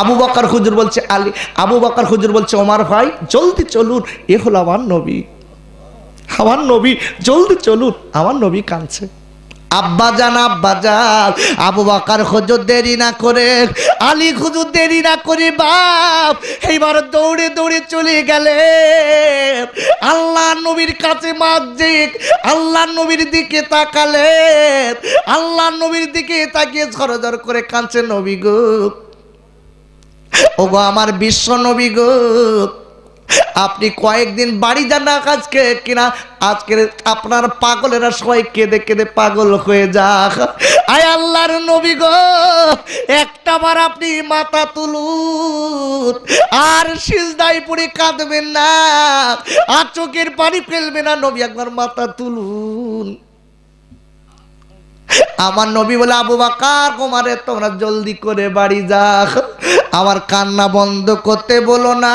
আবু বাকর হুজুর বলছে আলী আবু বাকর হুজুর বলছে ওমার ভাই জলদি চলুন এ হলো আমার নবী আমার নবী জলদি চলুন আমার নবী কাঁদছে আব্বা আব্বা আব্বাজান আবু বাকার খুজুর দেরি না করে আলী খুজুর দেরি না করে বাপ এইবার দৌড়ে দৌড়ে চলে গেলে আল্লাহ নবীর কাছে মাজিক আল্লাহ নবীর দিকে তাকালে আল্লাহ নবীর দিকে তাকিয়ে ঝরঝর করে কাঁদছে নবী গো ওগো আমার বিশ্ব নবী গো আপনি কয়েকদিন বাড়ি যান না আজকে কিনা আজকে আপনার পাগলেরা সবাই কেঁদে কেঁদে পাগল হয়ে যাক আয় আল্লাহর নবী গো একটা বার আপনি মাথা তুলুন আর সিজদাই পড়ে কাঁদবেন না আর চোখের পানি ফেলবে না নবী একবার মাথা তুলুন আমার নবী বলে আবু বাকার কুমারে তোমরা জলদি করে বাড়ি যাক আমার কান্না বন্ধ করতে বলো না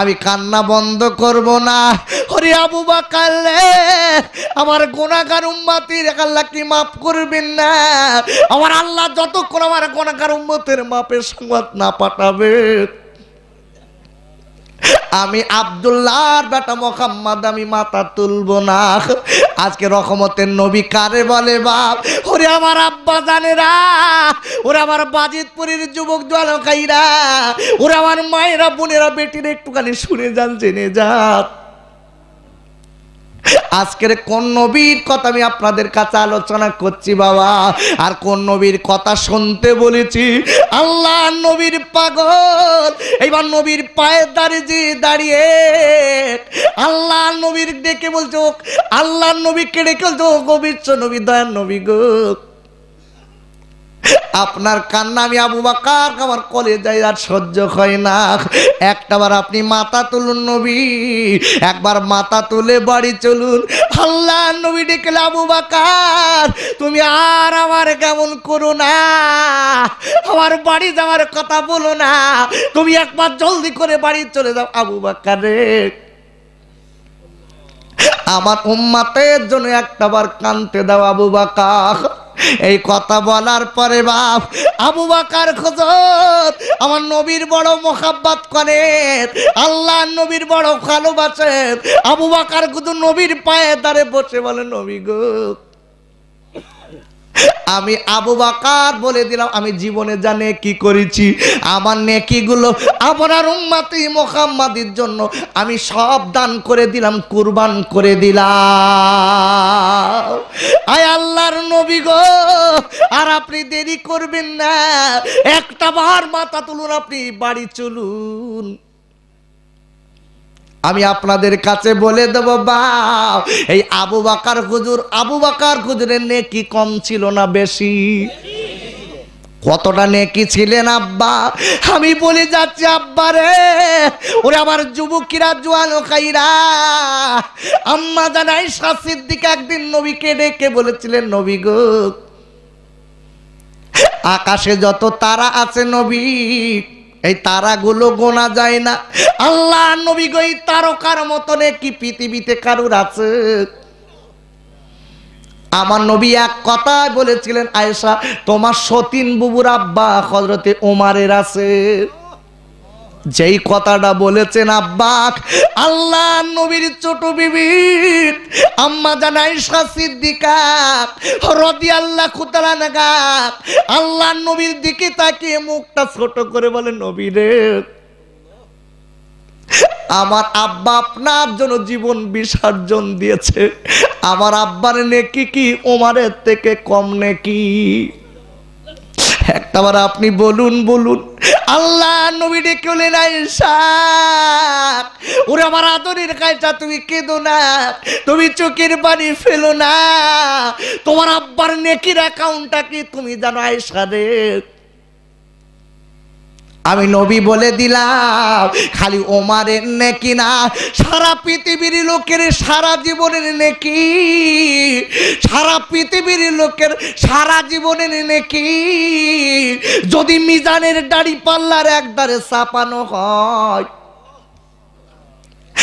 আমি কান্না বন্ধ করব না হরে আবু বাকালে আমার গোনাকার উম্মাতির আল্লাহ কি মাফ করবেন না আমার আল্লাহ যতক্ষণ আমার গোনাকার উম্মতের মাপের সংবাদ না পাঠাবে আমি আবদুল্লাহর বেটা মোহাম্মদ আমি মাথা তুলব না আজকে রকমতের নবী কারে বলে বাপ ওরে আমার আব্বা জানেরা ওরে আমার বাজিতপুরের যুবক জলকাইরা ওরে আমার মায়েরা বোনেরা বেটির একটুখানি শুনে যান জেনে যা আজকের কোন নবীর কথা আমি আপনাদের কাছে আলোচনা করছি বাবা আর কোন নবীর কথা শুনতে বলেছি আল্লাহ নবীর পাগল এইবার নবীর পায়ে দাঁড়িয়ে দাঁড়িয়ে আল্লাহ নবীর ডেকে বলছো আল্লাহ নবীকে ডেকে বলছো গভীর নবী দয়ার নবী গো আপনার কান্না আমি আবু বাকার আমার কলে যাই আর সহ্য হয় না একটাবার আপনি মাথা তুলুন নবী একবার মাথা তুলে বাড়ি চলুন আল্লাহ নবী ডেকে আবু বাকার তুমি আর আমার কেমন করো না আমার বাড়ি যাওয়ার কথা বলো না তুমি একবার জলদি করে বাড়ি চলে যাও আবু বাকার রে আমার উম্মাতের জন্য একটাবার কানতে দাও আবু বাকার এই কথা বলার পরে বাপ আবু বাকার খোঁজত আমার নবীর বড় মোহাব্বাত করে আল্লাহ নবীর বড় ভালোবাসেন আবু বাকার শুধু নবীর পায়ে দাঁড়ে বসে বলে নবী গো আমি আবু বাকার বলে দিলাম আমি জীবনে জানে কি করেছি আমার নেকিগুলো আপনার উম্মাতি মোহাম্মাদির জন্য আমি সব দান করে দিলাম কুরবান করে দিলাম আয় আল্লাহর নবী গো আর আপনি দেরি করবেন না একটা বার মাথা তুলুন আপনি বাড়ি চলুন আমি আপনাদের কাছে বলে দেব বা এই আবু বাকার হুজুর আবু বাকার হুজুরের নেকি কম ছিল না বেশি কতটা নেকি ছিলেন আব্বা আমি বলে যাচ্ছি আব্বা রে ওরে আমার যুবকিরা ও খাইরা আম্মা জানাই শাসির দিকে একদিন নবীকে ডেকে বলেছিলেন নবী গো আকাশে যত তারা আছে নবী এই তারাগুলো গোনা যায় না আল্লাহ নবী গই তারকার মতন কি পৃথিবীতে কারুর আছে আমার নবী এক কথায় বলেছিলেন আয়েশা তোমার সতীন বুবুর আব্বা হজরতে ওমারের আছে যেই কথাটা বলেছেন আব্বাক আল্লাহ নবীর ছোট বিবি আম্মা জানাই সিদ্দিকা রদি আল্লাহ খুতালা আল্লাহ নবীর দিকে তাকিয়ে মুখটা ছোট করে বলে নবীরের আমার আব্বা আপনার জন্য জীবন বিসর্জন দিয়েছে আমার আব্বার নেকি কি ওমারের থেকে কম নেকি একটাবার আপনি বলুন বলুন আল্লাহ নবী ডেকে নাই ওরে আমার আদরের কাজটা তুমি কেঁদো না তুমি চোখের বাড়ি ফেলো না তোমার আব্বার নেকির অ্যাকাউন্টটা কি তুমি জানো আয়সা রে আমি নবী বলে দিলাম খালি ওমারের নেকি না সারা পৃথিবীর লোকের সারা জীবনের নেকি সারা পৃথিবীর লোকের সারা জীবনের নেকি যদি মিজানের দাড়ি পাল্লার একবারে চাপানো হয়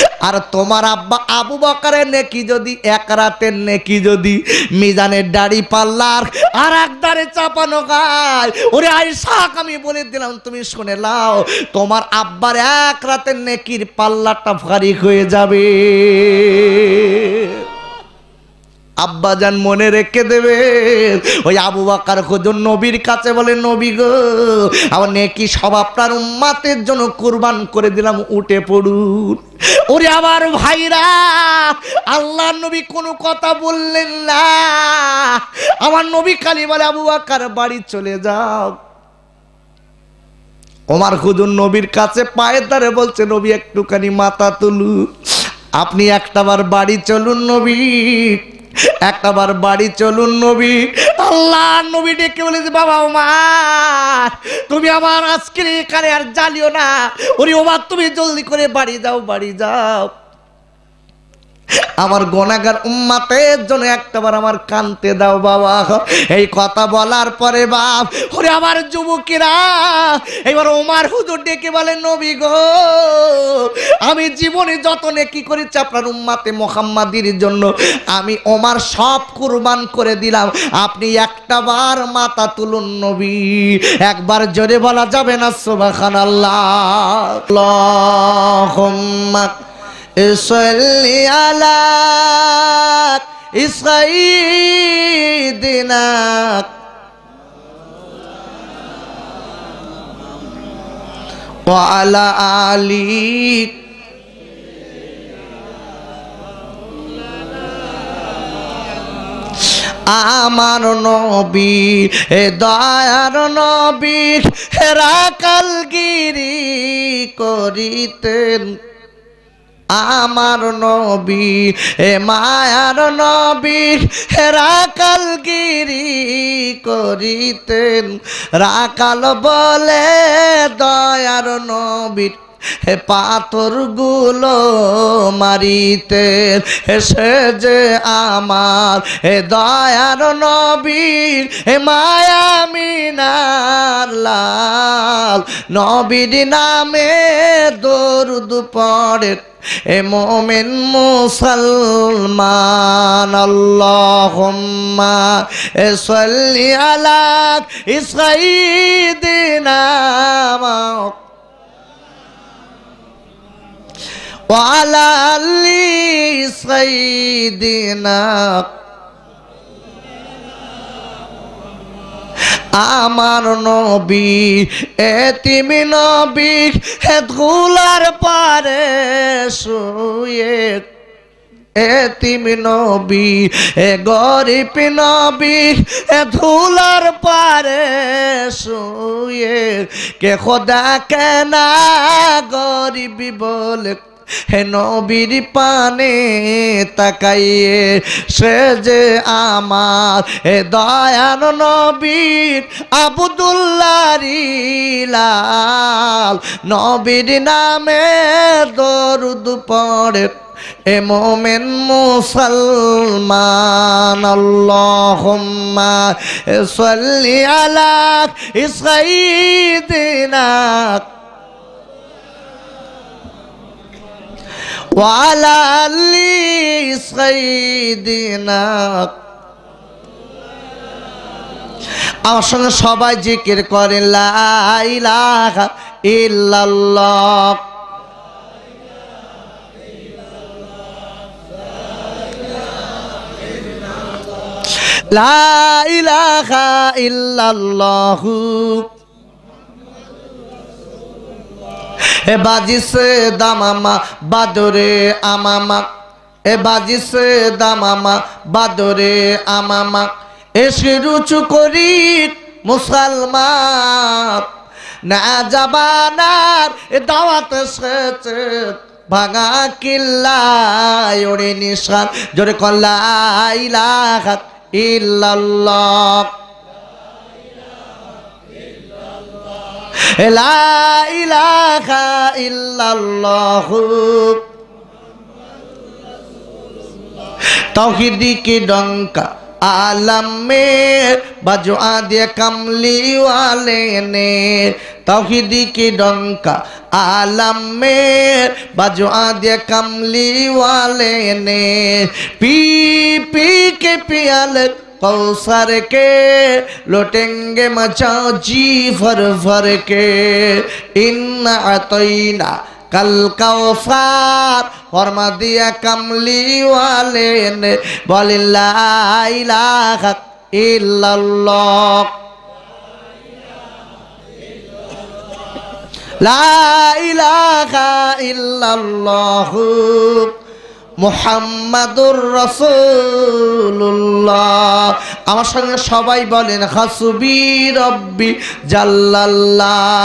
আর তোমার আব্বা আবু বকারের নেকি যদি এক রাতের নেকি যদি মিজানের দাড়ি পাল্লার আর এক দাঁড়ে চাপানো গায় ওরে আই শাক আমি বলে দিলাম তুমি শুনে লাও তোমার আব্বার এক রাতের নেকির পাল্লাটা ভারী হয়ে যাবে আব্বাজান মনে রেখে দেবে ওই আবু বাকার খোঁজ নবীর কাছে বলে নবী গো আমার নেকি সব আপনার উম্মাতের জন্য কোরবান করে দিলাম উঠে পড়ুন ওরে আমার ভাইরা আল্লাহ নবী কোনো কথা বললেন না আমার নবী কালী বলে আবু বাকার বাড়ি চলে যাও ওমার খুদুন নবীর কাছে পায়ে তারে বলছে নবী একটুখানি মাথা তুলু আপনি একটাবার বাড়ি চলুন নবী একবার বাড়ি চলুন নবী আল্লাহ নবী ডেকে বলেছে বাবা মা তুমি আমার আজকের এখানে আর জ্বালিও না ওরে ওমার তুমি জলদি করে বাড়ি যাও বাড়ি যাও আমার গোনাগার উম্মাতের জন্য একটাবার আমার কানতে দাও বাবা এই কথা বলার পরে বাপ ওরে আমার যুবকেরা এবার ওমার হুজুর ডেকে বলে নবী গো আমি জীবনে যত নেকি করেছি আপনার উম্মাতে মোহাম্মাদির জন্য আমি ওমার সব কুরবান করে দিলাম আপনি একটাবার মাথা তুলুন নবী একবার জোরে বলা যাবে না সুবহানাল্লাহ আল্লাহ صل على سيدنا وعلى آل আমার নবী এ দয়ার নবী হেরা কালগিরি করিতেন আমার নবী এ মায়ার নবী গিরি করিতেন রাকাল বলে দয়ার নবীর হে পাথর গুলো মারিতে এসে যে আমার হে দয়ার নবীর হে মায়া মিনার লাল নবীর নামে দরুদ পড়ে এ মোমেন মুসলমান আল্লাহুম্মা এ সল্লি আলা ইসাইদিনা وعلى آل سيدنا আমার নবী এ তিমি নবী হেদগুলার পারে শুয়ে এ তিমি নবী এ গরিব নবী এ ধুলার পারে শুয়ে কে খোদা কেনা গরিবি বলে হে নবীর পানে তাকাইয়ে সে যে আমার হে দয়ান নবীর আবুদুল্লারি লাল নবীর নামে দরুদ পড়ে এ মোমেন মুসলমান আল্লাহুম্মা সাল্লি আলা সাইয়্যিদিনা আমার সঙ্গে সবাই জিকির করে লাইলাহা ইল্লাল্লাহ ইল্লাল্লাহু এ বাজিছে দামামা বাদরে আমামা এ বাজিছে দামামা বাদরে আমামা এ শিরুচু করি মুসলমান না যাবানার এ দাওয়াত এসেছে ভাঙা কিল্লায় ওরে নিশান জোরে কল্লা ইলাহাত ইল্লাল্লাহ لا الہ الا اللہ توحید کی ڈنکا عالم میر بجو آدھے کملی والے نے توحیدی کی ڈنکا عالم میر بجو آدھے کملی والے نے پی پی کے پیالک कौसर के लुटेंगे मचाची फर फर के इन अतईना कल कौफार फरमा दिया कमली वाले ने बोले लाइला इल्लल्लाह لا إله إلا الله মুহাম্মাদুর রাসূলুল্লাহ আমার সঙ্গে সবাই বলেন হাসবি রব্বি জাল্লাল্লাহ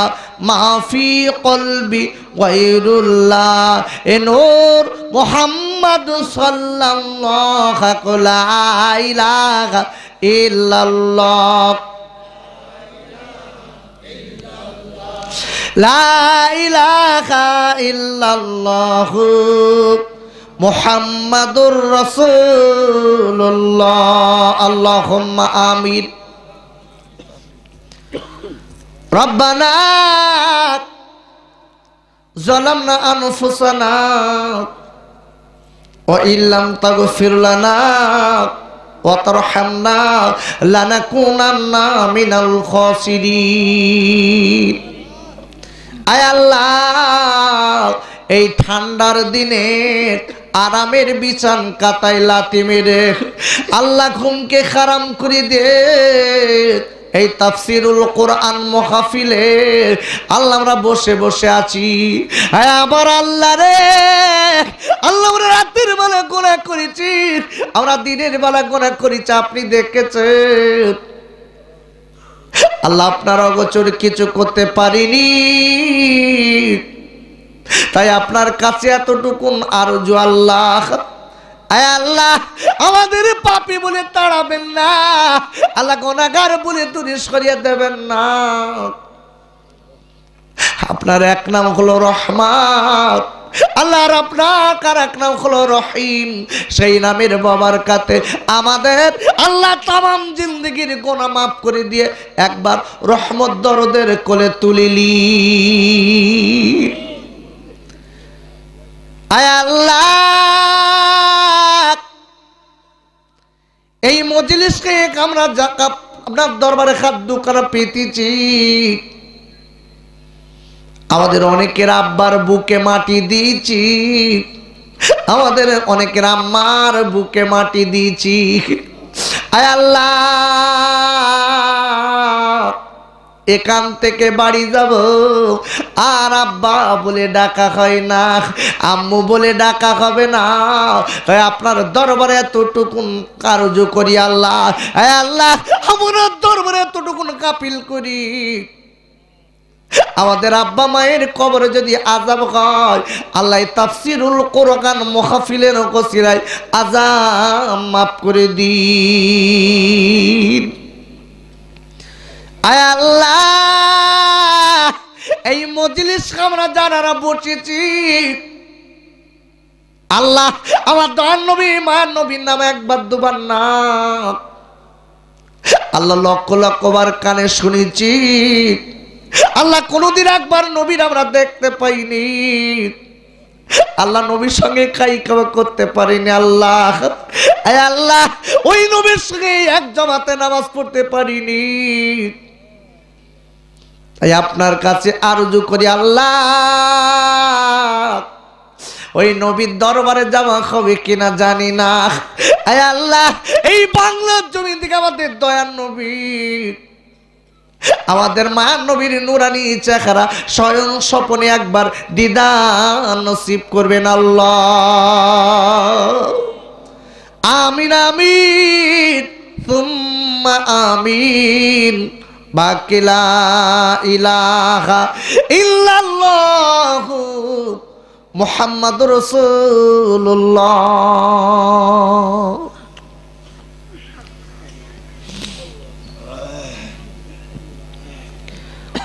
মাফি কলবি ওয়াইরুল্লাহ এ নূর মোহাম্মদ সাল্লাল্লাহ লা ইল্লাল্লাহ ইল্লাল্লাহ লা ইলাহা ইল্লাল্লাহ মুহাম্মাদুর রাসূলুল্লাহ আল্লাহুম্মা আমিন রব্বানা জালামনা আনফুসানা وإلم تغفر لنا وترحمنا لنكونن من الخاسرين আয় আল্লাহ এই ঠান্ডার দিনে আরামের বিছান কাতায় লাতি মেরে আল্লাহ ঘুমকে খারাম করে দে এই তাফসিরুল কোরআন মহাফিলে আল্লাহ আমরা বসে বসে আছি হ্যাঁ আমার আল্লাহ রে আল্লাহ আমরা রাতের বেলা গোনা করেছি আমরা দিনের বেলা গোনা করেছি আপনি দেখেছেন আল্লাহ আপনার অগোচর কিছু করতে পারিনি তাই আপনার কাছে এতটুকুন আরজু আল্লাহ আল্লাহ আমাদের পাপি বলে তাড়াবেন না আল্লাহ গোনাগার বলে তুমি সরিয়ে দেবেন না আপনার এক নাম হলো রহমান আল্লাহর আপনার কার এক নাম হলো রহিম সেই নামের বাবার কাতে আমাদের আল্লাহ তামাম জিন্দগির গোনা মাফ করে দিয়ে একবার রহমত দরদের কোলে তুলিলি আয় আল্লাহ এই মজলিসকে আমরা আপনার দরবারে খাদ্য করা পেতেছি আমাদের অনেকের আব্বার বুকে মাটি দিয়েছি আমাদের অনেকের আম্মার বুকে মাটি দিয়েছি আয় আল্লাহ এখান থেকে বাড়ি যাব আর আব্বা বলে ডাকা হয় না আম্মু বলে ডাকা হবে না আপনার দরবারে এতটুকুন কার্য করি আল্লাহ আল্লাহ আমার দরবারে এতটুকুন কাপিল করি আমাদের আব্বা মায়ের কবরে যদি আজাব হয় আল্লাহ তাফসিরুল কোরআন মহাফিলের কসিরায় আজাম মাফ করে দিন আয় আল্লাহ এই মজলিস আমরা যারা বসেছি আল্লাহ আমার দয়ান নবী মায়ের নবীর নাম একবার দুবার না আল্লাহ লক্ষ লক্ষবার কানে শুনেছি আল্লাহ কোনদিন একবার নবীর আমরা দেখতে পাইনি আল্লাহ নবীর সঙ্গে কাই কাবা করতে পারিনি আল্লাহ আল্লাহ ওই নবীর সঙ্গে এক জমাতে নামাজ পড়তে পারিনি তাই আপনার কাছে আরজু করি আল্লাহ ওই নবীর দরবারে যাওয়া হবে কিনা জানি না আল্লাহ এই বাংলার জমি থেকে আমাদের দয়ার নবী আমাদের মা নবীর নুরানি চেহারা স্বয়ং স্বপনে একবার দিদা নসিব করবেন আল্লাহ আমিন আমিন তুম্মা আমিন বাকিলা ইলাহা ইল্লাল্লাহু মুহাম্মদ রাসূলুল্লাহ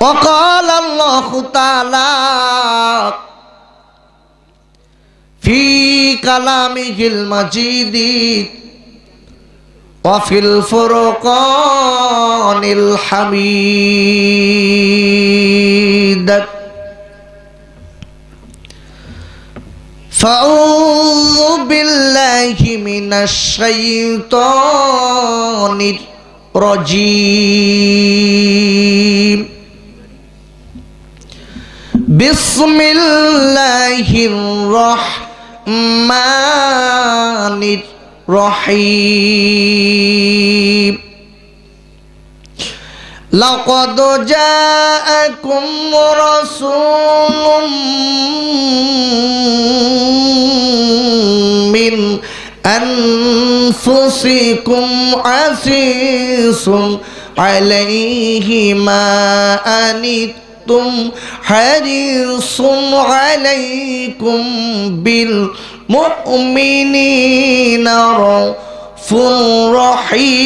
وقال الله تعالى في كلامه المجيد وفي الفرقان الحميد فأعوذ بالله من الشيطان الرجيم بسم الله الرحمن الرحيم رحيم لقد جاءكم رسول من أنفسكم عزيز عليه ما أنتم حريص عليكم بالحق مؤمنين رف رحيم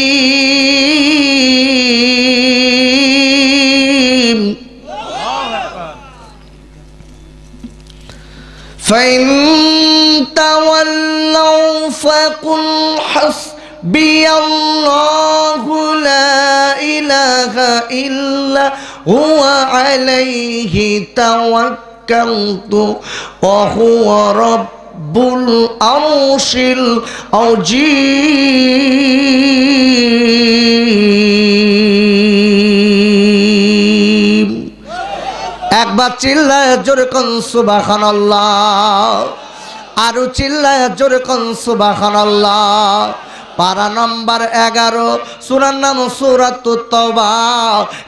فإن تولوا فقل حسبي الله لا إله إلا هو عليه توكلت وهو رب রব্বুল العرش অজি একবার চিল্লায় জোরে কন সুবাহানাল্লাহ আরো চিল্লায় জোরে কন সুবাহানাল্লাহ পারা নম্বর এগারো সুরার নাম সুরাত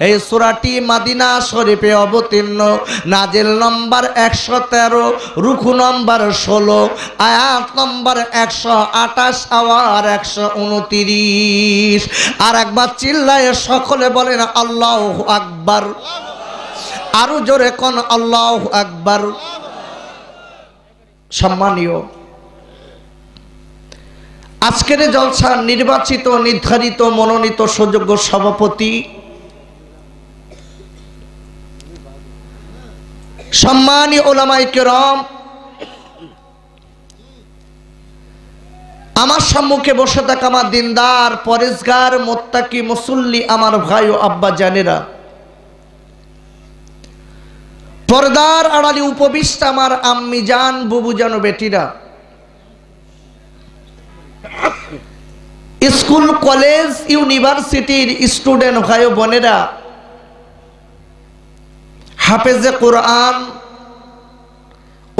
এই সুরাটি মাদিনা শরীফে অবতীর্ণ নাজিল নম্বর একশো তেরো রুখু নম্বর ষোলো আয়াত নম্বর একশো আঠাশ আওয়ার একশো উনতিরিশ আর একবার চিল্লায় সকলে বলেন আল্লাহ আকবর আরো জোরে কোন আল্লাহ আকবর সম্মানীয় আজকের জলসার নির্বাচিত নির্ধারিত মনোনীত সুযোগ্য সভাপতি সম্মানী ওলামাই কেরম আমার সম্মুখে বসে থাকা আমার দিনদার পরেশগার মোত্তাকি মুসল্লি আমার ভাই ও আব্বা জানেরা পর্দার আড়ালি উপবিষ্ট আমার আম্মি জান বুবু জানো বেটিরা স্কুল কলেজ ইউনিভার্সিটির স্টুডেন্ট ভাই বোনেরা হাফেজে কোরআন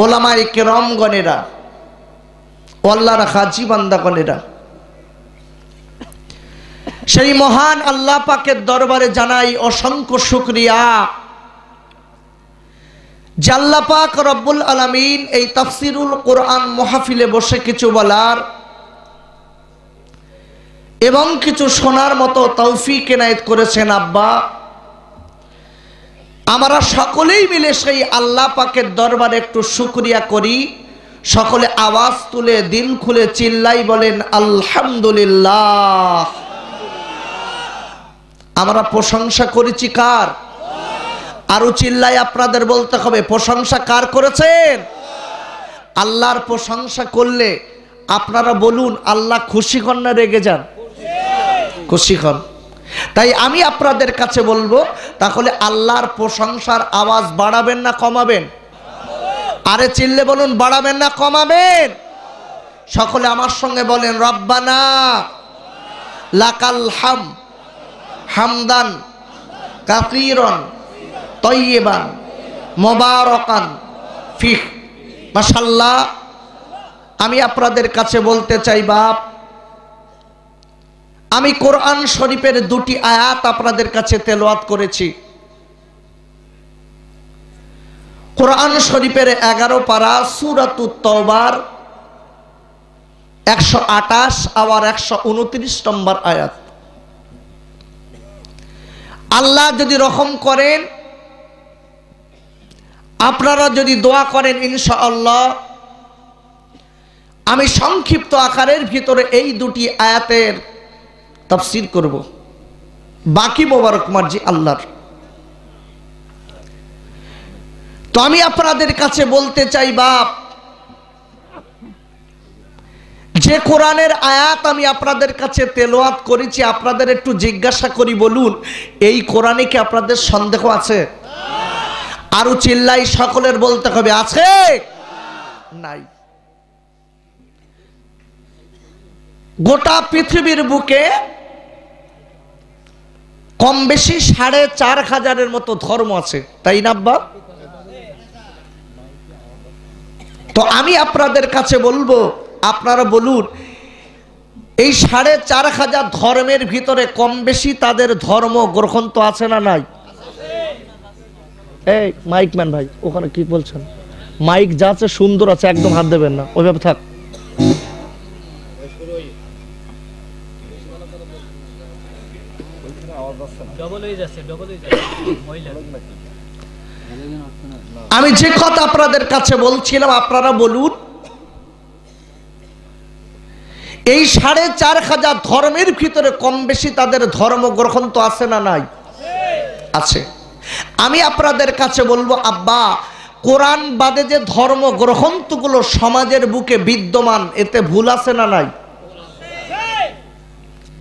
ওলামাই কেরমগণেরা অল্লার হাজি বান্দাগণেরা সেই মহান আল্লাহ পাকের দরবারে জানাই অসংখ্য শুক্রিয়া জাল্লাপাক রব্বুল আলমিন এই তাফসিরুল কোরআন মহাফিলে বসে কিছু বলার এবং কিছু শোনার মতো তৌফি কেনায়ত করেছেন আব্বা আমরা সকলেই মিলে সেই আল্লাহ পাকের দরবারে একটু শুক্রিয়া করি সকলে আওয়াজ তুলে দিন খুলে চিল্লাই বলেন আলহামদুলিল্লাহ আমরা প্রশংসা করেছি কার আরো চিল্লাই আপনাদের বলতে হবে প্রশংসা কার করেছেন আল্লাহর প্রশংসা করলে আপনারা বলুন আল্লাহ খুশি কন্যা রেগে যান খুশি হন তাই আমি আপনাদের কাছে বলবো তাহলে আল্লাহর প্রশংসার আওয়াজ বাড়াবেন না কমাবেন আরে চিল্লে বলুন বাড়াবেন না কমাবেন সকলে আমার সঙ্গে বলেন রব্বানা লাকাল হাম হামদান কাকিরন তৈবান মোবারকান ফিহ মাসাল্লাহ আমি আপনাদের কাছে বলতে চাই বাপ আমি কোরআন শরীফের দুটি আয়াত আপনাদের কাছে তেলোয়াত করেছি কোরআন শরীফের এগারো পারা সুরাত তওবার একশো আটাশ আবার একশো উনত্রিশ নম্বর আয়াত আল্লাহ যদি রকম করেন আপনারা যদি দোয়া করেন ইনশাআল্লাহ আমি সংক্ষিপ্ত আকারের ভিতরে এই দুটি আয়াতের তাফসির করব বাকি মোবারক মার্জি আল্লাহর তো আমি আপনাদের কাছে বলতে চাই বাপ যে কোরআনের আয়াত আমি আপনাদের কাছে তেলোয়াত করেছি আপনাদের একটু জিজ্ঞাসা করি বলুন এই কোরআনে কি আপনাদের সন্দেহ আছে আরো চিল্লাই সকলের বলতে হবে আছে নাই গোটা পৃথিবীর বুকে কম বেশি সাড়ে চার হাজারের মতো ধর্ম আছে তাই না আব্বা তো আমি আপনাদের কাছে বলবো আপনারা বলুন এই সাড়ে চার হাজার ধর্মের ভিতরে কম বেশি তাদের ধর্ম গ্রহণ তো আছে না নাই এই মাইক ম্যান ভাই ওখানে কি বলছেন মাইক যা আছে সুন্দর আছে একদম হাত দেবেন না ওইভাবে থাক আমি যে কথা আপনাদের কাছে বলছিলাম আপনারা বলুন এই সাড়ে চার হাজার ধর্মের ভিতরে কম বেশি তাদের ধর্ম গ্রহণ তো আছে না নাই আছে আমি আপনাদের কাছে বলবো আব্বা কোরআন বাদে যে ধর্ম গ্রহণগুলো সমাজের বুকে বিদ্যমান এতে ভুল আছে না নাই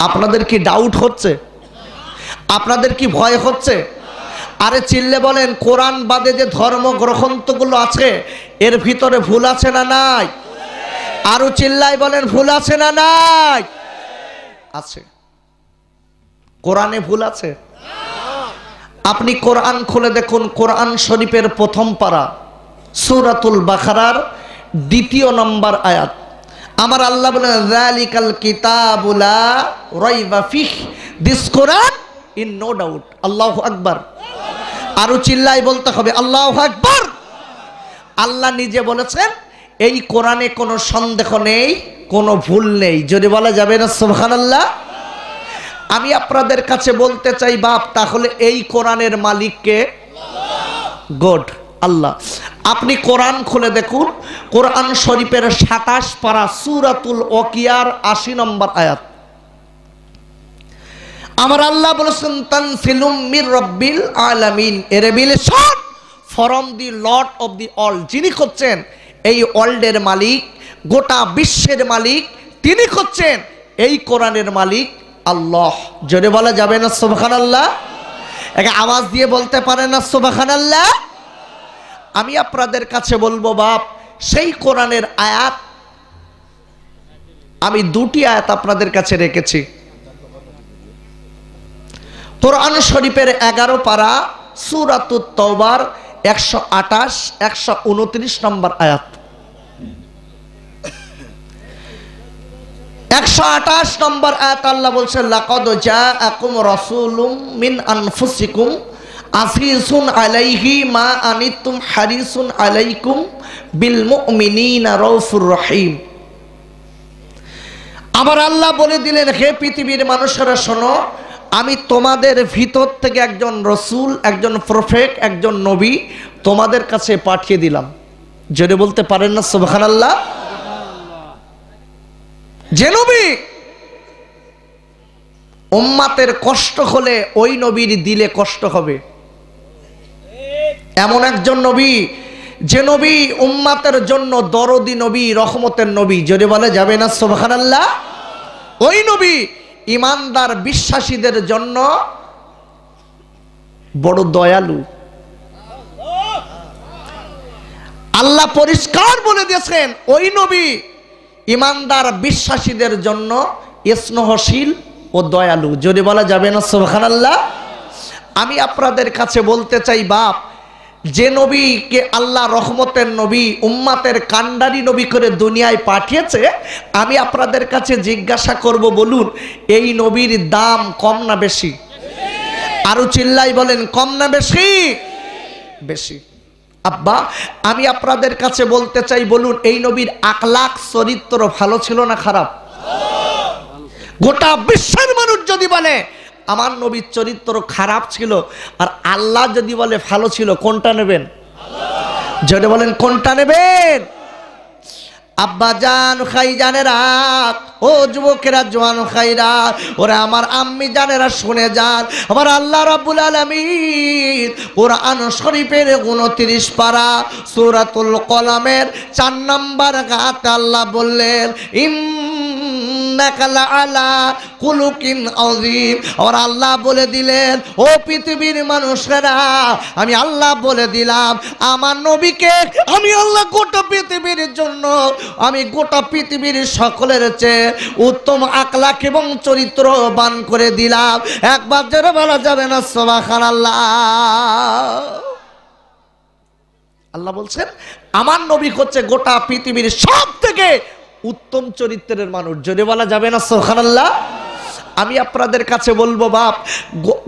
আপনাদের কি ডাউট হচ্ছে আপনাদের কি ভয় হচ্ছে আরে চিল্লে বলেন কোরআন বাদে যে ধর্ম ধর্মগ্রন্থগুলো আছে এর ভিতরে ভুল আছে না নাই আরো চিল্লাই বলেন ভুল আছে না নাই আছে কোরআনে ভুল আছে আপনি কোরআন খুলে দেখুন কোরআন শরীফের প্রথম পারা সুরাতুল বাখারার দ্বিতীয় নম্বর আয়াত আমার আল্লাহ বলেন রালিকাল কিতাবুলা রাইবা ফিহ this Quran in no doubt আল্লাহ আকবর আরো চিল্লাই বলতে হবে আল্লাহ আকবর আল্লাহ নিজে বলেছেন এই কোরআনে কোনো সন্দেহ নেই কোনো ভুল নেই যদি বলা যাবে না সুহান আল্লাহ আমি আপনাদের কাছে বলতে চাই বাপ তাহলে এই কোরআনের মালিককে গড আল্লাহ আপনি কোরআন খুলে দেখুন কোরআন শরীফের সাতাশ পারা সুরাতুল ওকিয়ার আশি নম্বর আয়াত আমার আল্লাহ বলেছেন তানসিলুম মির রব্বিল আলামিন এর short form the lord of the all যিনি করছেন এই ওয়ার্ল্ডের মালিক গোটা বিশ্বের মালিক তিনি করছেন এই কোরআনের মালিক আল্লাহ জোরে বলা যাবে না সোভাখান আল্লাহ একে আওয়াজ দিয়ে বলতে পারে না সোভাখান আল্লাহ আমি আপনাদের কাছে বলবো বাপ সেই কোরআনের আয়াত আমি দুটি আয়াত আপনাদের কাছে রেখেছি কোরআন শরীফের এগারো পারা সুরাতুত তওবার একশো আটাশ একশো উনত্রিশ নম্বর আয়াত একশো আটাশ নম্বর আয়াত আল্লাহ বলছে লাকদ যা আকুম রসুলুম মিন আনফুসিকুম আসিসুন আলাইহি মা আনিতুম হারিসুন আলাইকুম বিল মুমিনিনা রৌফুর রহিম আমার আল্লাহ বলে দিলেন হে পৃথিবীর মানুষেরা শোনো আমি তোমাদের ভিতর থেকে একজন রসুল একজন প্রফেক একজন নবী তোমাদের কাছে পাঠিয়ে দিলাম জেনে বলতে পারেন না সোবাহান আল্লাহ যে নবী উম্মাতের কষ্ট হলে ওই নবীর দিলে কষ্ট হবে এমন একজন নবী যে নবী উম্মাতের জন্য দরদি নবী রহমতের নবী যদি বলে যাবে না সোভান আল্লাহ ওই নবী ইমানদার বিশ্বাসীদের জন্য বড় দয়ালু আল্লাহ পরিষ্কার বলে দিয়েছেন ওই নবী ইমানদার বিশ্বাসীদের জন্য স্নেহশীল ও দয়ালু যদি বলা যাবে না সোহান আল্লাহ আমি আপনাদের কাছে বলতে চাই বাপ যে নবীকে আল্লাহ রহমতের নবী উম্মাতের কান্ডারি নবী করে দুনিয়ায় পাঠিয়েছে আমি আপনাদের কাছে জিজ্ঞাসা করব বলুন এই নবীর দাম কম না বেশি আরো চিল্লাই বলেন কম না বেশি বেশি আব্বা আমি আপনাদের কাছে বলতে চাই বলুন এই নবীর আকলাখ চরিত্র ভালো ছিল না খারাপ গোটা বিশ্বের মানুষ যদি বলে আমার নবীর চরিত্র খারাপ ছিল আর আল্লাহ যদি বলে ভালো ছিল কোনটা নেবেন যেটা বলেন কোনটা নেবেন আব্বা জান খাই রাত ও যুবকেরা জোয়ান রাত ওরা আমার আম্মি জানেরা শুনে যান আমার আল্লাহ আলমিন ওরা আন শরীফের উনত্রিশ পারা সুরাতুল কলামের চার নাম্বার গাত আল্লাহ বললেন ইন আল্লাহ বলে দিলেন ও পৃথিবীর আমি আল্লাহ বলে দিলাম আমার নবীকে আমি আল্লাহ গোটা পৃথিবীর জন্য আমি গোটা পৃথিবীর সকলের চেয়ে উত্তম আকলাক এবং চরিত্র বান করে দিলাম একবার যেন বলা যাবে না সোবাখান আল্লাহ আল্লাহ বলছেন আমার নবী হচ্ছে গোটা পৃথিবীর সব থেকে উত্তম চরিত্রের মানুষ যদি বলা যাবে না সোহান আল্লাহ আমি আপনাদের কাছে বলবো বাপ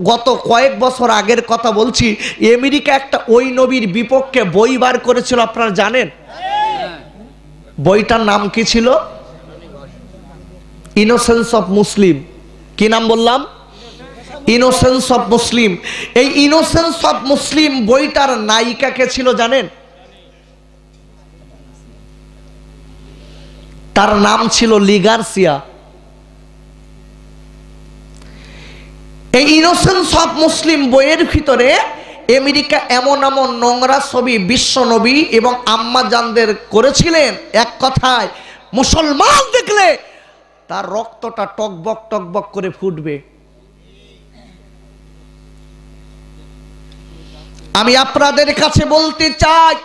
গত কয়েক বছর আগের কথা বলছি আমেরিকা একটা ওই নবীর বিপক্ষে বই বার করেছিল আপনারা জানেন বইটার নাম কি ছিল ইনোসেন্স অফ মুসলিম কি নাম বললাম ইনোসেন্স অফ মুসলিম এই ইনোসেন্স অফ মুসলিম বইটার নায়িকা কে ছিল জানেন তার নাম ছিল লিগার্সিয়া এই ইনোসেন্স অফ মুসলিম বইয়ের ভিতরে আমেরিকা এমন এমন নোংরা ছবি বিশ্বনবী এবং আম্মা জানদের করেছিলেন এক কথায় মুসলমান দেখলে তার রক্তটা টকবক টকবক করে ফুটবে আমি আপনাদের কাছে বলতে চাই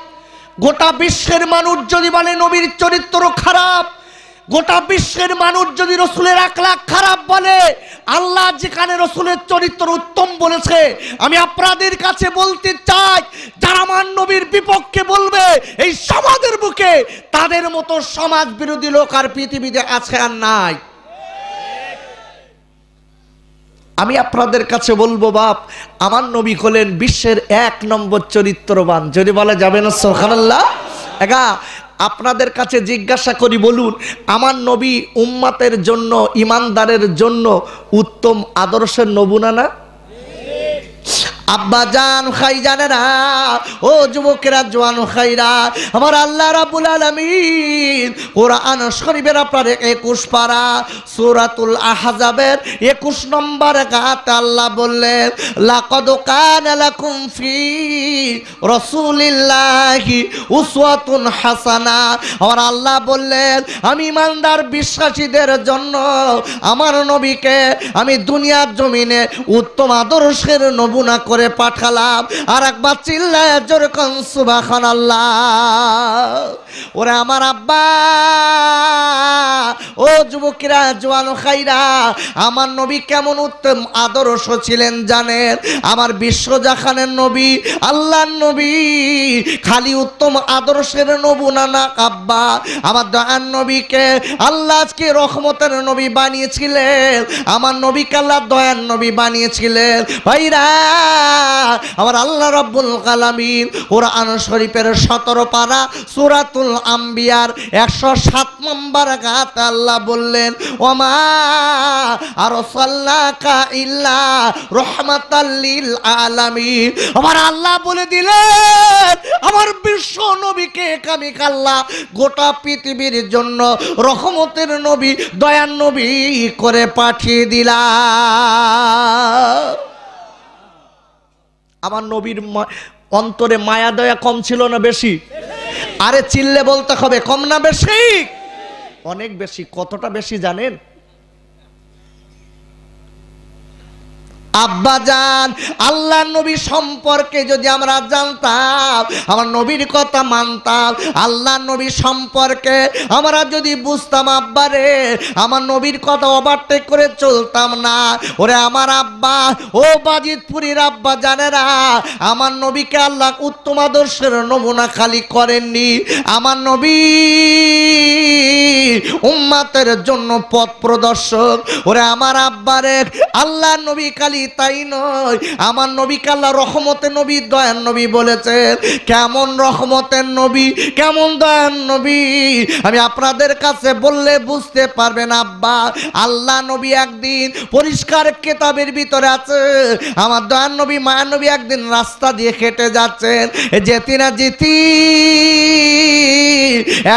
গোটা বিশ্বের মানুষ যদি বলে নবীর চরিত্র খারাপ গোটা বিশ্বের মানুষ যদি রসুলের আখলাখ খারাপ বলে আল্লাহ যেখানে রসুলের চরিত্র উত্তম বলেছে আমি আপনাদের কাছে বলতে চাই যারা আমার নবীর বিপক্ষে বলবে এই সমাজের বুকে তাদের মতো সমাজ বিরোধী লোক আর পৃথিবীতে আছে আর নাই আমি আপনাদের কাছে বলবো বাপ আমার নবী হলেন বিশ্বের এক নম্বর চরিত্রবান যদি বলা যাবে না সোহানাল্লাহ আপনাদের কাছে জিজ্ঞাসা করি বলুন আমার নবী উম্মাতের জন্য ইমানদারের জন্য উত্তম আদর্শের নবুনা না আব্বা জান খাই জানে না ও যুবকেরা জোয়ান খাইরা আমার আল্লাহ রাবুল আলমিন কোরআন শরীফের আপনার একুশ পারা সুরাতুল আহাজাবের একুশ নম্বর গাত আল্লাহ বললেন লাকদ কান লাকুম ফি রসুলিল্লাহি উসওয়াতুন হাসানা আমার আল্লাহ বললেন আমি ইমানদার বিশ্বাসীদের জন্য আমার নবীকে আমি দুনিয়ার জমিনে উত্তম আদর্শের নমুনা করে করে পাঠালাম আর একবার চিল্লায় জোরে কন সুবাখন ওরে আমার আব্বা ও যুবকেরা জোয়ানো খাইরা আমার নবী কেমন উত্তম আদর্শ ছিলেন জানেন আমার জাখানের নবী আল্লাহর নবী খালি উত্তম আদর্শের নবু না না আব্বা আমার দয়ান নবীকে আল্লাহ আজকে রহমতের নবী বানিয়েছিলেন আমার নবী কাল্লা দয়ান নবী বানিয়েছিলেন ভাইরা আমার আল্লাহ রব্বুল কালামিন কোরআন শরীফের সতেরো পারা সুরাতুল আম্বিয়ার একশো সাত নম্বর গাত আল্লাহ বললেন ওমা আর সাল্লাকা ইল্লা রহমাতাল্লিল আলামিন আমার আল্লাহ বলে দিলেন আমার বিশ্ব নবীকে কামিক আল্লাহ গোটা পৃথিবীর জন্য রহমতের নবী দয়ার নবী করে পাঠিয়ে দিলা আমার নবীর অন্তরে মায়া দয়া কম ছিল না বেশি আরে চিল্লে বলতে হবে কম না বেশি অনেক বেশি কতটা বেশি জানেন আব্বাজান আল্লাহ নবী সম্পর্কে যদি আমরা জানতাম আমার নবীর কথা মানতাম আল্লাহ নবী সম্পর্কে আমরা যদি বুঝতাম আব্বারে আমার নবীর কথা ওভারটেক করে চলতাম না ওরে আমার আব্বা ও বাজিতপুরীর আব্বা জানেরা আমার নবীকে আল্লাহ উত্তম আদর্শের নমুনা খালি করেননি আমার নবী উম্মাতের জন্য পথ প্রদর্শক ওরে আমার আব্বারে আল্লাহ নবী খালি খালি তাই নয় আমার নবী কাল্লা রহমতের নবী দয়ান নবী বলেছেন কেমন রহমতের নবী কেমন দয়ান নবী আমি আপনাদের কাছে বললে বুঝতে পারবেন আব্বা আল্লাহ নবী একদিন পরিষ্কার কেতাবের ভিতরে আছে আমার দয়ান নবী মায়ার নবী একদিন রাস্তা দিয়ে খেটে যাচ্ছেন যেতি না যেতি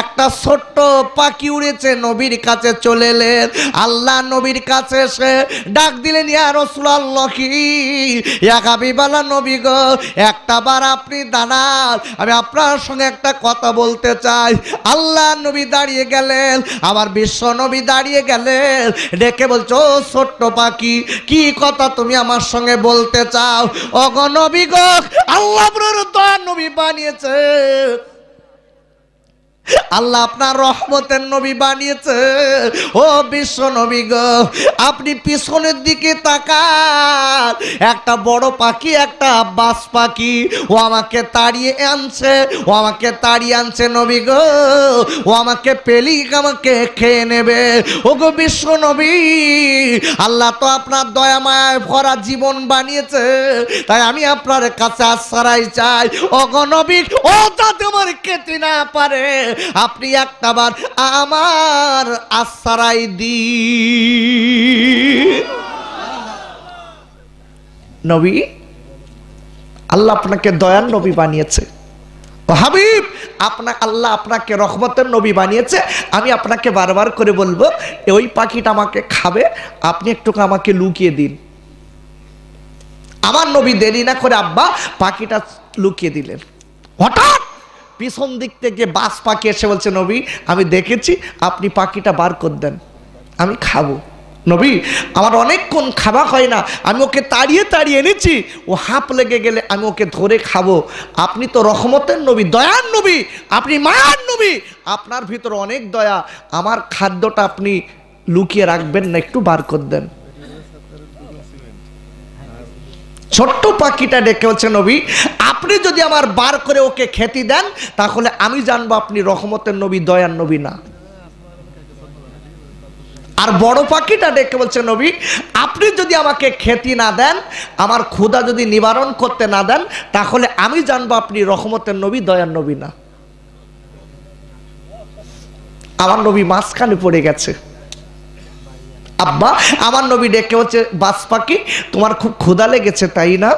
একটা ছোট্ট পাখি উড়েছে নবীর কাছে চলে এলেন আল্লাহ নবীর কাছে এসে ডাক দিলেন ইয়ার রসুল বলল কি একাবিবালা নবী গো একটা বার আপনি দাঁড়ান আমি আপনার সঙ্গে একটা কথা বলতে চাই আল্লাহ নবী দাঁড়িয়ে গেলেন আবার বিশ্ব নবী দাঁড়িয়ে গেলেন ডেকে বলছো ছোট্ট পাখি কি কথা তুমি আমার সঙ্গে বলতে চাও অগনবী গো আল্লাহ নবী বানিয়েছে আল্লাহ আপনার রহমতের নবী বানিয়েছে ও বিশ্ব নবী গ আপনি পিছনের দিকে তাকান একটা বড় পাখি একটা বাস পাখি ও আমাকে তাড়িয়ে আনছে ও আমাকে তাড়িয়ে আনছে নবী গো ও আমাকে পেলি আমাকে খেয়ে নেবে ও গো বিশ্ব নবী আল্লাহ তো আপনার দয়া মায় ভরা জীবন বানিয়েছে তাই আমি আপনার কাছে আশ্রাই চাই ও নবী ও যাতে তোমার খেতে না পারে আপনি একটাবার আমার আশ্রায় দি নবী আল্লাহ আপনাকে দয়ার নবী বানিয়েছে হাবিব আপনা আল্লাহ আপনাকে রহমতের নবী বানিয়েছে আমি আপনাকে বারবার করে বলবো ওই পাখিটা আমাকে খাবে আপনি একটু আমাকে লুকিয়ে দিন আমার নবী দেরি না করে আব্বা পাখিটা লুকিয়ে দিলেন হঠাৎ পিছন দিক থেকে বাস পাখি এসে বলছে নবী আমি দেখেছি আপনি পাখিটা বার করে দেন আমি খাবো নবী আমার অনেকক্ষণ খাবা হয় না আমি ওকে তাড়িয়ে তাড়িয়ে এনেছি ও হাঁপ লেগে গেলে আমি ওকে ধরে খাবো আপনি তো রহমতের নবী দয়ার নবী আপনি মায়ার নবী আপনার ভিতর অনেক দয়া আমার খাদ্যটা আপনি লুকিয়ে রাখবেন না একটু বার করে দেন ছোট্ট পাখিটা ডেকে হচ্ছে নবী আপনি যদি আমার বার করে ওকে খেতি দেন তাহলে আমি জানবো আপনি রহমতের নবী দয়ার নবী না আর বড় পাখিটা ডেকে বলছে নবী আপনি যদি আমাকে খেতি না দেন আমার ক্ষুধা যদি নিবারণ করতে না দেন তাহলে আমি জানবো আপনি রহমতের নবী দয়ার নবী না আমার নবী মাঝখানে পড়ে গেছে আব্বা আমার নবী ডেকে হচ্ছে বাস পাখি তোমার খুব ক্ষুধা লেগেছে তাই না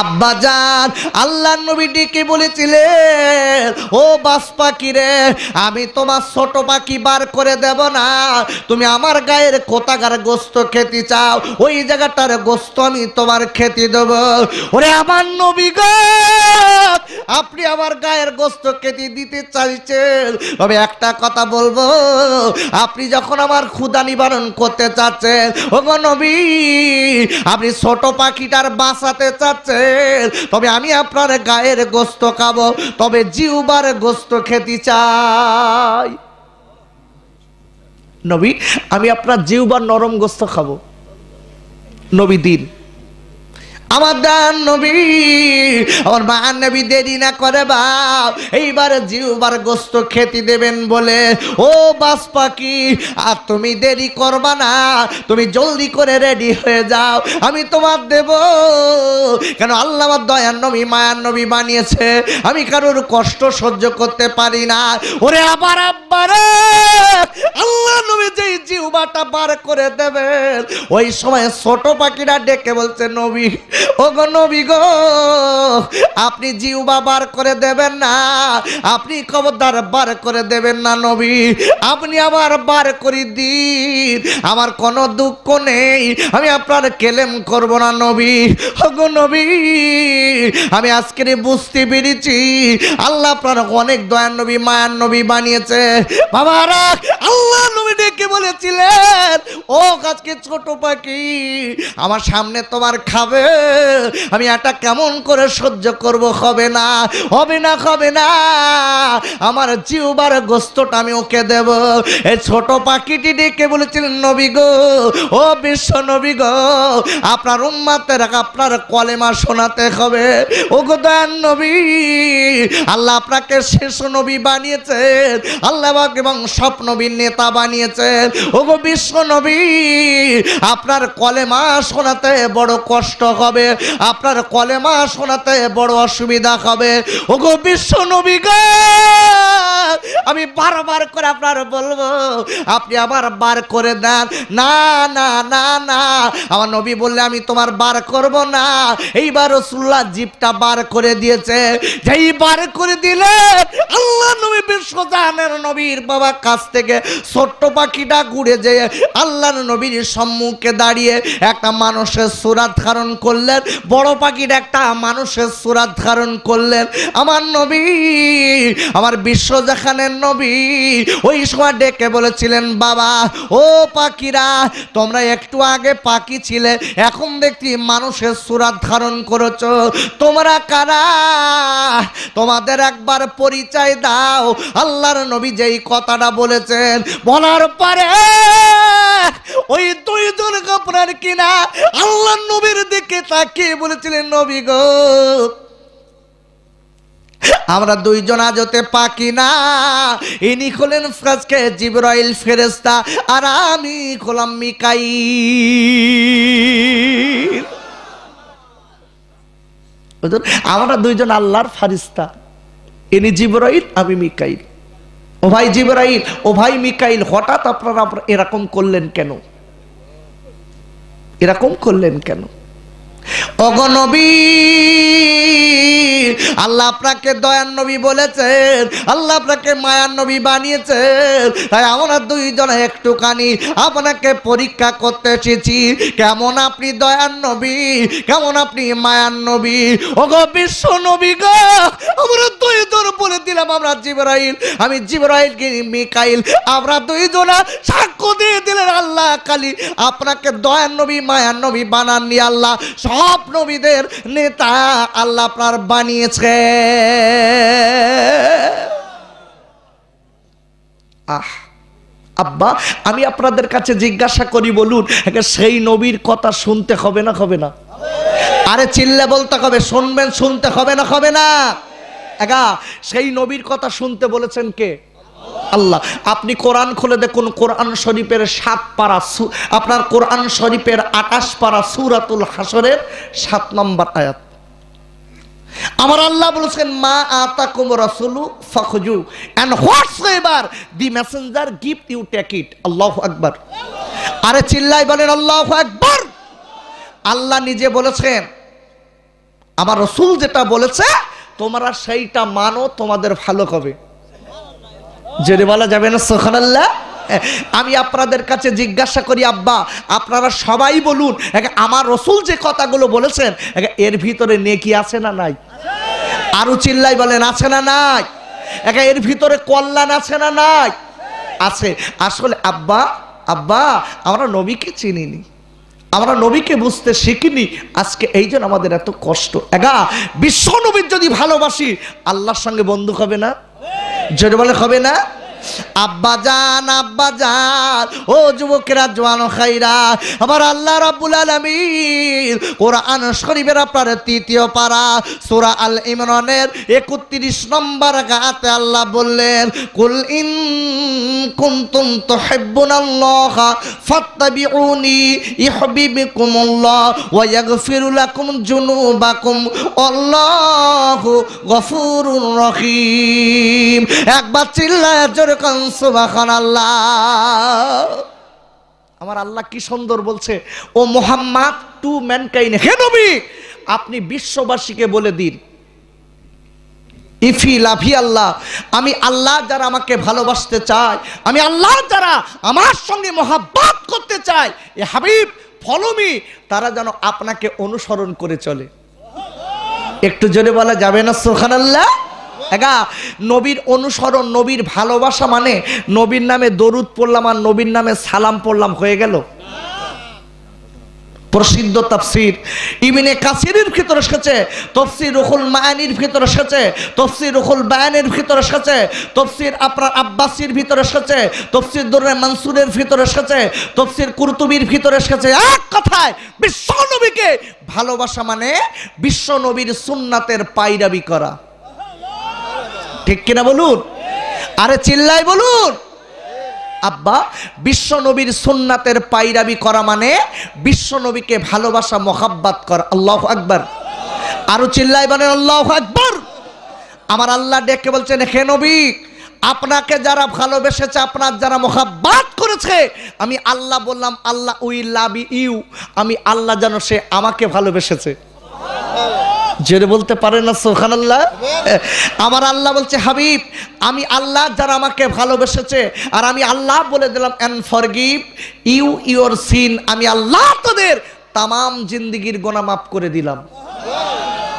আব্বাজান আল্লাহ নবীটিকে বলেছিলেন ও বাস পাখি রে আমি তোমার ছোট পাখি বার করে দেব না তুমি আমার গায়ের কোথাকার গোস্ত খেতে চাও ওই জায়গাটার গোস্ত আমি তোমার খেতে দেব ওরে আমার নবী গ আপনি আমার গায়ের গোস্ত খেতে দিতে চাইছেন তবে একটা কথা বলবো আপনি যখন আমার ক্ষুদা নিবারণ করতে চাচ্ছেন ওগো নবী আপনি ছোট পাখিটার বাঁচাতে চাচ্ছেন দিয়েছেন তবে আমি আপনার গায়ের গোস্ত খাব তবে জিউবার গোস্ত খেতে চাই নবী আমি আপনার জিউবার নরম গোস্ত খাবো নবী দিন আমার দান নবী আমার মা নবী দেরি না করে বাপ এইবার জিউবার গোস্ত খেতে দেবেন বলে ও বাস পাখি আর তুমি দেরি করবা না তুমি জলদি করে রেডি হয়ে যাও আমি তোমার দেব কেন আল্লাহ আমার দয়ার নবী মায়ার নবী বানিয়েছে আমি কারোর কষ্ট সহ্য করতে পারি না ওরে আবার আব্বার আল্লাহ নবী যেই জিউবাটা বার করে দেবেন ওই সময় ছোট পাখিরা ডেকে বলছে নবী ওগো গো আপনি জিউবা বার করে দেবেন না আপনি কবদার বার করে দেবেন না নবী আপনি আবার বার করে দিন আমার কোনো দুঃখ নেই আমি আপনার কেলেম করব না নবী হগ নবী আমি আজকে বুঝতে পেরেছি আল্লাহ আপনার অনেক দয়ার নবী মায়ার নবী বানিয়েছে বাবা আল্লাহ নবী ডেকে বলেছিলেন ও আজকে ছোট পাখি আমার সামনে তোমার খাবে আমি এটা কেমন করে সহ্য করব হবে না হবে না হবে না আমার জিউবার গোস্তটা আমি ওকে দেব এই ছোট পাখিটি ডেকে বলেছিলেন নবী গো ও বিশ্ব নবী গো আপনার উম্মাতের আপনার কলেমা শোনাতে হবে ও গো দয়ান নবী আল্লাহ আপনাকে শেষ নবী বানিয়েছেন আল্লাহ এবং সব নবীর নেতা বানিয়েছেন ও গো বিশ্ব নবী আপনার কলেমা শোনাতে বড় কষ্ট হবে হবে আপনার কলেমা শোনাতে বড় অসুবিধা হবে ওগো বিশ্ব নবী আমি বারবার করে আপনার বলবো আপনি আমার বার করে দেন না না না না আমার নবী বললে আমি তোমার বার করব না এইবার রসুল্লাহ জিপটা বার করে দিয়েছে যেই বার করে দিলে আল্লাহ নবী বিশ্বজানের নবীর বাবা কাছ থেকে ছোট্ট পাখিটা ঘুরে যেয়ে আল্লাহর নবীর সম্মুখে দাঁড়িয়ে একটা মানুষের সুরাত ধারণ করলে করলেন বড় পাখির একটা মানুষের সুরাত ধারণ করলেন আমার নবী আমার বিশ্ব জাখানের নবী ওই সময় ডেকে বলেছিলেন বাবা ও পাখিরা তোমরা একটু আগে পাখি ছিলে এখন দেখি মানুষের সুরাত ধারণ করেছ তোমরা কারা তোমাদের একবার পরিচয় দাও আল্লাহর নবী যেই কথাটা বলেছেন বলার পরে ওই দুইজন আপনার কিনা আল্লাহ নবীর দিকে পাখি বলেছিলেন নবী গো আমরা দুইজন আজতে পাকি না ইনি হলেন ফ্রাজকে জিব্রাইল ফেরেস্তা আর আমি হলাম মিকাই আমরা দুইজন আল্লাহর ফারিস্তা ইনি জিব্রাইল আমি মিকাইল ও ভাই জিব্রাইল ও ভাই মিকাইল হঠাৎ আপনারা এরকম করলেন কেন এরকম করলেন কেন আল্লাহ আপনাকে দয়ার নবী বলেছেন আল্লাহ আপনাকে মায়ার নবী বানিয়েছেন তাই আমরা দুইজনে একটুখানি আপনাকে পরীক্ষা করতে এসেছি কেমন আপনি দয়ার নবী কেমন আপনি মায়ার নবী অগ বিশ্ব নবী গো আমরা দুইজন বলে দিলাম আমরা জিবরাইল আমি জিবরাইল মিকাইল আমরা দুইজনা সাক্ষ্য দিয়ে দিলেন আল্লাহ কালি আপনাকে দয়ার নবী মায়ার নবী বানাননি আল্লাহ সব নবীদের নেতা আল্লাহ আপনার বানিয়েছে আহ আব্বা আমি আপনাদের কাছে জিজ্ঞাসা করি বলুন সেই নবীর কথা শুনতে হবে না হবে না আরে চিল্লে বলতে হবে শুনবেন শুনতে হবে না হবে না একা সেই নবীর কথা শুনতে বলেছেন কে আল্লাহ আপনি কোরআন খুলে দেখুন কোরআন শরীফের সাত পারা আপনার কোরআন শরীফের আকাশ পারা সুরাতুল হাসরের সাত নম্বর আয়াত আমার আল্লাহ বলেছেন মা আতা কুমর রাসুলু ফখজু whatsoever the messenger gift you take it আল্লাহ আকবার আরে চিল্লাই বলেন আল্লাহ আকবার আল্লাহ নিজে বলেছেন আমার রসুল যেটা বলেছে তোমরা সেইটা মানো তোমাদের ভালো হবে যদি বলা যাবে না সোহান আল্লাহ আমি আপনাদের কাছে জিজ্ঞাসা করি আব্বা আপনারা সবাই বলুন আমার রসুল যে কথাগুলো বলেছেন এর ভিতরে নেকি আছে না নাই আরো চিল্লাই বলেন আছে না নাই এর ভিতরে কল্যাণ আছে না নাই আছে আসলে আব্বা আব্বা আমরা নবীকে চিনিনি আমরা নবীকে বুঝতে শিখিনি আজকে এই জন্য আমাদের এত কষ্ট একা বিশ্ব নবীর যদি ভালোবাসি আল্লাহর সঙ্গে বন্ধু হবে না জোর বলে হবে না আব্বা জান আব্বা জান ও যুবকেরা জোয়ান খাইরা আমার আল্লাহ রাব্বুল আলামিন কোরআন শরীফের আপনার তৃতীয় পাড়া সূরা আল ইমরানের একত্রিশ নম্বর গাতে আল্লাহ বললেন কুল ইন রহিম একবার চিল্লায় জোরে জোরে কনসুবাখান আল্লাহ আমার আল্লাহ কি সুন্দর বলছে ও মোহাম্মদ টু ম্যানকাইন হে নবী আপনি বিশ্ববাসীকে বলে দিন ইফি লাভি আল্লাহ আমি আল্লাহ যারা আমাকে ভালোবাসতে চাই আমি আল্লাহ যারা আমার সঙ্গে মহাব্বাত করতে চাই এ হাবিব ফলমি তারা যেন আপনাকে অনুসরণ করে চলে একটু জোরে বলা যাবে না সুখান আল্লাহ হ্যাঁ নবীর অনুসরণ নবীর ভালোবাসা মানে নবীর নামে দরুদ পড়লাম আর নবীর নামে সালাম পড়লাম হয়ে গেল প্রসিদ্ধ তফসির ইমিনে কাসিরের ভিতরে এসেছে তফসির রুহুল মায়ানির ভিতরে এসেছে তফসির রুহুল বায়ানের ভিতরে এসেছে তফসির আপনার আব্বাসির ভিতরে এসেছে তফসির দোরে মানসুরের ভিতরে এসেছে তফসির কুরতুবির ভিতরে এসেছে এক কথায় বিশ্ব নবীকে ভালোবাসা মানে বিশ্ব নবীর সুন্নাতের পাইরাবি করা ঠিক কিনা বলুন আরে চিল্লাই বলুন আব্বা বিশ্ব নবীর সুন্নাতের পাইরাবি করা মানে বিশ্ব নবীকে ভালোবাসা মোহাব্বাত করা আল্লাহ আকবর আরো চিল্লাই বলেন আল্লাহ আকবর আমার আল্লাহ ডেকে বলছেন হে নবী আপনাকে যারা ভালোবেসেছে আপনার যারা মোহাব্বাত করেছে আমি আল্লাহ বললাম আল্লাহ উই লাভ ইউ আমি আল্লাহ যেন সে আমাকে ভালোবেসেছে জোরে বলতে পারে না সোহান আল্লাহ আমার আল্লাহ বলছে হাবিব আমি আল্লাহ যারা আমাকে ভালোবেসেছে আর আমি আল্লাহ বলে দিলাম and forgive you your sin আমি আল্লাহ তোদের তামাম জিন্দিগির গোনা মাফ করে দিলাম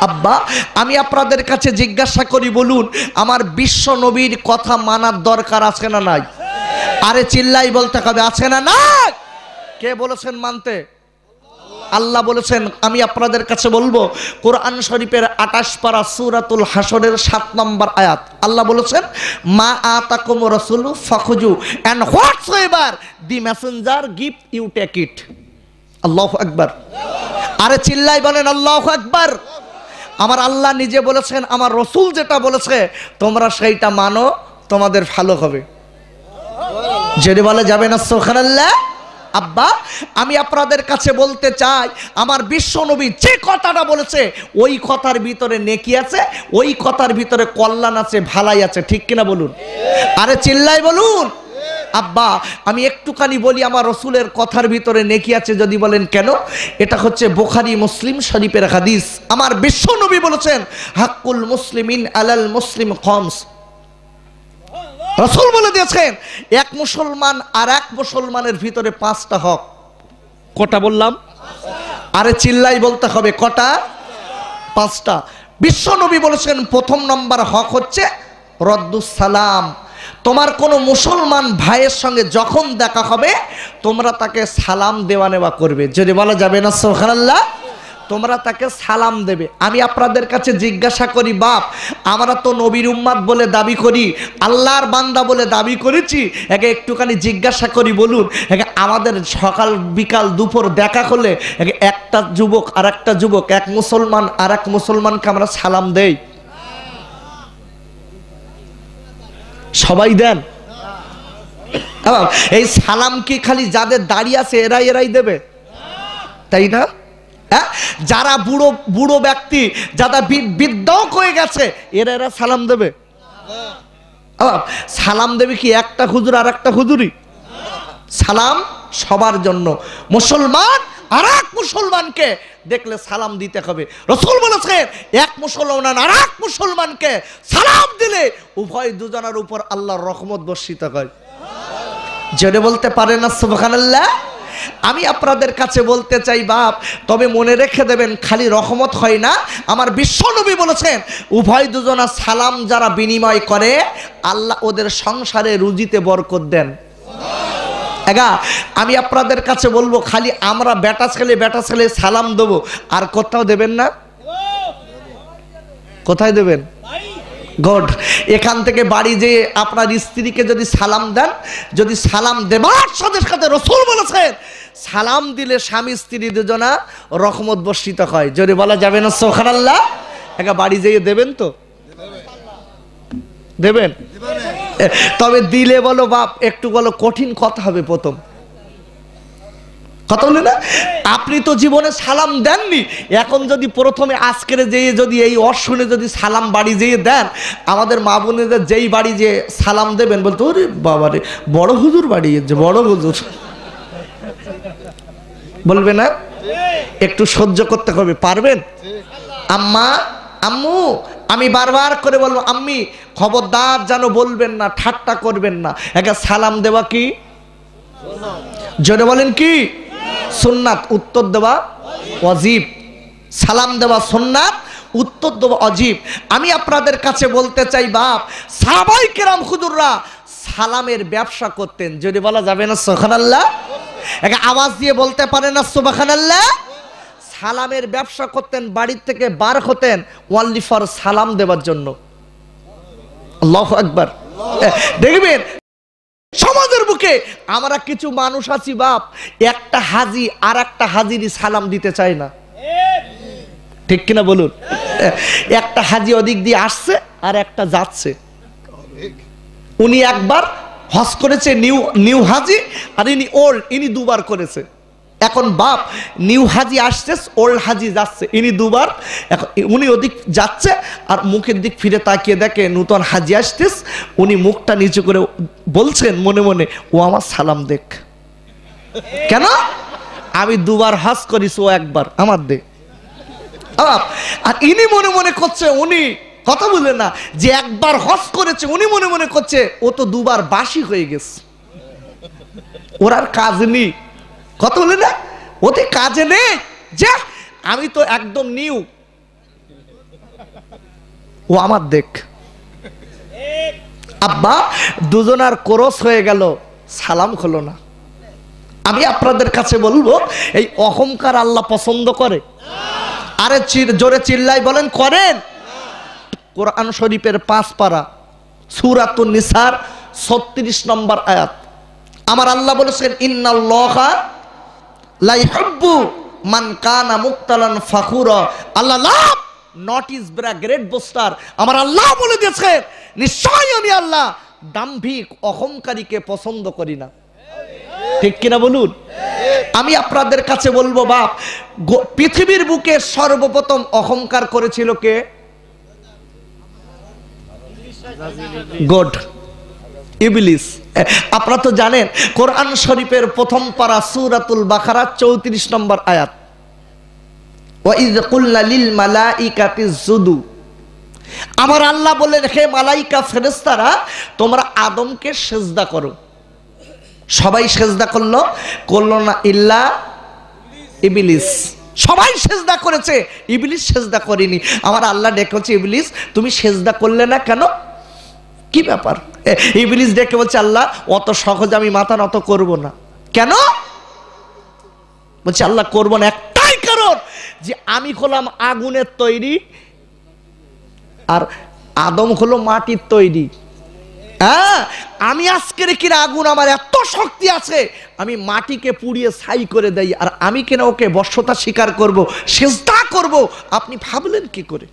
আব্বা আমি আপনাদের কাছে জিজ্ঞাসা করি বলুন আমার বিশ্ব নবীর কথা মানার দরকার আছে না নাই আরে চিল্লাই বলতে হবে আছে না না কে বলেছেন মানতে আল্লাহ বলেছেন আমি আপনাদের কাছে বলবো কোরআন শরীফের আটাশ পারা সুরাতুল হাসনের সাত নম্বর আয়াত আল্লাহ বলেছেন মা আতাকুম রসুল ফখুজু and whatsoever the messenger gift you take it আল্লাহ একবার আরে চিল্লাই বলেন আল্লাহ একবার আমার আল্লাহ নিজে বলেছেন আমার রসুল যেটা বলেছে তোমরা সেইটা মানো তোমাদের ভালো হবে যদি বলে যাবে না সোখান আল্লাহ আব্বা আমি আপনাদের কাছে বলতে চাই আমার বিশ্বনবী যে কথাটা বলেছে ওই কথার ভিতরে নেকি আছে ওই কথার ভিতরে কল্যাণ আছে ভালাই আছে ঠিক কিনা বলুন আরে চিল্লাই বলুন আব্বা আমি একটুখানি বলি আমার রসুলের কথার ভিতরে নেকি আছে যদি বলেন কেন এটা হচ্ছে বোখারি মুসলিম শরীফের হাদিস আমার বিশ্বনবী বলেছেন হাক্কুল ইন আলাল মুসলিম খমস রসুল বলে দিয়েছেন এক মুসলমান আর এক মুসলমানের ভিতরে পাঁচটা হক কটা বললাম আরে চিল্লাই বলতে হবে কটা পাঁচটা বিশ্বনবী বলেছেন প্রথম নম্বর হক হচ্ছে রদ্দুসালাম তোমার কোনো মুসলমান ভাইয়ের সঙ্গে যখন দেখা হবে তোমরা তাকে সালাম দেওয়া নেওয়া করবে যদি বলা যাবে না সোহানাল্লাহ তোমরা তাকে সালাম দেবে আমি আপনাদের কাছে জিজ্ঞাসা করি বাপ আমরা তো নবীর উম্মাদ বলে দাবি করি আল্লাহর বান্দা বলে দাবি করেছি একে একটুখানি জিজ্ঞাসা করি বলুন একে আমাদের সকাল বিকাল দুপুর দেখা হলে একে একটা যুবক আর একটা যুবক এক মুসলমান আর এক মুসলমানকে আমরা সালাম দেই সবাই দেন এই সালাম কি খালি যাদের দাঁড়িয়ে আছে এরাই এরাই দেবে তাই না হ্যাঁ যারা বুড়ো বুড়ো ব্যক্তি যারা বিদ্যক হয়ে গেছে এরা এরা সালাম দেবে সালাম দেবে কি একটা খুজুর আর একটা খুজুরি সালাম সবার জন্য মুসলমান আর এক মুসলমানকে দেখলে সালাম দিতে হবে রসুল বলেছেন এক মুসলমান আর এক মুসলমানকে সালাম দিলে উভয় দুজনের উপর আল্লাহর রহমত বর্ষিত হয় জোরে বলতে পারে না সুবহানাল্লাহ আমি আপনাদের কাছে বলতে চাই বাপ তবে মনে রেখে দেবেন খালি রহমত হয় না আমার বিশ্বনবী বলেছেন উভয় দুজনা সালাম যারা বিনিময় করে আল্লাহ ওদের সংসারে রুজিতে বরকত দেন এগা আমি আপনাদের কাছে বলবো খালি আমরা বেটা ছেলে বেটা ছেলে সালাম দেবো আর কোথাও দেবেন না কোথায় দেবেন গড এখান থেকে বাড়ি যে আপনার স্ত্রীকে যদি সালাম দেন যদি সালাম দেবার সাথে সাথে রসুল বলেছেন সালাম দিলে স্বামী স্ত্রী দুজনা রহমত বর্ষিত হয় যদি বলা যাবে না সোখান আল্লাহ একা বাড়ি যেয়ে দেবেন তো দেবেন তবে দিলে বলো বাপ একটু বলো কঠিন কথা হবে প্রথম কথা হলো না আপনি তো জীবনে সালাম দেননি এখন যদি প্রথমে আজকের যেয়ে যদি এই অশুনে যদি সালাম বাড়ি যেয়ে দেন আমাদের মা বোনেদের যেই বাড়ি যে সালাম দেবেন বলতো ওরে বাবা রে বড় হুজুর বাড়ি যে বড় হুজুর বলবে না একটু সহ্য করতে হবে পারবেন আম্মা আম্মু আমি বারবার করে বলবো আম্মি খবরদার যেন বলবেন না ঠাট্টা করবেন না একে সালাম দেওয়া কি জোরে বলেন কি সোননাথ উত্তর দেওয়া অজীব সালাম দেওয়া সোননাথ উত্তর দেওয়া অজীব আমি আপনাদের কাছে বলতে চাই বাপ সাবাই কেরাম খুদুররা সালামের ব্যবসা করতেন যদি বলা যাবে না সোখানাল্লাহ একে আওয়াজ দিয়ে বলতে পারে না সোবাখানাল্লাহ সালামের ব্যবসা করতেন বাড়ির থেকে বার হতেন ওয়াল্লি ফর সালাম দেওয়ার জন্য লহ একবার দেখবেন সমাজের বুকে আমরা কিছু মানুষ আছি বাপ একটা হাজি আর একটা হাজিরই সালাম দিতে চায় না ঠিক কিনা বলুন একটা হাজি অদিক দিয়ে আসছে আর একটা যাচ্ছে উনি একবার হজ করেছে নিউ নিউ হাজি আর ইনি ওল্ড ইনি দুবার করেছে এখন বাপ নিউ হাজি আসছে ওল্ড হাজি যাচ্ছে ইনি দুবার এখন উনি ওদিক যাচ্ছে আর মুখের দিক ফিরে তাকিয়ে দেখে নূতন হাজি আসতেস উনি মুখটা নিচু করে বলছেন মনে মনে ও আমার সালাম দেখ কেন আমি দুবার হাস করিস ও একবার আমার দে আর ইনি মনে মনে করছে উনি কথা বলে না যে একবার হস করেছে উনি মনে মনে করছে ও তো দুবার বাসি হয়ে গেছে ওরার কাজ নেই কত বলে না ওতে কাজে নেই যা আমি তো একদম নিউ ও আমার দেখ আব্বা দুজনার কোরস হয়ে গেল সালাম হলো না আমি আপনাদের কাছে বলবো এই অহংকার আল্লাহ পছন্দ করে আরে জোরে চিল্লাই বলেন করেন কোরআন শরীফের পাঁচ পাড়া সুরাত নিসার ছত্রিশ নম্বর আয়াত আমার আল্লাহ বলেছেন ইন্না লাইহব্বু মান কানা মুক্তালান ফাখুর আল্লাহ love not is braggart boaster আমার আল্লাহ বলে দিয়েছে নিশ্চয়ই আমি আল্লাহ দাম্ভিক অহংকারীকে পছন্দ করি না ঠিক কিনা বলুন আমি আপনাদের কাছে বলবো বাপ পৃথিবীর বুকে সর্বপ্রথম অহংকার করেছিল কে গড ইবলিস আপনারা তো জানেন কোরআন শরীফের প্রথম পারা সুরাতুল বাখারা চৌত্রিশ নম্বর আয়াত আমার আল্লাহ বলে রেখে মালাইকা ফেরেস্তারা তোমরা আদমকে সেজদা করো সবাই সেজদা করলো করলো না ইল্লা ইবলিস সবাই সেজদা করেছে ইবলিস সেজদা করেনি আমার আল্লাহ ডেকেছে ইবলিস তুমি সেজদা করলে না কেন কি ব্যাপার ইবলিস ডেকে বলছে আল্লাহ অত সহজ আমি মাথা নত করব না কেন বলছে আল্লাহ করব না একটাই কারণ যে আমি হলাম আগুনের তৈরি আর আদম হলো মাটির তৈরি হ্যাঁ আমি আজকের কিনা আগুন আমার এত শক্তি আছে আমি মাটিকে পুড়িয়ে ছাই করে দেই আর আমি কিনা ওকে বর্ষতা স্বীকার করব সেজদা করব আপনি ভাবলেন কি করে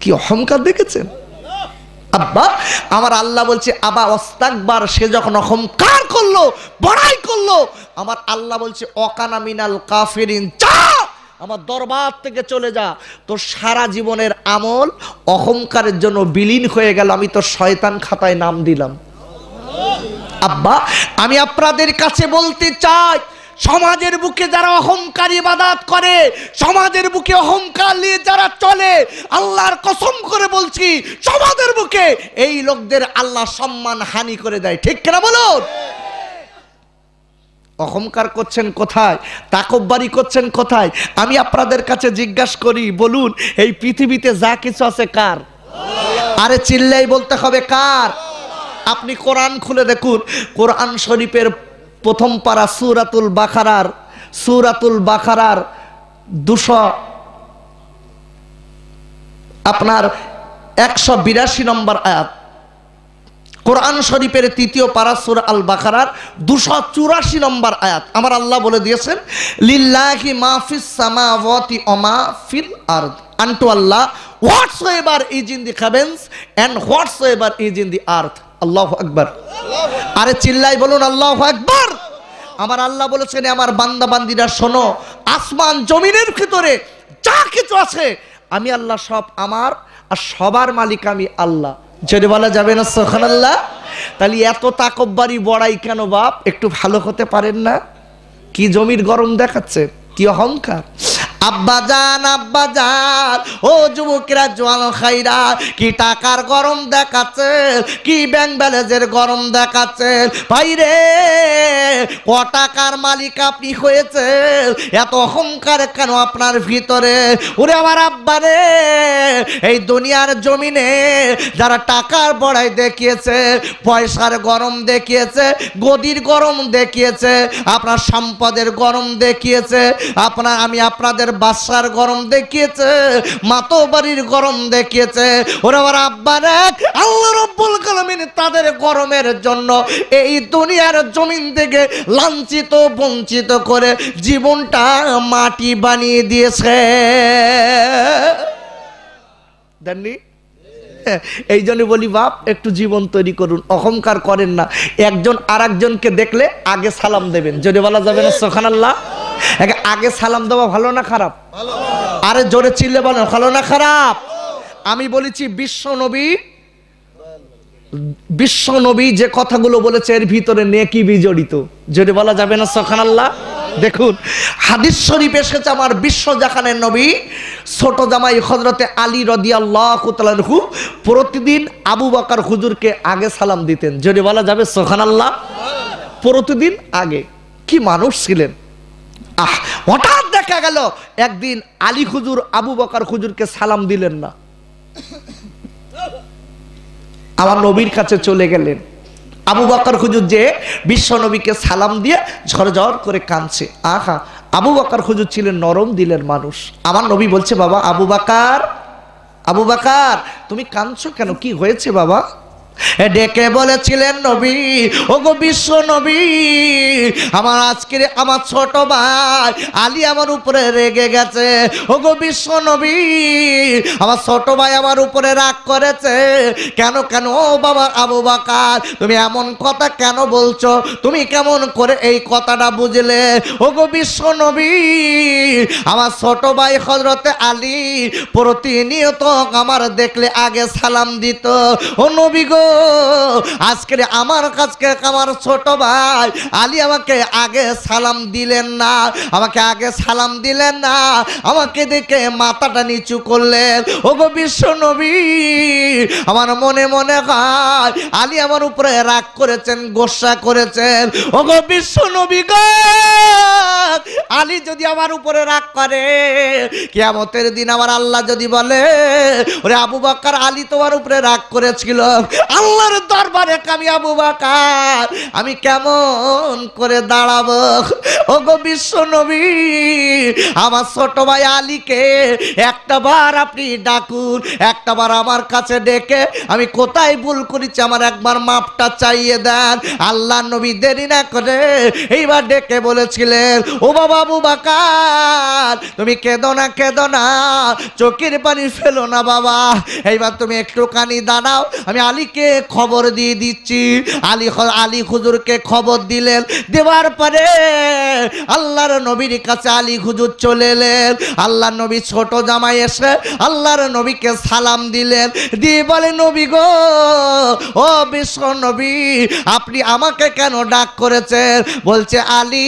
কি অহংকার দেখেছেন আব্বা আমার আল্লাহ বলছে আবা অস্তাকবার সে যখন অহংকার করলো বড়াই করলো আমার আল্লাহ বলছে অকানা মিনাল কাফেরিন যা আমার দরবার থেকে চলে যা তো সারা জীবনের আমল অহংকারের জন্য বিলীন হয়ে গেল আমি তো শয়তান খাতায় নাম দিলাম আব্বা আমি আপনাদের কাছে বলতে চাই সমাজের বুকে যারা অহংকারী বাদাত করে সমাজের বুকে অহংকার নিয়ে যারা চলে আল্লাহর কসম করে বলছি সমাজের বুকে এই লোকদের আল্লাহ সম্মান হানি করে দেয় ঠিক কিনা বলুন অহংকার করছেন কোথায় তাকব্বারি করছেন কোথায় আমি আপনাদের কাছে জিজ্ঞাসা করি বলুন এই পৃথিবীতে যা কিছু আছে কার আরে চিল্লাই বলতে হবে কার আপনি কোরআন খুলে দেখুন কোরআন শরীফের প্রথম পারা সুরাতুল বাখারার সুরাতুল বাখারার দুশো আপনার একশো বিরাশি নম্বর আয়াত কোরআন শরীফের তৃতীয় পারা সুর আল বাখারার দুশো চুরাশি নম্বর আয়াত আমার আল্লাহ বলে দিয়েছেন লিল্লাহি মাহফিস সামাওয়াতি অমা ফিল আর্দ আন্টু আল্লাহ whatsoever is in the heavens and whatsoever is in the earth আল্লাহ আকবর আরে চিল্লাই বলুন আল্লাহ আকবার আমার আল্লাহ বলেছেন আমার বান্দা বান্দিরা শোনো আসমান জমিনের ভিতরে যা কিছু আছে আমি আল্লাহ সব আমার আর সবার মালিক আমি আল্লাহ যদি বলা যাবে না সোহান আল্লাহ তাহলে এত তাকব্বারি বড়াই কেন বাপ একটু ভালো হতে পারেন না কি জমির গরম দেখাচ্ছে কি অহংকার আব্বাজান আব্বাজান ও যুবকেরা জোয়াল খাইরা কি টাকার গরম দেখাচ্ছেন কি ব্যাংক ব্যালেন্সের গরম দেখাচ্ছেন রে ক টাকার মালিক আপনি হয়েছে এত অহংকার কেন আপনার ভিতরে ওরে আমার আব্বারে এই দুনিয়ার জমিনে যারা টাকার বড়াই দেখিয়েছে পয়সার গরম দেখিয়েছে গদির গরম দেখিয়েছে আপনার সম্পদের গরম দেখিয়েছে আপনার আমি আপনাদের আমাদের বাসার গরম দেখিয়েছে মাতো বাড়ির গরম দেখিয়েছে ওরা আবার আব্বার এক আল্লাহ রব্বুল কালামিন তাদের গরমের জন্য এই দুনিয়ার জমিন থেকে লাঞ্ছিত বঞ্চিত করে জীবনটা মাটি বানিয়ে দিয়েছে দেননি এই জন্য বলি বাপ একটু জীবন তৈরি করুন অহংকার করেন না একজন আর দেখলে আগে সালাম দেবেন যদি বলা যাবে না সোখান আল্লাহ আগে সালাম দেওয়া ভালো না খারাপ আরে জোরে চিল্লে বলেন ভালো না খারাপ আমি বলেছি বিশ্ব নবী বিশ্ব নবী যে কথাগুলো বলেছে এর ভিতরে নেকি বিজড়িত যদি বলা যাবে না সখান আল্লাহ দেখুন হাদিস শরীফ এসেছে আমার বিশ্ব জাহানের নবী ছোট জামাই হজরতে আলী রদিয়াল্লাহ প্রতিদিন আবু বাকার হুজুরকে আগে সালাম দিতেন যদি বলা যাবে সখান আল্লাহ প্রতিদিন আগে কি মানুষ ছিলেন আহ হঠাৎ দেখা গেল একদিন আলী খুজুর আবু বকার খুজুরকে সালাম দিলেন না আমার নবীর কাছে চলে গেলেন আবু বকার খুজুর যে বিশ্ব নবীকে সালাম দিয়ে ঝরঝর করে কাঁদছে আহা আবু বাকার খুজুর ছিলেন নরম দিলের মানুষ আমার নবী বলছে বাবা আবু বাকার আবু বাকার তুমি কাঁদছো কেন কি হয়েছে বাবা ডেকে বলেছিলেন নবী গো বিশ্ব নবী আমার আজকের আমার ছোট ভাই আলী আমার উপরে রেগে গেছে গো বিশ্ব নবী আমার ছোট ভাই আমার উপরে রাগ করেছে কেন কেন ও বাবা আবু বাকার তুমি এমন কথা কেন বলছো তুমি কেমন করে এই কথাটা বুঝলে গো বিশ্ব নবী আমার ছোট ভাই হজরতে আলী প্রতিনিয়ত আমার দেখলে আগে সালাম দিত ও নবী গো আজকে আমার কাছকে আমার ছোট ভাই আলী আমাকে আগে সালাম দিলেন না আমাকে আগে সালাম দিলেন না আমাকে দেখে মাথাটা নিচু করলেন ও গো বিশ্ব নবী আমার মনে মনে হয় আলী আমার উপরে রাগ করেছেন গোসা করেছেন ও গো বিশ্ব নবী গো আলী যদি আমার উপরে রাগ করে কেয়ামতের দিন আমার আল্লাহ যদি বলে ওরে আবু বাক্কার আলী তোমার উপরে রাগ করেছিল আল্লাহর দরবারে কামিয়াবু বাকার আমি কেমন করে দাঁড়াব ও গো বিশ্ব নবী আমার ছোট ভাই আলীকে একটা বার আপনি ডাকুন একটা বার আমার কাছে ডেকে আমি কোথায় ভুল করেছি আমার একবার মাপটা চাইয়ে দেন আল্লাহ নবী দেরি না করে এইবার ডেকে বলেছিলেন ও বাবা আবু বাকার তুমি কেঁদো না কেঁদো না চোখের পানি ফেলো না বাবা এইবার তুমি একটুখানি দাঁড়াও আমি আলীকে কে খবর দিয়ে দিচ্ছি আলী আলী হুজুরকে খবর দিলেন দেওয়ার পরে আল্লাহর নবীর কাছে আলী হুজুর চলে এলেন আল্লাহ নবী ছোট জামাই এসে আল্লাহর নবীকে সালাম দিলেন দিয়ে বলে নবী গো ও বিশ্ব নবী আপনি আমাকে কেন ডাক করেছেন বলছে আলী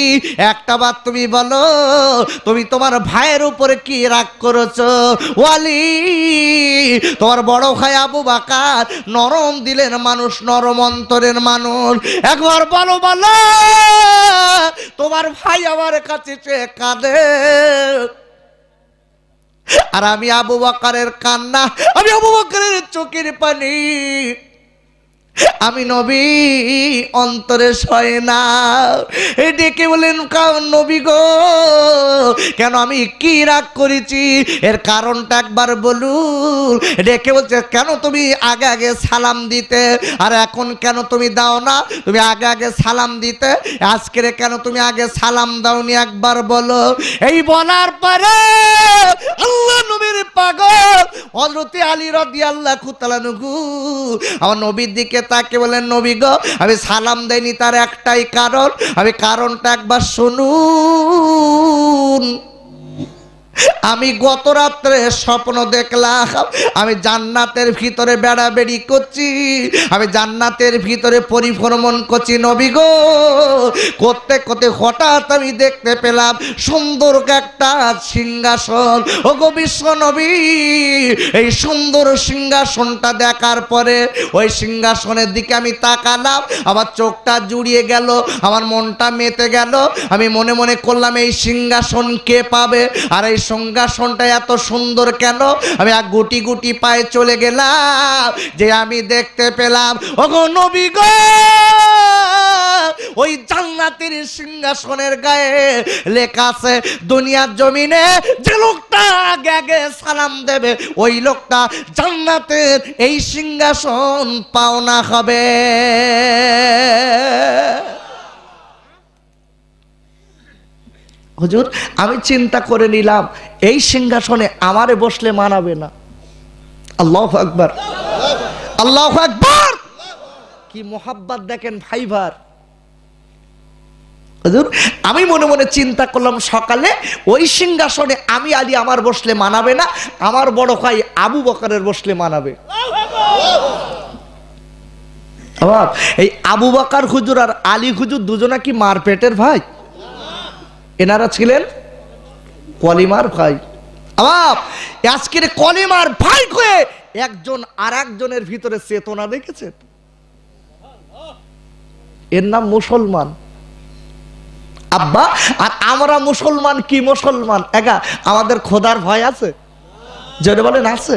একটা বার তুমি বলো তুমি তোমার ভাইয়ের উপরে কি রাগ করেছো আলী তোমার বড় ভাই আবু বাকার নরম দিলেন মানুষ নরম অন্তরের মানুষ একবার বলো বলো তোমার ভাই আমার কাছে চেয়ে কাঁদে আর আমি আবু বাকারের কান্না আমি আবু বাকারের চোখের পানি আমি নবী অন্তরে সয় না ডেকে বলেন কারণ নবী গো কেন আমি কি রাগ করেছি এর কারণটা একবার বলুন ডেকে বলছে কেন তুমি আগে আগে সালাম দিতে আর এখন কেন তুমি দাও না তুমি আগে আগে সালাম দিতে আজকের কেন তুমি আগে সালাম দাওনি একবার বলো এই বলার পরে আল্লাহ নবীর পাগল হজরতে আলী রদি আল্লাহ খুতালানুগু আমার নবীর দিকে তাকে বলেন নবী গ আমি সালাম দেয়নি তার একটাই কারণ আমি কারণটা একবার শুনুন আমি গত রাত্রে স্বপ্ন দেখলাম আমি জান্নাতের ভিতরে বেড়াবেড়ি করছি আমি জান্নাতের ভিতরে পরিভ্রমণ করছি নবী গো করতে করতে হঠাৎ আমি দেখতে পেলাম সুন্দর একটা সিংহাসন ও গো বিশ্ব নবী এই সুন্দর সিংহাসনটা দেখার পরে ওই সিংহাসনের দিকে আমি তাকালাম আমার চোখটা জুড়িয়ে গেল আমার মনটা মেতে গেল আমি মনে মনে করলাম এই সিংহাসন কে পাবে আর এই সিংহাসনটা এত সুন্দর কেন আমি আর গুটি গুটি পায়ে চলে গেলাম যে আমি দেখতে পেলাম ওগো নবী গো ওই জান্নাতের সিংহাসনের গায়ে লেখা আছে দুনিয়ার জমিনে যে লোকটা আগে সালাম দেবে ওই লোকটা জান্নাতের এই সিংহাসন পাওনা হবে হুজুর আমি চিন্তা করে নিলাম এই সিংহাসনে আমারে বসলে মানাবে না আল্লাহ আকবর আল্লাহ আকবার কি মোহাব্বাত দেখেন ভাইভার হুজুর আমি মনে মনে চিন্তা করলাম সকালে ওই সিংহাসনে আমি আলী আমার বসলে মানাবে না আমার বড় ভাই আবু বকরের বসলে মানাবে এই আবু বাকার হুজুর আর আলী হুজুর দুজনা কি মারপেটের ভাই এনারা ছিলেন কলিমার ভাই আবার আজকের কলিমার ভাই হয়ে একজন আর একজনের ভিতরে চেতনা দেখেছেন এর নাম মুসলমান আব্বা আর আমরা মুসলমান কি মুসলমান একা আমাদের খোদার ভয় আছে যেটা বলেন আছে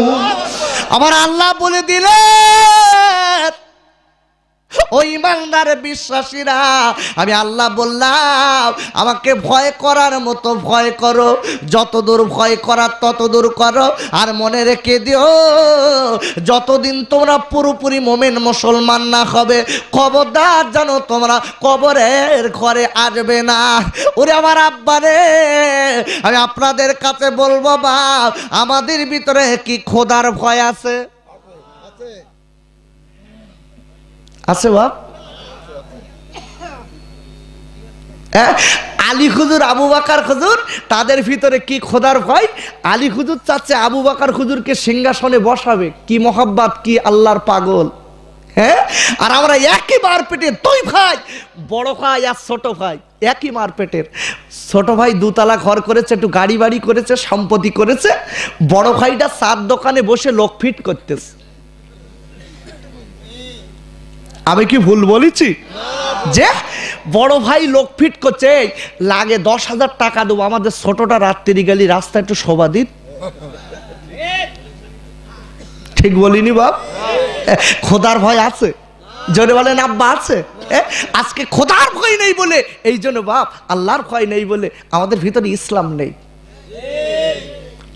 আমার আল্লাহ বলে দিলে ও ইমানদার বিশ্বাসীরা আমি আল্লাহ বললাম আমাকে ভয় করার মতো ভয় করো যতদূর ভয় করার ততদূর করো আর মনে রেখে দিও যতদিন তোমরা পুরোপুরি মোমেন মুসলমান না হবে খবরদার যেন তোমরা কবরের ঘরে আসবে না ওরে আমার আব্বারে আমি আপনাদের কাছে বলবো বা আমাদের ভিতরে কি খোদার ভয় আছে আছে বাপ আলী খুজুর আবু বাকার খুজুর তাদের ভিতরে কি খোদার ভয় আলী খুজুর চাচ্ছে আবু বাকার খুজুরকে সিংহাসনে বসাবে কি মহাব্বাত কি আল্লাহর পাগল হ্যাঁ আর আমরা একই মারপেটের তুই ভাই বড় ভাই আর ছোট ভাই একই মারপেটের ছোট ভাই দুতলা ঘর করেছে একটু গাড়ি বাড়ি করেছে সম্পত্তি করেছে বড় ভাইটা সার দোকানে বসে লোক ফিট করতেছে আমি কি ভুল বলেছি যে বড় ভাই লোক ফিট করছে লাগে দশ হাজার টাকা দেবো আমাদের ছোটটা রাত্রি গেলি রাস্তা একটু শোভা দিন ঠিক বলিনি বাপ খোদার ভয় আছে জোরে বলেন আব্বা আছে আজকে খোদার ভয় নেই বলে এই জন্য বাপ আল্লাহর ভয় নেই বলে আমাদের ভিতরে ইসলাম নেই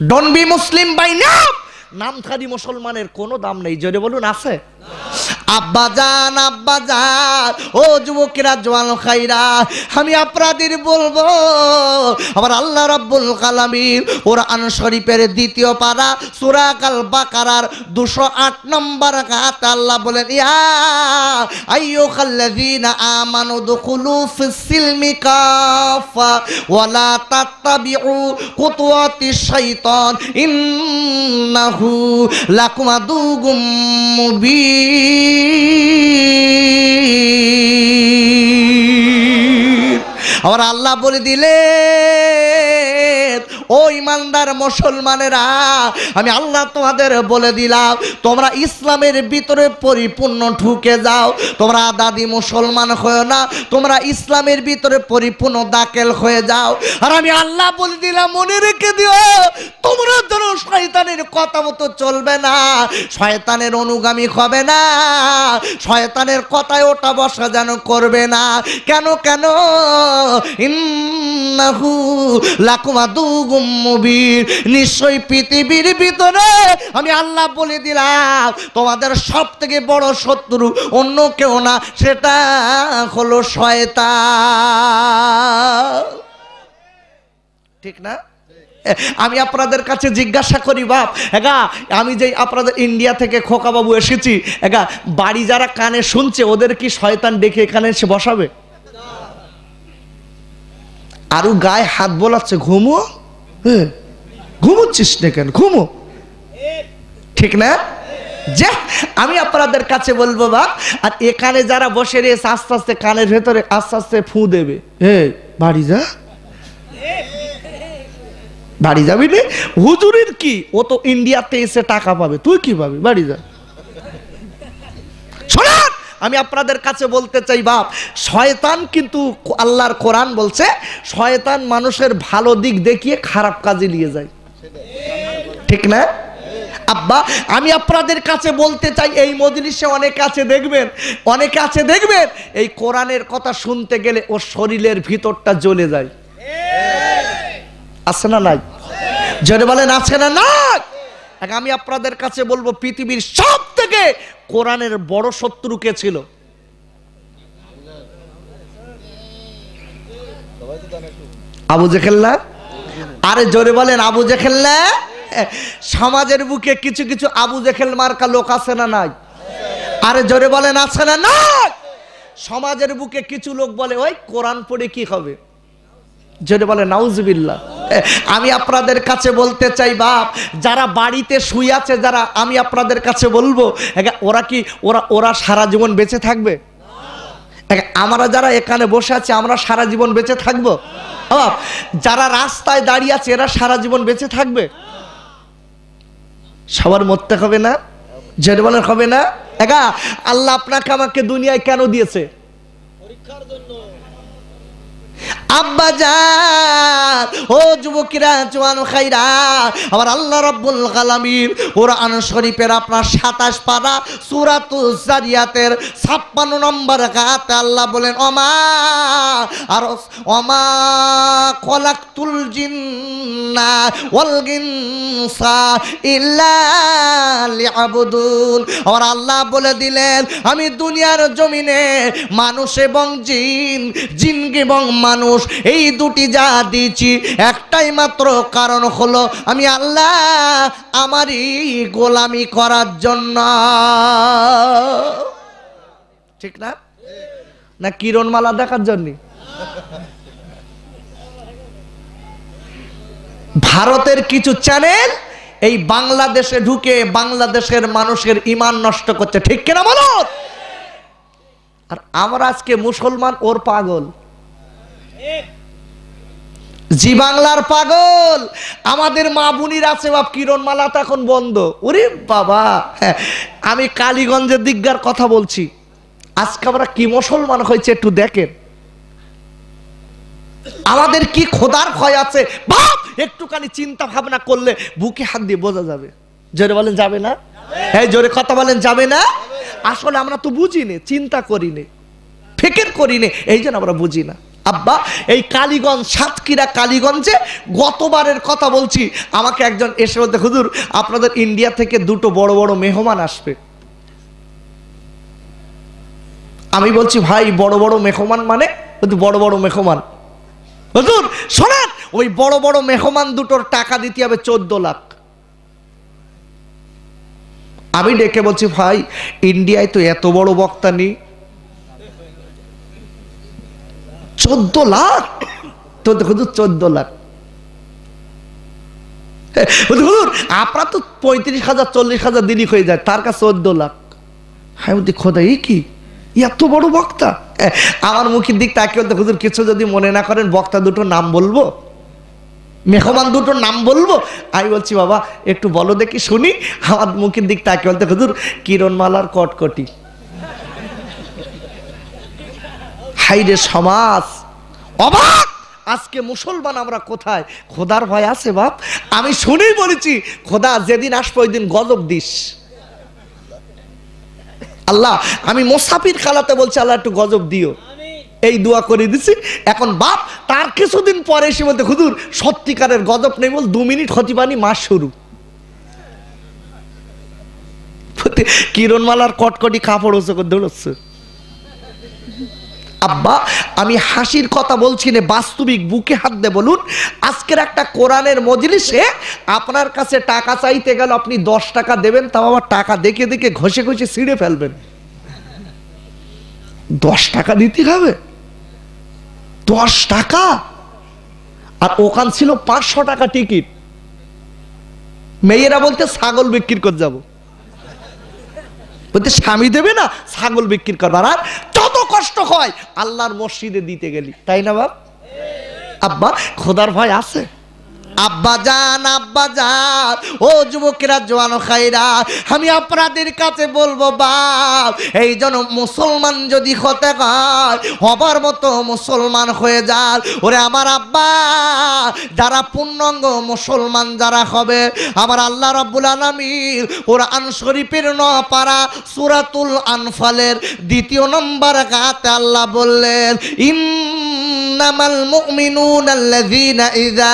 ডন বি মুসলিম বাই নাম নামধারী মুসলমানের কোনো দাম নেই জোরে বলুন আছে আব্বাজান আব্বাজান ও যুবকেরা জোয়ান খাইরা আমি আপনাদের বলবো আমার আল্লাহ রাব্বুল কালামিন কোরআন শরীফের দ্বিতীয় পারা সুরা কাল বাকারার আট নম্বর আয়াত আল্লাহ বলেন ইয়া আইয়ুহাল্লাযীনা আমানু দুখুলু ফিস সিলমি কাফা ওয়ালা তাত্তাবিউ খুতুওয়াতিশ শাইতান ইন্নাহু লাকুম আদুগুম মুবিন আমার আল্লাহ বলে দিলে ও ইমানদার মুসলমানেরা আমি আল্লাহ তোমাদের বলে দিলাম তোমরা ইসলামের ভিতরে পরিপূর্ণ ঢুকে যাও তোমরা দাদি মুসলমান হয়েও না তোমরা ইসলামের ভিতরে পরিপূর্ণ দাখেল হয়ে যাও আর আমি আল্লাহ বলে দিলাম মনে রেখে দিও তোমরা যেন শয়তানের কথা মতো চলবে না শয়তানের অনুগামী হবে না শয়তানের কথায় ওটা বসা যেন করবে না কেন কেন ইন্নাহু লাকুমা দুগু আদুবুম নিশ্চয়ই পৃথিবীর ভিতরে আমি আল্লাহ বলে দিলাম তোমাদের সব থেকে বড় শত্রু অন্য কেউ না সেটা হলো শয়তা ঠিক না আমি আপনাদের কাছে জিজ্ঞাসা করি বাপ হ্যাঁ আমি যে আপনাদের ইন্ডিয়া থেকে খোকাবাবু এসেছি হ্যাঁ বাড়ি যারা কানে শুনছে ওদের কি শয়তান ডেকে এখানে এসে বসাবে আরো গায়ে হাত বোলাচ্ছে ঘুমো হ্যাঁ ঘুমোচ্ছিস না কেন ঘুমো ঠিক না যে আমি আপনাদের কাছে বলবো বা আর এখানে যারা বসে রয়েছে আস্তে আস্তে কানের ভেতরে আস্তে আস্তে ফু দেবে হে হ্যাঁ, বাড়ি যা বাড়ি যাবি নে হুজুরের কি ও তো ইন্ডিয়াতে এসে টাকা পাবে তুই কি পাবি বাড়ি যা শোনা আমি আপনাদের কাছে বলতে চাই বাপ শয়তান কিন্তু আল্লাহর কোরআন বলছে শয়তান মানুষের ভালো দিক দেখিয়ে খারাপ কাজে নিয়ে যায় ঠিক না আব্বা আমি আপনাদের কাছে বলতে চাই এই মজলিসে অনেক আছে দেখবেন অনেকে আছে দেখবেন এই কোরআনের কথা শুনতে গেলে ওর শরীরের ভিতরটা জ্বলে যায় আছে না নাই জোরে বলেন আছে না না আমি আপনাদের কাছে বলবো পৃথিবীর সব থেকে কোরআনের বড় শত্রু কে ছিল আবু জেখেল্লা আরে জোরে বলেন আবু জেখেল্লা সমাজের বুকে কিছু কিছু আবু জেখেল মার্কা লোক আছে না নাই আরে জোরে বলেন আছে না না সমাজের বুকে কিছু লোক বলে ওই কোরআন পড়ে কি হবে জোরে বলে নাউজবিল্লা আমি আপনাদের কাছে বলতে চাই বাপ যারা বাড়িতে শুয়ে আছে যারা আমি আপনাদের কাছে বলবো ওরা কি ওরা ওরা সারা জীবন বেঁচে থাকবে আমরা যারা এখানে বসে আছি আমরা সারা জীবন বেঁচে থাকবো বাপ যারা রাস্তায় দাঁড়িয়ে আছে এরা সারা জীবন বেঁচে থাকবে সবার মরতে হবে না জেড হবে না একা আল্লাহ আপনাকে আমাকে দুনিয়ায় কেন দিয়েছে পরীক্ষার জন্য আব্বা যান ও যুবকেরা জোয়ান খাইরা আমার আল্লাহ রব্বুল আলামিন কোরআন শরীফের আপনার সাতাশ পারা সুরাতুল জারিয়াতের ছাপ্পান্ন নম্বর গাতে আল্লাহ বলেন অমা আর অমা কলাকতুল জিন্না ওয়াল ইনসা ইল্লা লিআবুদুন আমার আল্লাহ বলে দিলেন আমি দুনিয়ার জমিনে মানুষ এবং জিন জিন এবং মানুষ এই দুটি যা দিয়েছি একটাই মাত্র কারণ হলো আমি আল্লাহ আমারই গোলামি করার জন্য ঠিক না না কিরণমালা দেখার জন্য ভারতের কিছু চ্যানেল এই বাংলাদেশে ঢুকে বাংলাদেশের মানুষের ইমান নষ্ট করছে ঠিক কিনা বলো আর আমার আজকে মুসলমান ওর পাগল জি বাংলার পাগল আমাদের মা বুনির আছে বাপ কিরণমালা তো এখন বন্ধ ওরে বাবা হ্যাঁ, আমি কালীগঞ্জের দিগার কথা বলছি আজকে আমরা কি মুসলমান হয়েছে একটু দেখেন আমাদের কি খোদার ভয় আছে বাপ একটুখানি চিন্তা ভাবনা করলে বুকে হাত দিয়ে বোঝা যাবে জোরে বলেন যাবে না হ্যাঁ জোরে কথা বলেন যাবে না আসলে আমরা তো বুঝি চিন্তা করি নে ফেকের করি নে এই জন্য আমরা বুঝি না আব্বা এই কালীগঞ্জ সাতক্ষীরা কালীগঞ্জে গতবারের কথা বলছি আমাকে একজন এসে বলতে হুজুর আপনাদের ইন্ডিয়া থেকে দুটো বড় বড় মেহমান আসবে আমি বলছি ভাই বড় বড় মেহমান মানে বড় বড় মেহমান হুজুর শোনেন ওই বড় বড় মেহমান দুটোর টাকা দিতে হবে চোদ্দ লাখ আমি ডেকে বলছি ভাই ইন্ডিয়ায় তো এত বড় বক্তা নেই চোদ্দ লাখ চোদ্দ হুজুর চোদ্দ লাখ হুজুর আপনার তো পঁয়ত্রিশ হাজার চল্লিশ হাজার দিনই হয়ে যায় তার কাছে চোদ্দ লাখ হ্যাঁ খোদা এই কি এত বড় বক্তা আমার মুখের দিক তাকে হুজুর কিছু যদি মনে না করেন বক্তা দুটো নাম বলবো মেহমান দুটোর নাম বলবো আমি বলছি বাবা একটু বলো দেখি শুনি আমার মুখের দিক তাকে বলতে হুজুর কিরণমালার কটকটি হাইরে সমাজ অবাক আজকে মুসলমান আমরা কোথায় খোদার ভয় আছে বাপ আমি শুনেই বলেছি খোদা যেদিন আসবো ওই দিন গজব দিস আল্লাহ আমি মোসাফির খালাতে বলছি আল্লাহ একটু গজব দিও এই দোয়া করে দিছি এখন বাপ তার কিছুদিন পরে এসে বলতে খুদুর সত্যিকারের গজব নেই বল দু মিনিট হতিবানি মাস শুরু কিরণমালার কটকটি কাপড় হচ্ছে দৌড়চ্ছে আব্বা আমি হাসির কথা বলছি না বাস্তবিক বুকে হাত দিয়ে বলুন আজকের একটা কোরআনের মজলিসে আপনার কাছে টাকা চাইতে গেল আপনি দশ টাকা দেবেন তাও আবার টাকা দেখে দেখে ঘষে ঘষে ছিঁড়ে ফেলবেন দশ টাকা দিতে হবে দশ টাকা আর ওখান ছিল পাঁচশো টাকা টিকিট মেয়েরা বলতে ছাগল বিক্রি করে যাবো বলতে স্বামী দেবে না ছাগল বিক্রি করবার আর যত কষ্ট হয় আল্লাহর মসজিদে দিতে গেলি তাই না বাপ আব্বা খোদার ভয় আছে আব্বাজান আব্বাজান ও যুবকেরা জোয়ান খাইরা আমি আপনাদের কাছে বলবো বাপ এই জন্য মুসলমান যদি হতে হয় হবার মতো মুসলমান হয়ে যান ওরে আমার আব্বা যারা পূর্ণাঙ্গ মুসলমান যারা হবে আমার আল্লাহ রব্বুল আলমীর ওরা আন শরীফের ন পারা সুরাতুল আনফালের দ্বিতীয় নম্বর গাতে আল্লাহ বললেন ইন্নামাল মুমিনুন আল্লাযীনা ইযা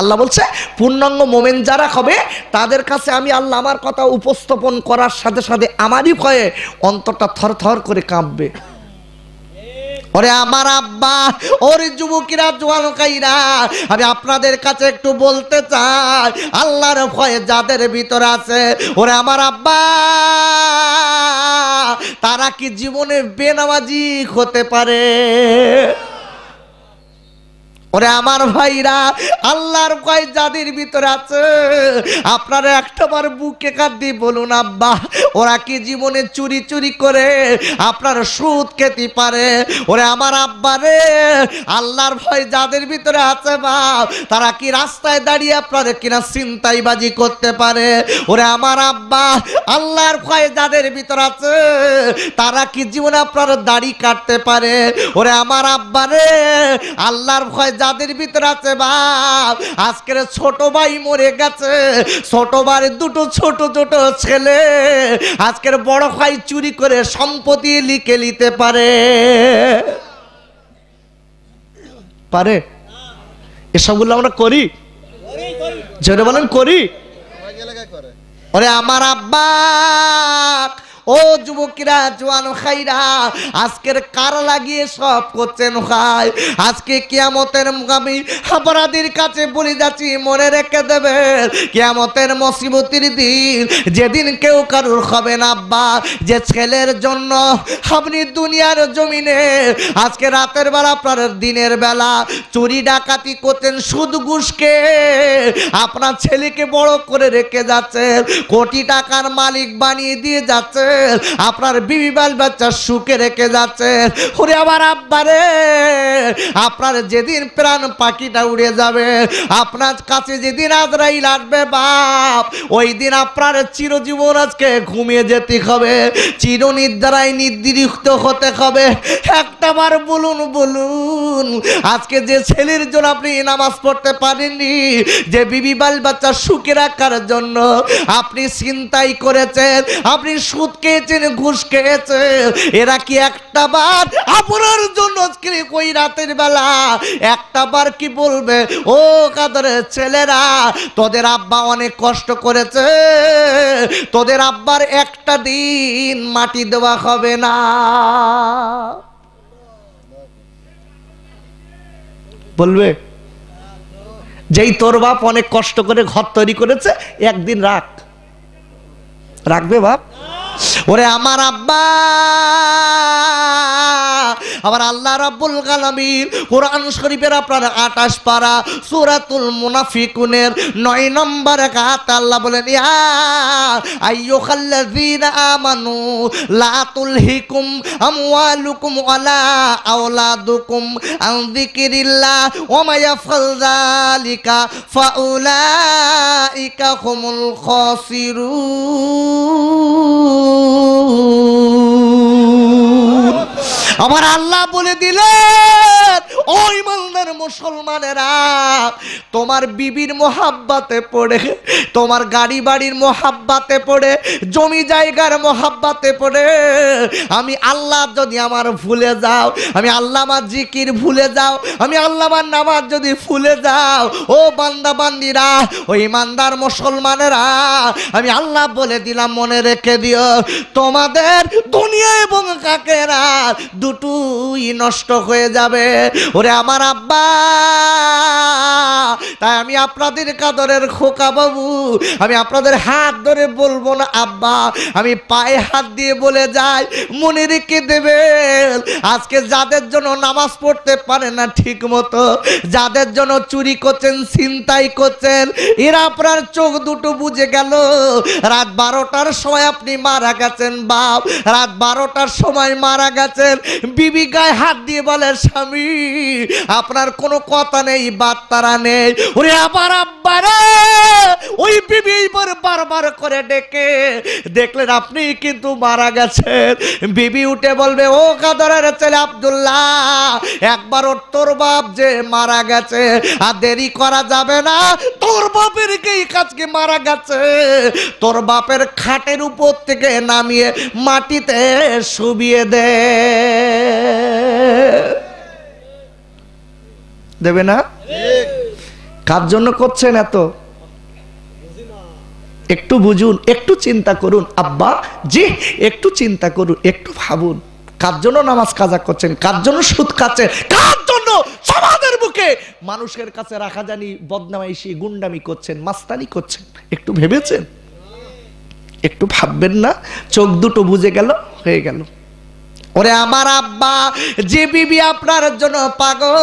আল্লাহ বলছে পূর্ণাঙ্গ মোমেন যারা হবে তাদের কাছে আমি আল্লাহ আমার কথা উপস্থাপন করার সাথে সাথে আমারই ভয়ে অন্তরটা থর থর করে কাঁপবে ওরে আমার আব্বা ওর যুবকিরা জোয়ানকাইরা আমি আপনাদের কাছে একটু বলতে চাই আল্লাহর ভয়ে যাদের ভিতর আছে ওরে আমার আব্বা তারা কি জীবনে বেনামাজি হতে পারে ওরে আমার ভাইরা আল্লাহর কয় যাদের ভিতরে আছে আপনারা একটাবার বুকে কাঁদি বলুন আব্বা ওরা কি জীবনে চুরি চুরি করে আপনার সুদ খেতে পারে ওরে আমার আব্বা রে আল্লাহর ভয় যাদের ভিতরে আছে বাপ তারা কি রাস্তায় দাঁড়িয়ে আপনার কিনা চিন্তাইবাজি করতে পারে ওরে আমার আব্বা আল্লাহর ভয় যাদের ভিতরে আছে তারা কি জীবনে আপনার দাড়ি কাটতে পারে ওরে আমার আব্বা রে আল্লাহর ভয় যাদের ভিতরে আছে বাপ আজকের ছোট ভাই মরে গেছে ছোট ভাই দুটো ছোট ছোট ছেলে আজকের বড় ভাই চুরি করে সম্পত্তি লিখে নিতে পারে পারে এসবগুলো আমরা করি যেটা বলেন করি আমার আব্বা ও যুবকিরা জোয়ান খাইরা আজকের কার লাগিয়ে সব করছেন খাই আজকে কিয়ামতের আমি অপরাধীর কাছে বলে যাচ্ছি মনে রেখে দেবে কিয়ামতের মসিবতির দিন যেদিন কেউ কারুর হবে না আব্বা যে ছেলের জন্য আপনি দুনিয়ার জমিনে আজকে রাতের বেলা আপনার দিনের বেলা চুরি ডাকাতি করতেন সুদ ঘুষকে আপনার ছেলেকে বড় করে রেখে যাচ্ছেন কোটি টাকার মালিক বানিয়ে দিয়ে যাচ্ছেন যাচ্ছেন আপনার বিবি বাল বাচ্চা সুখে রেখে যাচ্ছেন ওরে আমার আব্বারে আপনার যেদিন প্রাণ পাখিটা উড়ে যাবে আপনার কাছে যেদিন আজরাইল লাগবে বাপ ওই দিন আপনার চিরজীবন আজকে ঘুমিয়ে যেতে হবে চির নিদ্রায় নির্দিষ্ট হতে হবে একটা বার বলুন বলুন আজকে যে ছেলের জন্য আপনি নামাজ পড়তে পারেননি যে বিবি বাল বাচ্চা সুখে রাখার জন্য আপনি চিন্তাই করেছেন আপনি সুদকে খেয়েছেন ঘুষ খেয়েছে এরা কি একটা বার আপনার জন্য ওই রাতের বেলা একটা বার কি বলবে ও কাদরের ছেলেরা তোদের আব্বা অনেক কষ্ট করেছে তোদের আব্বার একটা দিন মাটি দেওয়া হবে না বলবে যেই তোর বাপ অনেক কষ্ট করে ঘর তৈরি করেছে একদিন রাখ রাখবে বাপ ওরে আমার আব্বা আমার আল্লাহ রাব্বুল গালামীর কোরআন শরীফের আপনার আটাশ পারা সুরাতুল মুনাফিকুনের নয় নম্বর গাত আল্লাহ বলেন ইয়া আইয়ুহাল্লাযীনা আমানু লা তুলহিকুম আমওয়ালুকুম ওয়ালা আওলাদুকুম আন যিকরিল্লাহ ওয়া মা ইয়াফআল যালিকা ফাউলাইকা হুমুল খাসিরুন আমার আল্লাহ বলে দিলেন ওই মালদার মুসলমানেরা তোমার বিবির মোহাব্বাতে পড়ে তোমার গাড়ি বাড়ির মোহাব্বাতে পড়ে জমি জায়গার মোহাব্বাতে পড়ে আমি আল্লাহ যদি আমার ভুলে যাও আমি আল্লামার জিকির ভুলে যাও আমি আল্লামার নামাজ যদি ভুলে যাও ও বান্দা বান্দিরা ও ইমানদার মুসলমানেরা আমি আল্লাহ বলে দিলাম মনে রেখে দিও তোমাদের দুনিয়া এবং কাকেরা দুটুই নষ্ট হয়ে যাবে ওরে আমার আব্বা তাই আমি আপনাদের কাদরের খোকা বাবু আমি আপনাদের হাত ধরে বলবো না আব্বা আমি পায়ে হাত দিয়ে বলে যাই মনে রেখে দেবেন আজকে যাদের জন্য নামাজ পড়তে পারে না ঠিক মতো যাদের জন্য চুরি করছেন চিন্তাই করছেন এরা আপনার চোখ দুটো বুঝে গেল রাত বারোটার সময় আপনি মারা গেছেন বাপ রাত বারোটার সময় মারা গেছেন বিবি গায়ে হাত দিয়ে বলে স্বামী আপনার কোনো কথা নেই বার্তারা নেই ওরে আবার আব্বারে ওই বিবি এবার বারবার করে ডেকে দেখলেন আপনি কিন্তু মারা গেছেন বিবি উঠে বলবে ও কাদরের ছেলে আবদুল্লাহ একবার ওর তোর বাপ যে মারা গেছে আর দেরি করা যাবে না তোর বাপের কেই কাজকে মারা গেছে তোর বাপের খাটের উপর থেকে নামিয়ে মাটিতে শুবিয়ে দে দেবে না কার জন্য করছেন এত একটু বুঝুন একটু চিন্তা করুন আব্বা জি একটু চিন্তা করুন একটু ভাবুন কার জন্য নামাজ কাজা করছেন কার জন্য সুদ খাচ্ছেন কার জন্য সমাজের বুকে মানুষের কাছে রাখা জানি বদনামাইশি গুন্ডামি করছেন মাস্তানি করছেন একটু ভেবেছেন একটু ভাববেন না চোখ দুটো বুঝে গেল হয়ে গেল ওরে আমার আব্বা যে বিবি আপনার জন্য পাগল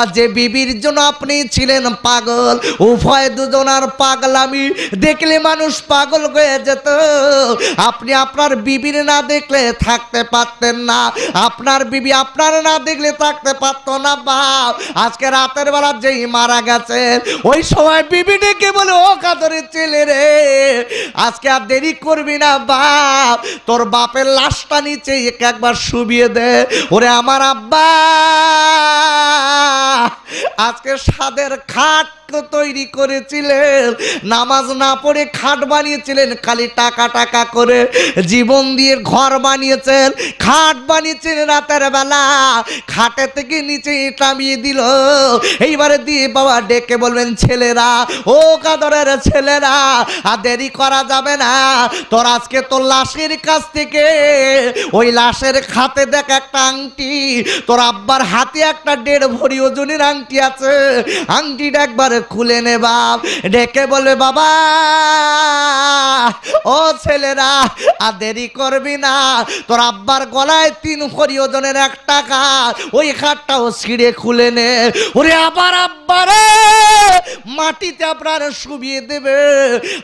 আর যে বিবির জন্য আপনি ছিলেন পাগল উভয় দুজনার পাগলামি দেখলে মানুষ পাগল হয়ে যেত আপনি আপনার বিবির না দেখলে থাকতে পারতেন না আপনার বিবি আপনার না দেখলে থাকতে পারতো না বাপ আজকে রাতের বেলা যেই মারা গেছেন ওই সময় বিবি ডেকে বলে ও কাতরের ছেলে রে আজকে আর দেরি করবি না বাপ তোর বাপের লাশটা নিচে একবার একবার শুবিয়ে দে ওরে আমার আব্বা আজকে সাদের খাট তৈরি করেছিলেন নামাজ না পড়ে খাট বানিয়েছিলেন খালি টাকা টাকা করে জীবন দিয়ে ঘর বানিয়েছেন খাট বানিয়েছেন রাতের বেলা খাটে থেকে নিচে টামিয়ে দিল এইবারে দিয়ে বাবা ডেকে বলবেন ছেলেরা ও কাদরের ছেলেরা আর দেরি করা যাবে না তোর আজকে তোর লাশের কাছ থেকে ওই লাশের খাতে দেখ একটা আংটি তোর আব্বার হাতে একটা দেড় ভরি ওজনের আংটি আছে আংটিটা একবার খুলে নে বাপ ডেকে বলবে বাবা ও ছেলেরা আর দেরি করবি না তোর আব্বার গলায় তিন করি ওজনের একটা টাকা ওই ও ছিঁড়ে খুলে নে ওরে আবার আব্বারে মাটিতে আপনার শুবিয়ে দেবে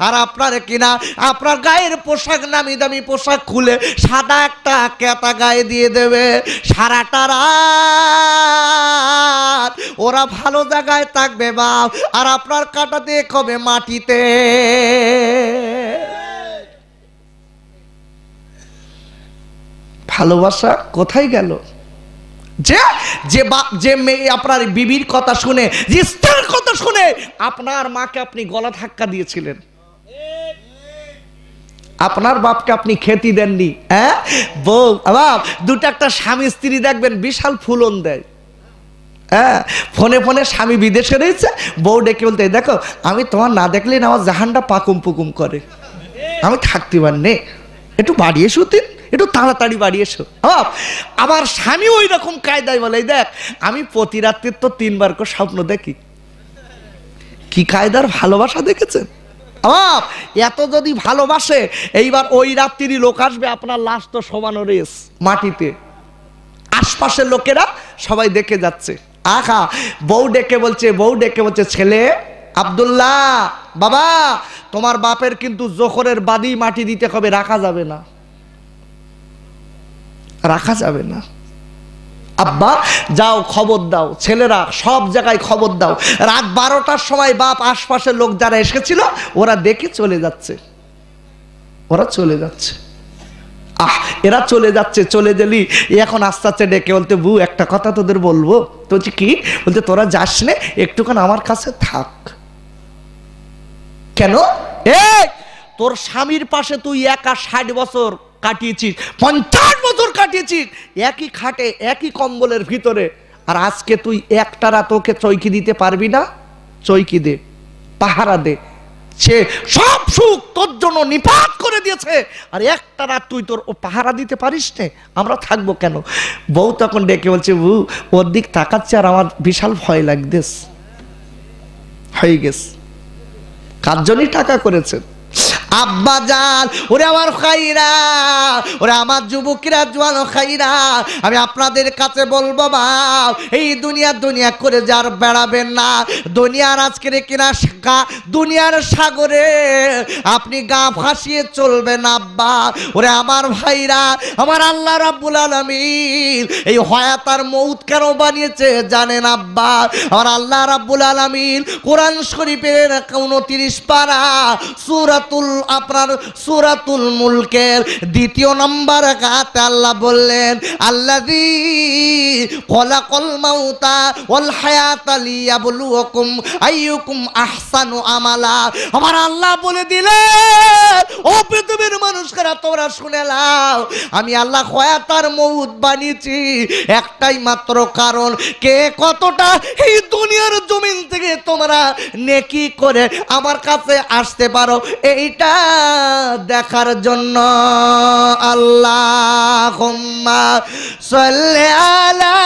আর আপনার কিনা আপনার গায়ের পোশাক নামি দামি পোশাক খুলে সাদা একটা ক্যাতা গায়ে দিয়ে দেবে সারাটা রাত ওরা ভালো জায়গায় থাকবে বাপ আর আপনার কাটা দিয়ে কবে মাটিতে ভালোবাসা কোথায় গেল যে যে বা যে মেয়ে আপনার বিবির কথা শুনে যে কথা শুনে আপনার মাকে আপনি গলা ধাক্কা দিয়েছিলেন আপনার বাপকে আপনি খেতি দেননি হ্যাঁ বউ বাপ দুটো একটা স্বামী স্ত্রী দেখবেন বিশাল ফুলন দেয় হ্যাঁ ফোনে ফোনে স্বামী বিদেশে রয়েছে বউ ডেকে বলতে দেখো আমি তোমার না দেখলে না আমার জাহানটা পাকুম পুকুম করে আমি থাকতে পার নে একটু বাড়িয়ে শুতিন একটু তাড়াতাড়ি বাড়ি এসো হ্যাঁ, আমার স্বামী ওই রকম কায়দায় বলে দেখ আমি প্রতি রাত্রির তো তিনবার করে স্বপ্ন দেখি কি কায়দার ভালোবাসা দেখেছেন আমার হ্যাঁ, এত যদি ভালোবাসে এইবার ওই রাত্রিরই লোক আসবে আপনার লাশ তো সমানো রেস মাটিতে আশপাশের লোকেরা সবাই দেখে যাচ্ছে আহা বউ ডেকে বলছে বউ ডেকে বলছে ছেলে আবদুল্লাহ বাবা তোমার বাপের কিন্তু জোখরের বাদি মাটি দিতে হবে রাখা যাবে না রাখা যাবে না আব্বা যাও খবর দাও ছেলেরা সব জায়গায় খবর দাও রাত বারোটার সময় বাপ আশপাশের লোক যারা এসেছিল ওরা দেখে চলে যাচ্ছে ওরা চলে যাচ্ছে আহ এরা চলে যাচ্ছে চলে গেলি এখন আস্তে আস্তে ডেকে বলতে বু একটা কথা তোদের বলবো বলছি কি বলতে তোরা যাস নে একটুখান আমার কাছে থাক কেন এ তোর স্বামীর পাশে তুই একা ষাট বছর কাটিয়েছিস পঞ্চাশ বছর কাটিয়েছিস একই খাটে একই কম্বলের ভিতরে আর আজকে তুই একটা রাত চৈকি দিতে পারবি না চৈকি দে পাহারা দে দিচ্ছে সব সুখ তোর জন্য নিপাত করে দিয়েছে আর একটা রাত তুই তোর ও পাহারা দিতে পারিস নে আমরা থাকবো কেন বউ তখন ডেকে বলছে বউ ওর দিক তাকাচ্ছে আর আমার বিশাল ভয় লাগতেস হয়ে গেছে কার জন্যই টাকা করেছে আব্বা যান ওরে আমার খাইরা ওরে আমার যুবকরা জোয়ান খাইরা আমি আপনাদের কাছে বলবো বাপ এই দুনিয়া দুনিয়া করে যার বেড়াবেন না দুনিয়ার আজকের কিনা দুনিয়ার সাগরে আপনি গা ভাসিয়ে চলবেন আব্বা ওরে আমার ভাইরা আমার আল্লাহ রাব্বুল আলামিন এই হয়াতার মৌত কেন বানিয়েছে জানেন আব্বা আমার আল্লাহ রাব্বুল আলামিন কোরআন শরীফের উনত্রিশ পারা সুরাতুল আপনার সুরাতুল মুলকের দ্বিতীয় নম্বর কাতে আল্লাহ বললেন আল্লাহ বলে দিলেন ও আমি আল্লাহ মৌত বানিয়েছি একটাই মাত্র কারণ কে কতটা এই দুনিয়ার জমিন থেকে তোমরা নেকি করে আমার কাছে আসতে পারো এইটা দেখার জন্য আল্লাহ আলা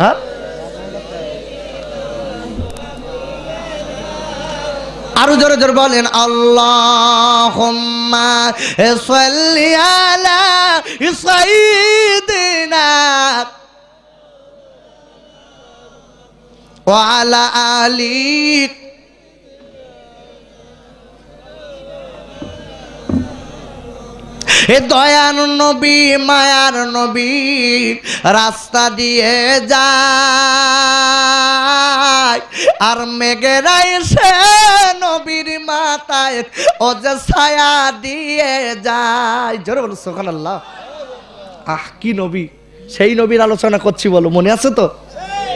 হ্যাঁ? আরো জোরে জোরে বলেন আল্লাহ আলা সাইয়্যিদিনা وعلى آله এ দয়ার নবী মায়ার নবী রাস্তা দিয়ে যায় আর মেঘেরাই সে নবীর মাতায় ও যে ছায়া দিয়ে যায় জোরে বলো সোখান আল্লাহ আহ কি নবী সেই নবীর আলোচনা করছি বলো মনে আছে তো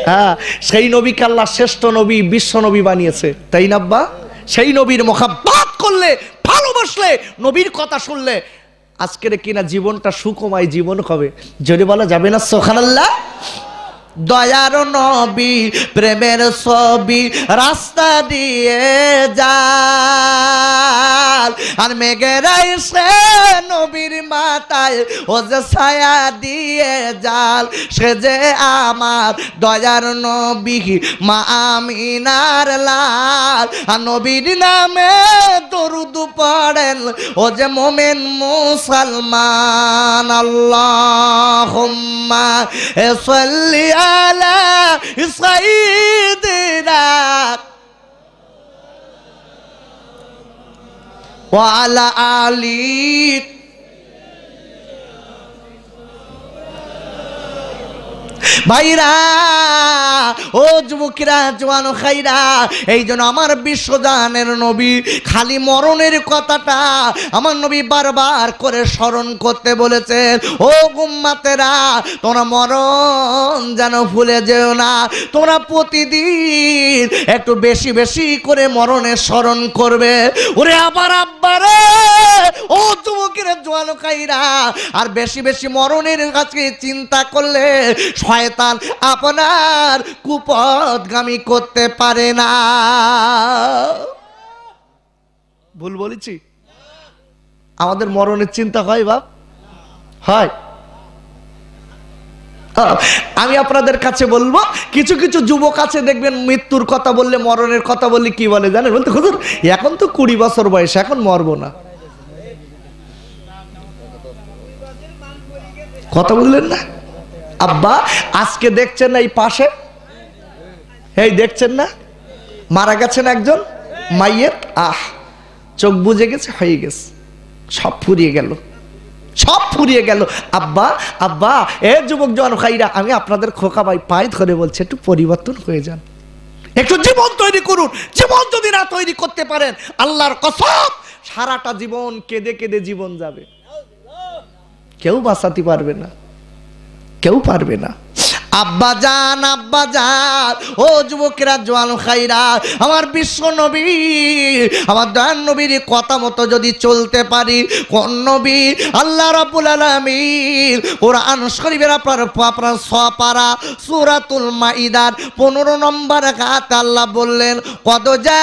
হ্যাঁ সেই নবীকে আল্লাহ শ্রেষ্ঠ নবী বিশ্ব নবী বানিয়েছে তাই নাব্বা সেই নবীর মোহাব্বাত করলে ভালোবাসলে নবীর কথা শুনলে আজকের কিনা জীবনটা সুকমায় জীবন হবে যদি বলা যাবে না আল্লাহ দয়ার নবী প্রেমের ছবি রাস্তা দিয়ে যাল আর মেঘেরাই সে নবীর মাতায় ও যে ছায়া দিয়ে যাল সে যে আমার দয়ার নবী মা আমিনার লাল আর নবীর নামে দরুদ পড়েন ও যে মোমেন মুসলমান আল্লাহ এসল্লিয়া على سيدنا وعلى أعليك ভাইরা ও যুবকরা জোয়ানো খাইরা এই জন্য আমার বিশ্বদানের নবী খালি মরণের কথাটা আমার নবী বারবার করে স্মরণ করতে বলেছেন ও গুম্মাতেরা তোমরা মরণ যেন ভুলে যেও না তোমরা প্রতিদিন একটু বেশি বেশি করে মরণের স্মরণ করবে ওরে আবার আব্বারে ও যুবকের জোয়ানো খাইরা আর বেশি বেশি মরণের কাছে চিন্তা করলে শয়তান আপনার কুপদগামী করতে পারে না ভুল বলেছি আমাদের মরণের চিন্তা হয় বাপ হয় হ্যাঁ, আমি আপনাদের কাছে বলবো কিছু কিছু যুবক আছে দেখবেন মৃত্যুর কথা বললে মরণের কথা বললে কি বলে জানেন বলতে হুজুর এখন তো কুড়ি বছর বয়স এখন মরবো না কথা বললেন না আব্বা আজকে দেখছেন এই পাশে এই দেখছেন না মারা গেছেন একজন মাইয়ের আহ চোখ বুঝে গেছে হয়ে গেছে সব ফুরিয়ে গেল সব ফুরিয়ে গেল আব্বা আব্বা এ যুবক জন ভাইরা আমি আপনাদের খোকা ভাই পায়ে ধরে বলছে একটু পরিবর্তন হয়ে যান একটু জীবন তৈরি করুন জীবন যদি না তৈরি করতে পারেন আল্লাহর কসম সারাটা জীবন কেঁদে কেঁদে জীবন যাবে কেউ বাঁচাতে পারবে না কেউ পারবে না আব্বা যান আব্বা যান ও যুবকেরা জোয়ান খাইরা আমার বিশ্ব নবী আমার দয়ান নবীর কথা মতো যদি চলতে পারি কোন নবী আল্লাহ রাবুল আলমিন কোরআন শরীফের আপনার আপনার সপারা সুরাতুল মাইদার পনেরো নম্বর গাত আল্লাহ বললেন কত যা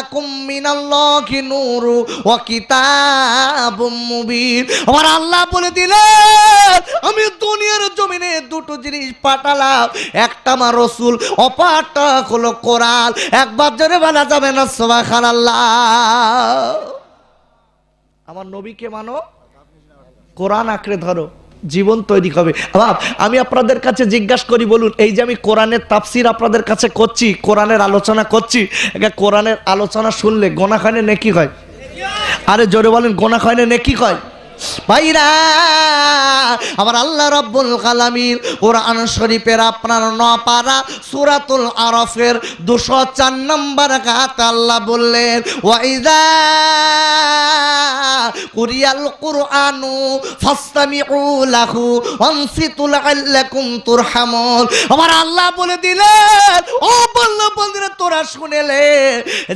আকুম মিনাল্লাহি নূরু ওয়া কিতাবুম মুবিন আমার আল্লাহ বলে দিলেন আমি দুনিয়ার জমিনে দুটো জিনিস জিনিস পাঠালাম একটা মা রসুল অপারটা হলো কোরআন একবার জোরে বলা যাবে না সবাই খান আমার নবীকে মানো কোরআন আঁকড়ে ধরো জীবন তৈরি হবে বাপ আমি আপনাদের কাছে জিজ্ঞাসা করি বলুন এই যে আমি কোরআনের তাফসির আপনাদের কাছে করছি কোরআনের আলোচনা করছি কোরআনের আলোচনা শুনলে গোনা খানে নেকি হয় আরে জোরে বলেন গোনা খানে নেকি হয় ভাইরা আল্লাহ রব্বুল কালামির কোরআন শরীফের আপনার নপারা সুরাতুল আরফের দুশো চার নম্বর গাত আল্লাহ বললেন ওয়াইদা কুরিয়াল কুরআনু ফাস্তামিউ লাহু ওয়ানসিতু লাআল্লাকুম তুরহামুন আমার আল্লাহ বলে দিলেন ও বললো বন্ধুরা তোরা শুনেলে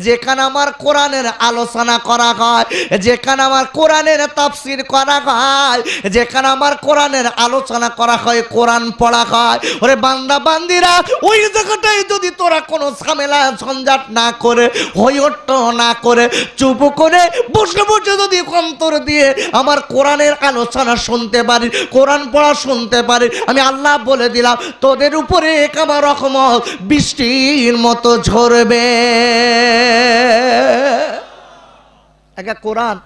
যেখানে আমার কোরআনের আলোচনা করা হয় যেখানে আমার কোরআনের তাফসীর করা হয় যেখানে আমার কোরআনের আলোচনা করা হয় কোরআন পড়া হয় ওরে বান্দা বান্দিরা ওই জায়গাটাই যদি তোরা কোনো ঝামেলা ঝঞ্ঝাট না করে হইহট্ট না করে চুপ করে বসে বসে যদি অন্তর দিয়ে আমার কোরআনের আলোচনা শুনতে পারি কোরআন পড়া শুনতে পারি আমি আল্লাহ বলে দিলাম তোদের উপরে একাবার রকম বৃষ্টির মতো ঝরবে একটা কোরআন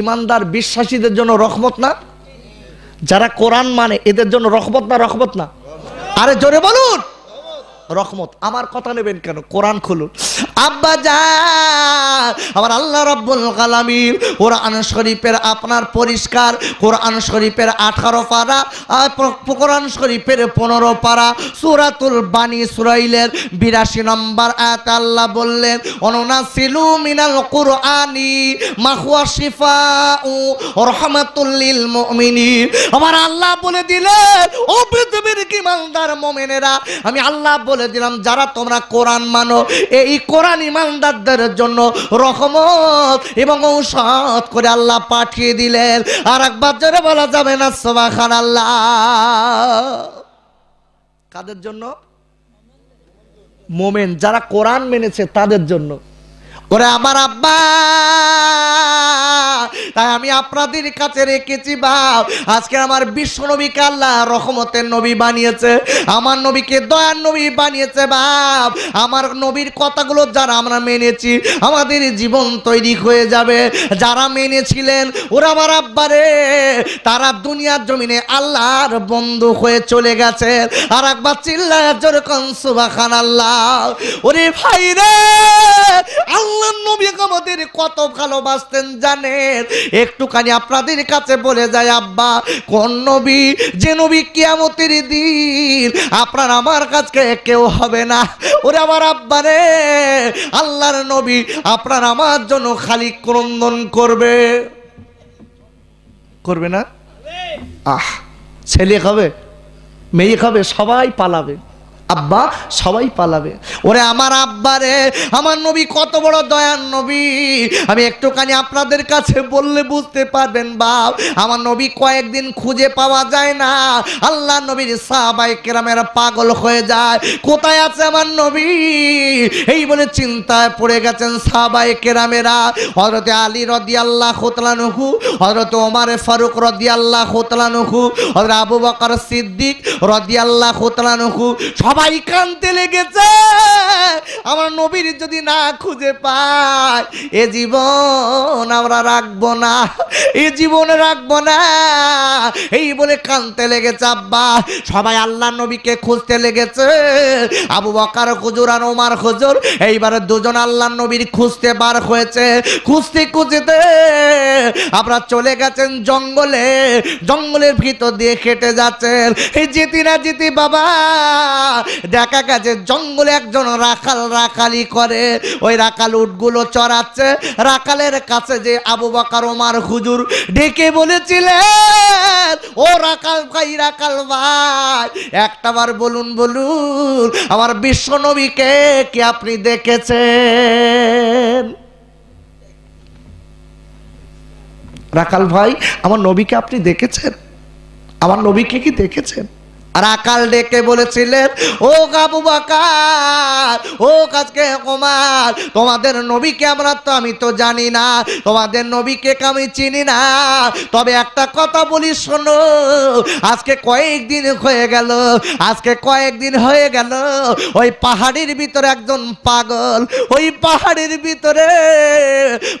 ইমানদার বিশ্বাসীদের জন্য রহমত না যারা কোরআন মানে এদের জন্য রহমত না রহমত না আরে জোরে বলুন রহমত আমার কথা নেবেন কেন কোরআন খুলুন আব্বা যা আমার আল্লাহ রব্বুল কালামিন কোরআন শরীফের আপনার পরিষ্কার কোরআন শরীফের আঠারো পারা কোরআন শরীফের পনেরো পারা সুরাতুল বাণী সুরাইলের বিরাশি নম্বর আয়াত আল্লাহ বললেন অননা মিনাল কুরআনি মাহুয়া শিফা উ রহমাতুল্লিল মুমিনিন আমার আল্লাহ বলে দিলেন ও পৃথিবীর কিমানদার মুমিনেরা আমি আল্লাহ বলে বলে দিলাম যারা তোমরা কোরআন মানো এই কোরআন ইমানদারদের জন্য রহমত এবং ঔষধ করে আল্লাহ পাঠিয়ে দিলেন আর একবার জোরে বলা যাবে না সোমা খান আল্লাহ কাদের জন্য মোমেন যারা কোরআন মেনেছে তাদের জন্য ওরে আমার আব্বা তাই আমি আপনাদের কাছে রেখেছি বাপ আজকে আমার বিশ্ব নবী আল্লাহ রহমতের নবী বানিয়েছে আমার নবীকে দয়ার নবী বানিয়েছে বাপ আমার নবীর কথাগুলো যারা আমরা মেনেছি আমাদের জীবন তৈরি হয়ে যাবে যারা মেনেছিলেন ওরা আমার আব্বারে তারা দুনিয়ার জমিনে আল্লাহর বন্ধু হয়ে চলে গেছে আর একবার চিল্লা জোর খান আল্লাহ ওরে ভাই রে আল্লাহ আল্লাহ নবী আমাদের কত ভালোবাসতেন জানেন একটুখানি আপনাদের কাছে বলে যায় আব্বা কোন নবী যে নবী কিয়ামতের দিন আপনার আমার কাছে কেউ হবে না ওরে আমার আব্বা রে আল্লাহর নবী আপনার আমার জন্য খালি ক্রন্দন করবে করবে না আহ ছেলে খাবে মেয়ে খাবে সবাই পালাবে আব্বা সবাই পালাবে ওরে আমার আব্বা রে আমার নবী কত বড় দয়ার নবী আমি একটুখানি আপনাদের কাছে বললে বুঝতে পারবেন বাপ আমার নবী কয়েকদিন খুঁজে পাওয়া যায় না আল্লাহ নবীর সাহাবাই কেরামের পাগল হয়ে যায় কোথায় আছে আমার নবী এই বলে চিন্তায় পড়ে গেছেন সাহাবাই কেরামেরা হজরতে আলী রদি আল্লাহ হোতলানুহু হজরত ওমারে ফারুক রদি আল্লাহ হোতলানুহু হজরত আবু বকর সিদ্দিক রদি আল্লাহ হোতলানুহু সবাই ভাই কানতে লেগেছে আমার নবীর যদি না খুঁজে পায় এ জীবন আমরা রাখবো না এ জীবন রাখবো না এই বলে কানতে লেগেছে আব্বা সবাই আল্লাহ নবীকে খুঁজতে লেগেছে আবু বকার খুজুর আর ওমার খুজুর এইবারে দুজন আল্লাহ নবীর খুঁজতে বার হয়েছে খুঁজতে খুঁজতে আপনারা চলে গেছেন জঙ্গলে জঙ্গলের ভিতর দিয়ে খেটে যাচ্ছেন এই জিতি না জিতি বাবা দেখা গেছে জঙ্গলে একজন রাখাল রাখালি করে ওই রাখাল উটগুলো চড়াচ্ছে রাখালের কাছে যে আবু বাকার ওমার হুজুর ডেকে বলেছিলেন ও রাখাল ভাই রাখাল ভাই একটাবার বলুন বলুন আমার বিশ্বনবীকে কি আপনি দেখেছেন রাখাল ভাই আমার নবীকে আপনি দেখেছেন আমার নবীকে কি দেখেছেন আর আকাল ডেকে বলেছিলেন ও কাবু বাকার ও কাজকে কুমার তোমাদের নবীকে আমরা তো আমি তো জানি না তোমাদের নবীকে আমি চিনি না তবে একটা কথা বলি শোনো আজকে কয়েকদিন হয়ে গেল আজকে কয়েকদিন হয়ে গেল ওই পাহাড়ের ভিতরে একজন পাগল ওই পাহাড়ের ভিতরে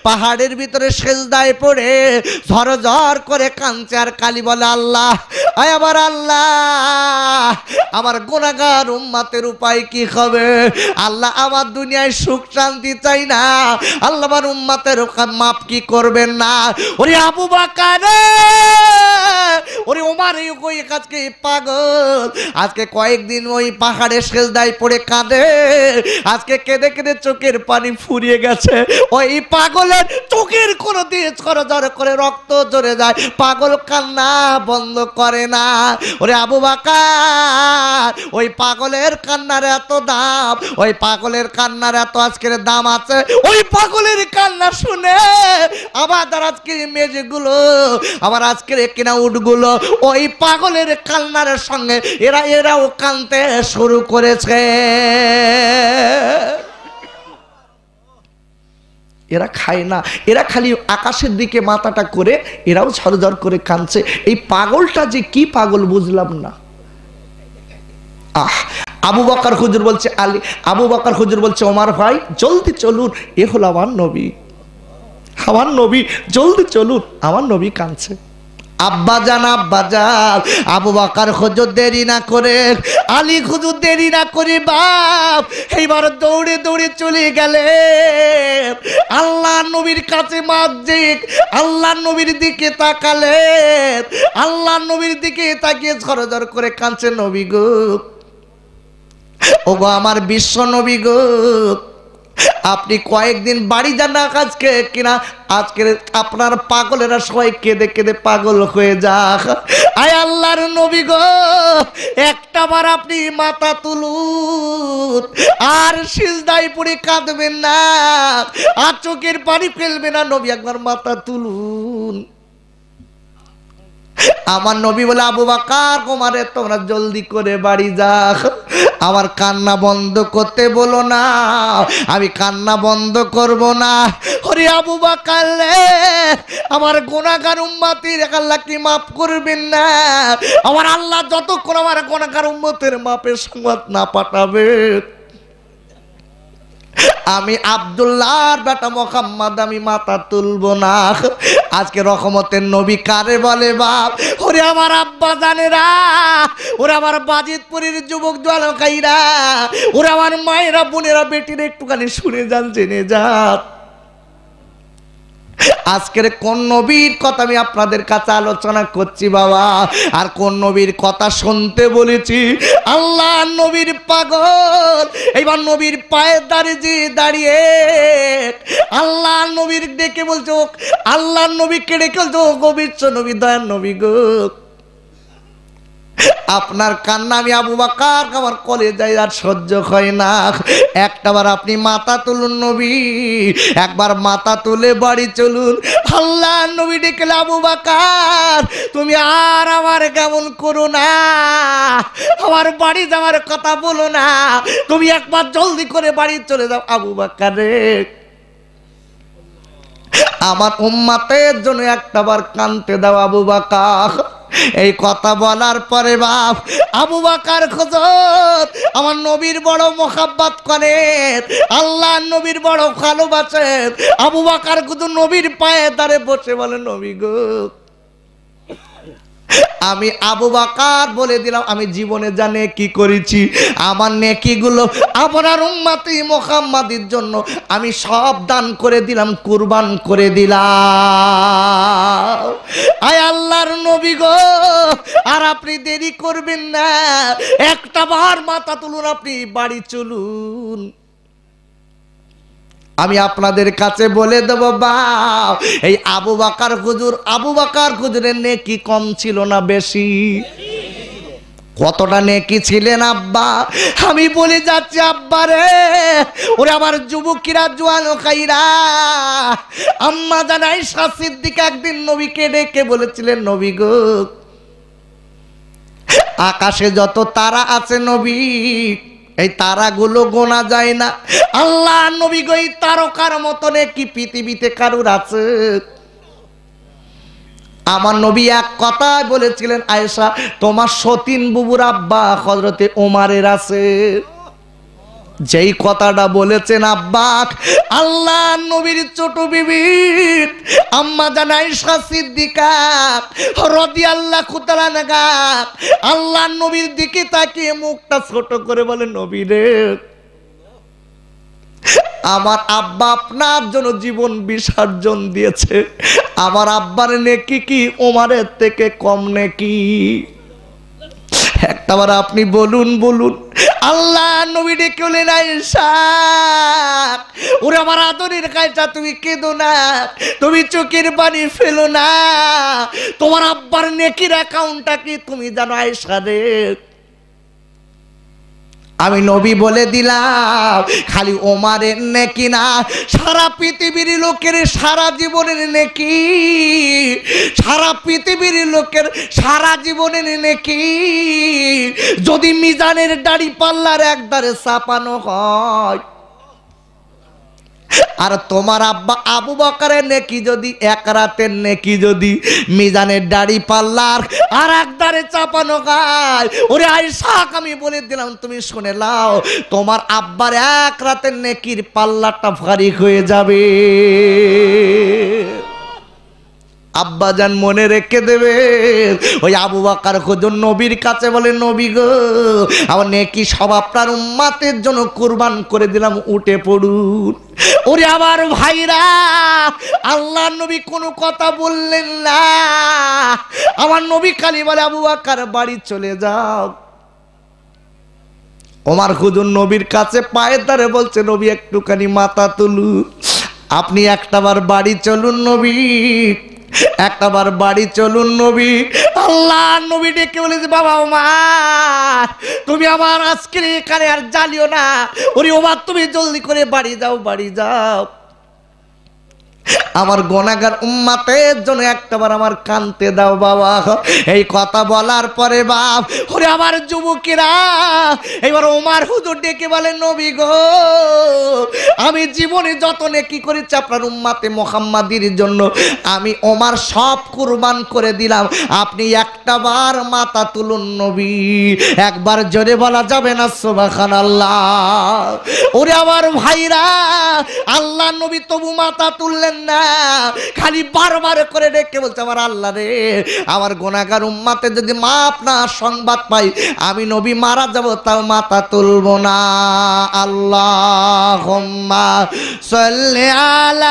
পাহাড়ের ভিতরে সেজদায় পড়ে ঝর ঝর করে কাঞ্চার আর বলে আল্লাহ আয় আবার আল্লাহ আমার গোনাগার উম্মাতের উপায় কি হবে আল্লাহ আমার দুনিয়ায় সুখ শান্তি চাই না আল্লাহ আমার উম্মাতের মাপ কি করবেন না ওরে আবু বাকারে ওরে ওমার ওই আজকে পাগল আজকে কয়েকদিন ওই পাহাড়ে পড়ে কাঁদে আজকে কেঁদে কেঁদে চোখের পানি ফুরিয়ে গেছে ওই পাগলের চোখের কোনো দিয়ে করে রক্ত ঝরে যায় পাগল কান্না বন্ধ করে না ওরে আবু বাকা কান্নার ওই পাগলের কান্নার এত দাম ওই পাগলের কান্নার এত আজকের দাম আছে ওই পাগলের কান্না শুনে আমাদের আজকের মেজগুলো আমার আজকের কিনা উঠগুলো ওই পাগলের কান্নার সঙ্গে এরা এরাও কানতে শুরু করেছে এরা খায় না এরা খালি আকাশের দিকে মাথাটা করে এরাও ঝরঝর করে কাঁদছে এই পাগলটা যে কি পাগল বুঝলাম না আহ আবু বাকর হুজুর বলছে আলী আবু বাকর হুজুর বলছে ওমার ভাই জলদি চলুন এ হলো আমার নবী আমার নবী জলদি চলুন আমার নবী কাঁদছে আব্বা আব্বাজান আবু বাকার খুজুর দেরি না করে আলী খুজুর দেরি না করে বাপ এইবার দৌড়ে দৌড়ে চলে গেলে আল্লাহ নবীর কাছে মাজিক আল্লাহ নবীর দিকে তাকালে আল্লাহ নবীর দিকে তাকিয়ে ঝরঝর করে কাঁদছে নবী গো ওগো আমার বিশ্ব নবী গো আপনি কয়েকদিন বাড়ি যান না আজকে কিনা আজকের আপনার পাগলেরা সবাই কেঁদে কেঁদে পাগল হয়ে যাক আয় আল্লাহর নবী গো একটা বার আপনি মাথা তুলুন আর সিজদাই পড়ে কাঁদবেন না আর চোখের পানি ফেলবে না নবী একবার মাথা তুলুন আমার নবী বলে আবু বাকার কুমারে তোমরা জলদি করে বাড়ি যা আমার কান্না বন্ধ করতে বলো না আমি কান্না বন্ধ করব না হরে আবু বাকার আমার গোনাকার উম্মাতির আল্লাহ কি মাফ করবেন না আমার আল্লাহ যতক্ষণ আমার গোনাকার উম্মতের মাপের সংবাদ না পাঠাবে আমি আবদুল্লাহর বেটা মোহাম্মদ আমি মাথা তুলব না আজকে রকমতের নবী কারে বলে বাপ ওরে আমার আব্বা জানেরা ওরে আমার বাজিতপুরের যুবক জলকাইরা ওরে আমার মায়েরা বোনেরা বেটির একটুখানি শুনে যান জেনে যা আজকের কোন নবীর কথা আমি আপনাদের কাছে আলোচনা করছি বাবা আর কোন নবীর কথা শুনতে বলেছি আল্লাহ নবীর পাগল এইবার নবীর পায়ে দাঁড়িয়ে দাঁড়িয়ে আল্লাহ নবীর ডেকে বলছো আল্লাহ নবীকে ডেকে বলছো গোবিচ্ছ নবী দয়ার নবী গো আপনার কান্না আমি আবু বাকার আমার কলে যাই আর সহ্য হয় না একটাবার আপনি মাথা তুলুন নবী একবার মাথা তুলে বাড়ি চলুন আল্লাহ নবী ডেকে আবু বাকার তুমি আর আমার কেমন করো না আমার বাড়ি যাওয়ার কথা বলো না তুমি একবার জলদি করে বাড়ি চলে যাও আবু বাকারে আমার উম্মাতের জন্য একটাবার কানতে দাও আবু বাকার এই কথা বলার পরে বাপ আবু বাকার খোঁজত আমার নবীর বড় মোহাব্বত করে আল্লাহ নবীর বড় ভালোবাসেন আবু বাকার কিন্তু নবীর পায়ে দাঁড়ে বসে বলে নবী গো আমি আবু বাকার বলে দিলাম আমি জীবনে জানে কি করেছি আমার নেকিগুলো আপনার উম্মাতি মোহাম্মাদির জন্য আমি সব দান করে দিলাম কুরবান করে দিলাম আয় আল্লাহর নবী গো আর আপনি দেরি করবেন না একটা বার মাথা তুলুন আপনি বাড়ি চলুন আমি আপনাদের কাছে বলে দেব বা এই আবু বাকার খুজুর আবু বাকার খুজুরের নেকি কম ছিল না বেশি কতটা নেকি ছিলেন আব্বা আমি বলে যাচ্ছি আব্বা রে ওরে আমার যুবকিরা ও খাইরা আম্মা জানাই শাসির দিকে একদিন নবীকে ডেকে বলেছিলেন নবী গো আকাশে যত তারা আছে নবী এই তারাগুলো গোনা যায় না আল্লাহ নবী গই তারকার মতন কি পৃথিবীতে কারুর আছে আমার নবী এক কথায় বলেছিলেন আয়েশা তোমার সতীন বুবুর আব্বা হজরতে ওমারের আছে যেই কথাটা বলেছেন আব্বাক আল্লাহ নবীর ছোট বিবি আম্মা জানাই সিদ্দিকা রদি আল্লাহ খুতালানগা আল্লাহ নবীর দিকে তাকিয়ে মুখটা ছোট করে বলে নবীরের আমার আব্বা আপনার জন্য জীবন বিসর্জন দিয়েছে আমার আব্বার নেকি কি ওমারের থেকে কম নেকি একটাবার আপনি বলুন বলুন আল্লাহ নবী ডেকে নাই ওরে আমার আদরের কাজটা তুমি কেঁদো না তুমি চোখের বাড়ি ফেলো না তোমার আব্বার নেকির অ্যাকাউন্টটা কি তুমি জানো আয়সা রে আমি নবী বলে দিলাম খালি ওমারের নেকি না সারা পৃথিবীর লোকের সারা জীবনের নেকি সারা পৃথিবীর লোকের সারা জীবনের নেকি যদি মিজানের দাড়ি পাল্লার একবারে চাপানো হয় আর তোমার আব্বা আবু বকারের নেকি যদি এক রাতের নেকি যদি মিজানের দাড়ি পাল্লার আর এক দাঁড়ে চাপানো গায় ওরে আই শাক আমি বলে দিলাম তুমি শুনে লাও তোমার আব্বার এক রাতের নেকির পাল্লারটা ভারী হয়ে যাবে আব্বাজান মনে রেখে দেবে ওই আবু বাকার খোঁজ নবীর কাছে বলে নবী গো আমার নেকি সব আপনার উম্মাতের জন্য কোরবান করে দিলাম উঠে পড়ুন ওরে আমার ভাইরা আল্লাহ নবী কোনো কথা বললেন না আমার নবী কালী বলে আবু বাকার বাড়ি চলে যাও ওমার খুদুর নবীর কাছে পায়ে তারে বলছে নবী একটুখানি মাথা তুলু আপনি একটাবার বাড়ি চলুন নবী একবার বাড়ি চলুন নবী আল্লাহ নবী ডেকে বলেছে বাবা মা তুমি আমার আজকে এখানে আর জ্বালিও না ওরে ওমা তুমি জলদি করে বাড়ি যাও বাড়ি যাও আমার গোনাগার উম্মাতের জন্য একটাবার আমার কানতে দাও বাবা এই কথা বলার পরে বাপ ওরে আমার যুবকেরা এবার ওমার হুজুর ডেকে বলে নবী গো আমি জীবনে যত নেকি করেছি আপনার উম্মাতে মোহাম্মাদির জন্য আমি ওমার সব কুরবান করে দিলাম আপনি একটাবার মাথা তুলুন নবী একবার জোরে বলা যাবে না সোবাখান আল্লাহ ওরে আমার ভাইরা আল্লাহ নবী তবু মাথা তুললেন না খালি বারবার করে ডেকে বলছে আমার আল্লাহ রে আমার গোনাগার উম্মাতে যদি মা আপনার সংবাদ পাই আমি নবী মারা যাব তাও মাথা তুলব না আল্লাহ সাল্লি আলা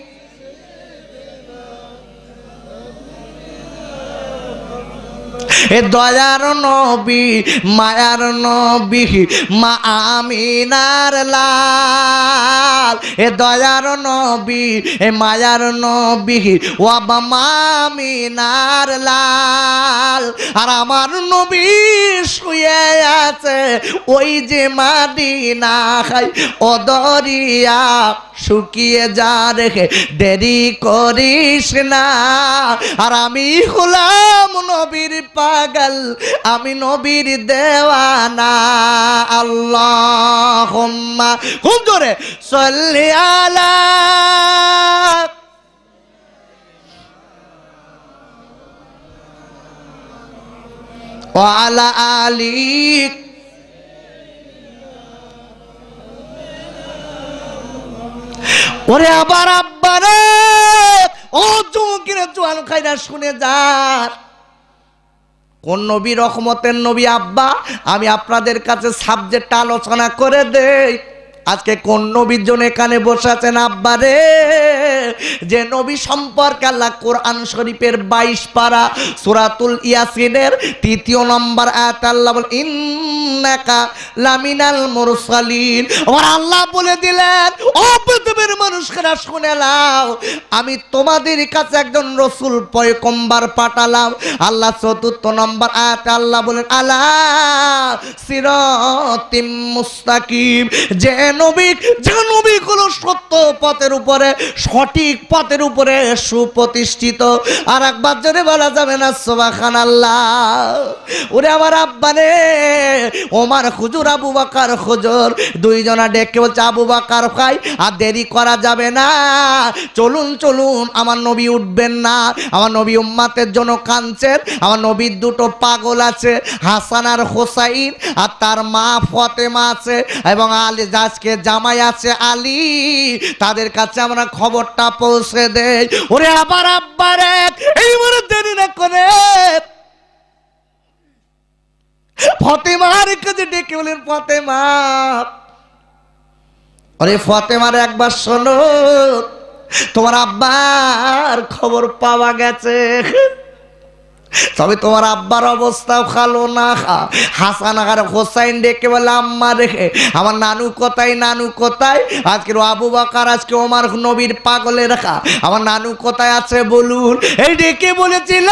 এ দয়ার নবী মায়ার নবী মা আমিনার লাল এ দয়ার নবী এ মায়ার নবী ও বা মামিনার লাল আর আমার নবী শুয়ে আছে ওই যে মাদি না খাই ও দরিয়া শুকিয়ে যা রেখে দেরি করিস না আর আমি হলাম নবীর পা পাগল আমি নবীর দেওয়ানা আল্লাহ খুব জোরে সল্লি আলা وعلى ওরে আবার আব্বারে ও চুমুকিরে চুয়ান খাইরা শুনে যার কোন নবী রহমতের নবী আব্বা আমি আপনাদের কাছে সাবজেক্ট আলোচনা করে দেই আজকে কোন নবীর জন্য এখানে বসে আছেন আব্বারে যে নবী সম্পর্কে আল্লাহ কোরআন শরীফের বাইশ পারা সুরাতুল ইয়াসিনের তৃতীয় নম্বর আয়াত আল্লাহ বল ইন্নাকা লামিনাল মুরসালিন আমার আল্লাহ বলে দিলেন ও পৃথিবীর মানুষরা শুনে নাও আমি তোমাদের কাছে একজন রসুল পয়কম্বার পাঠালাম আল্লাহ চতুর্থ নম্বর আয়াত আল্লাহ বলেন আলা সিরাতিম মুস্তাকিম যে মানবিক জানবিক হলো সত্য পথের উপরে সঠিক পথের উপরে সুপ্রতিষ্ঠিত আর একবার জোরে বলা যাবে না সোবাখান আল্লাহ ওরে আমার আব্বানে ওমার খুজুর আবু বাকার খুজুর দুইজনা ডেকে বলছে আবু বাকার ভাই আর দেরি করা যাবে না চলুন চলুন আমার নবী উঠবেন না আমার নবী উম্মাতের জন্য কাঁদছেন আমার নবীর দুটো পাগল আছে হাসান আর হোসাইন আর তার মা ফতেমা আছে এবং আলী আজকে জামাই আছে আলী তাদের কাছে আমরা খবরটা পৌঁছে দেই ওরে আবার আব্বার এক এইবার দেরি না করে ফতেমা একবার শোনো তোমার আব্বার খবর পাওয়া গেছে তবে তোমার আব্বার অবস্থাও খালো না খা হাসান আর হোসাইন ডেকে বলে আম্মা রেখে আমার নানু কোথায় নানু কোথায় আজকের আবু বাকার আজকে ওমার নবীর পাগলে রাখা আমার নানু কোথায় আছে বলুন এই ডেকে বলেছিল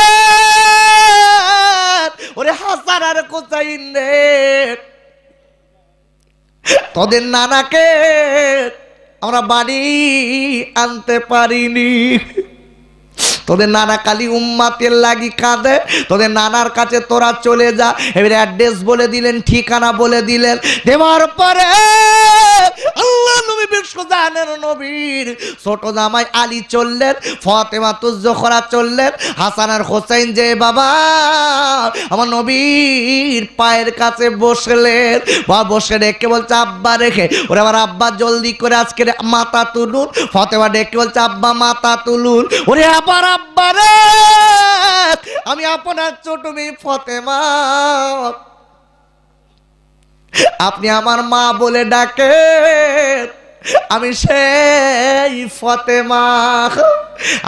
ওরে হাসান আর কোসাইন রে তোদের নানাকে আমরা বাড়ি আনতে পারিনি তোদের নানা কালি উম্মাতের লাগি কাঁদে তোদের নানার কাছে তোরা চলে যা এবারে অ্যাড্রেস বলে দিলেন ঠিকানা বলে দিলেন দেওয়ার পরে আল্লাহ নবী বিশ্বজানের নবীর ছোট জামাই আলী চললেন ফতেমা তুজখরা চললেন হাসান আর হোসেন যে বাবা আমার নবীর পায়ের কাছে বসলেন বা বসে রেখে বলছে আব্বা রেখে ওরা আমার আব্বা জলদি করে আজকে মাথা তুলুন ফতেমা ডেকে বলছে আব্বা মাথা তুলুন ওরে আবার আব্বারে আমি আপনার ছোট মেয়ে ফতেমা আপনি আমার মা বলে ডাকে আমি সেই ফতেমা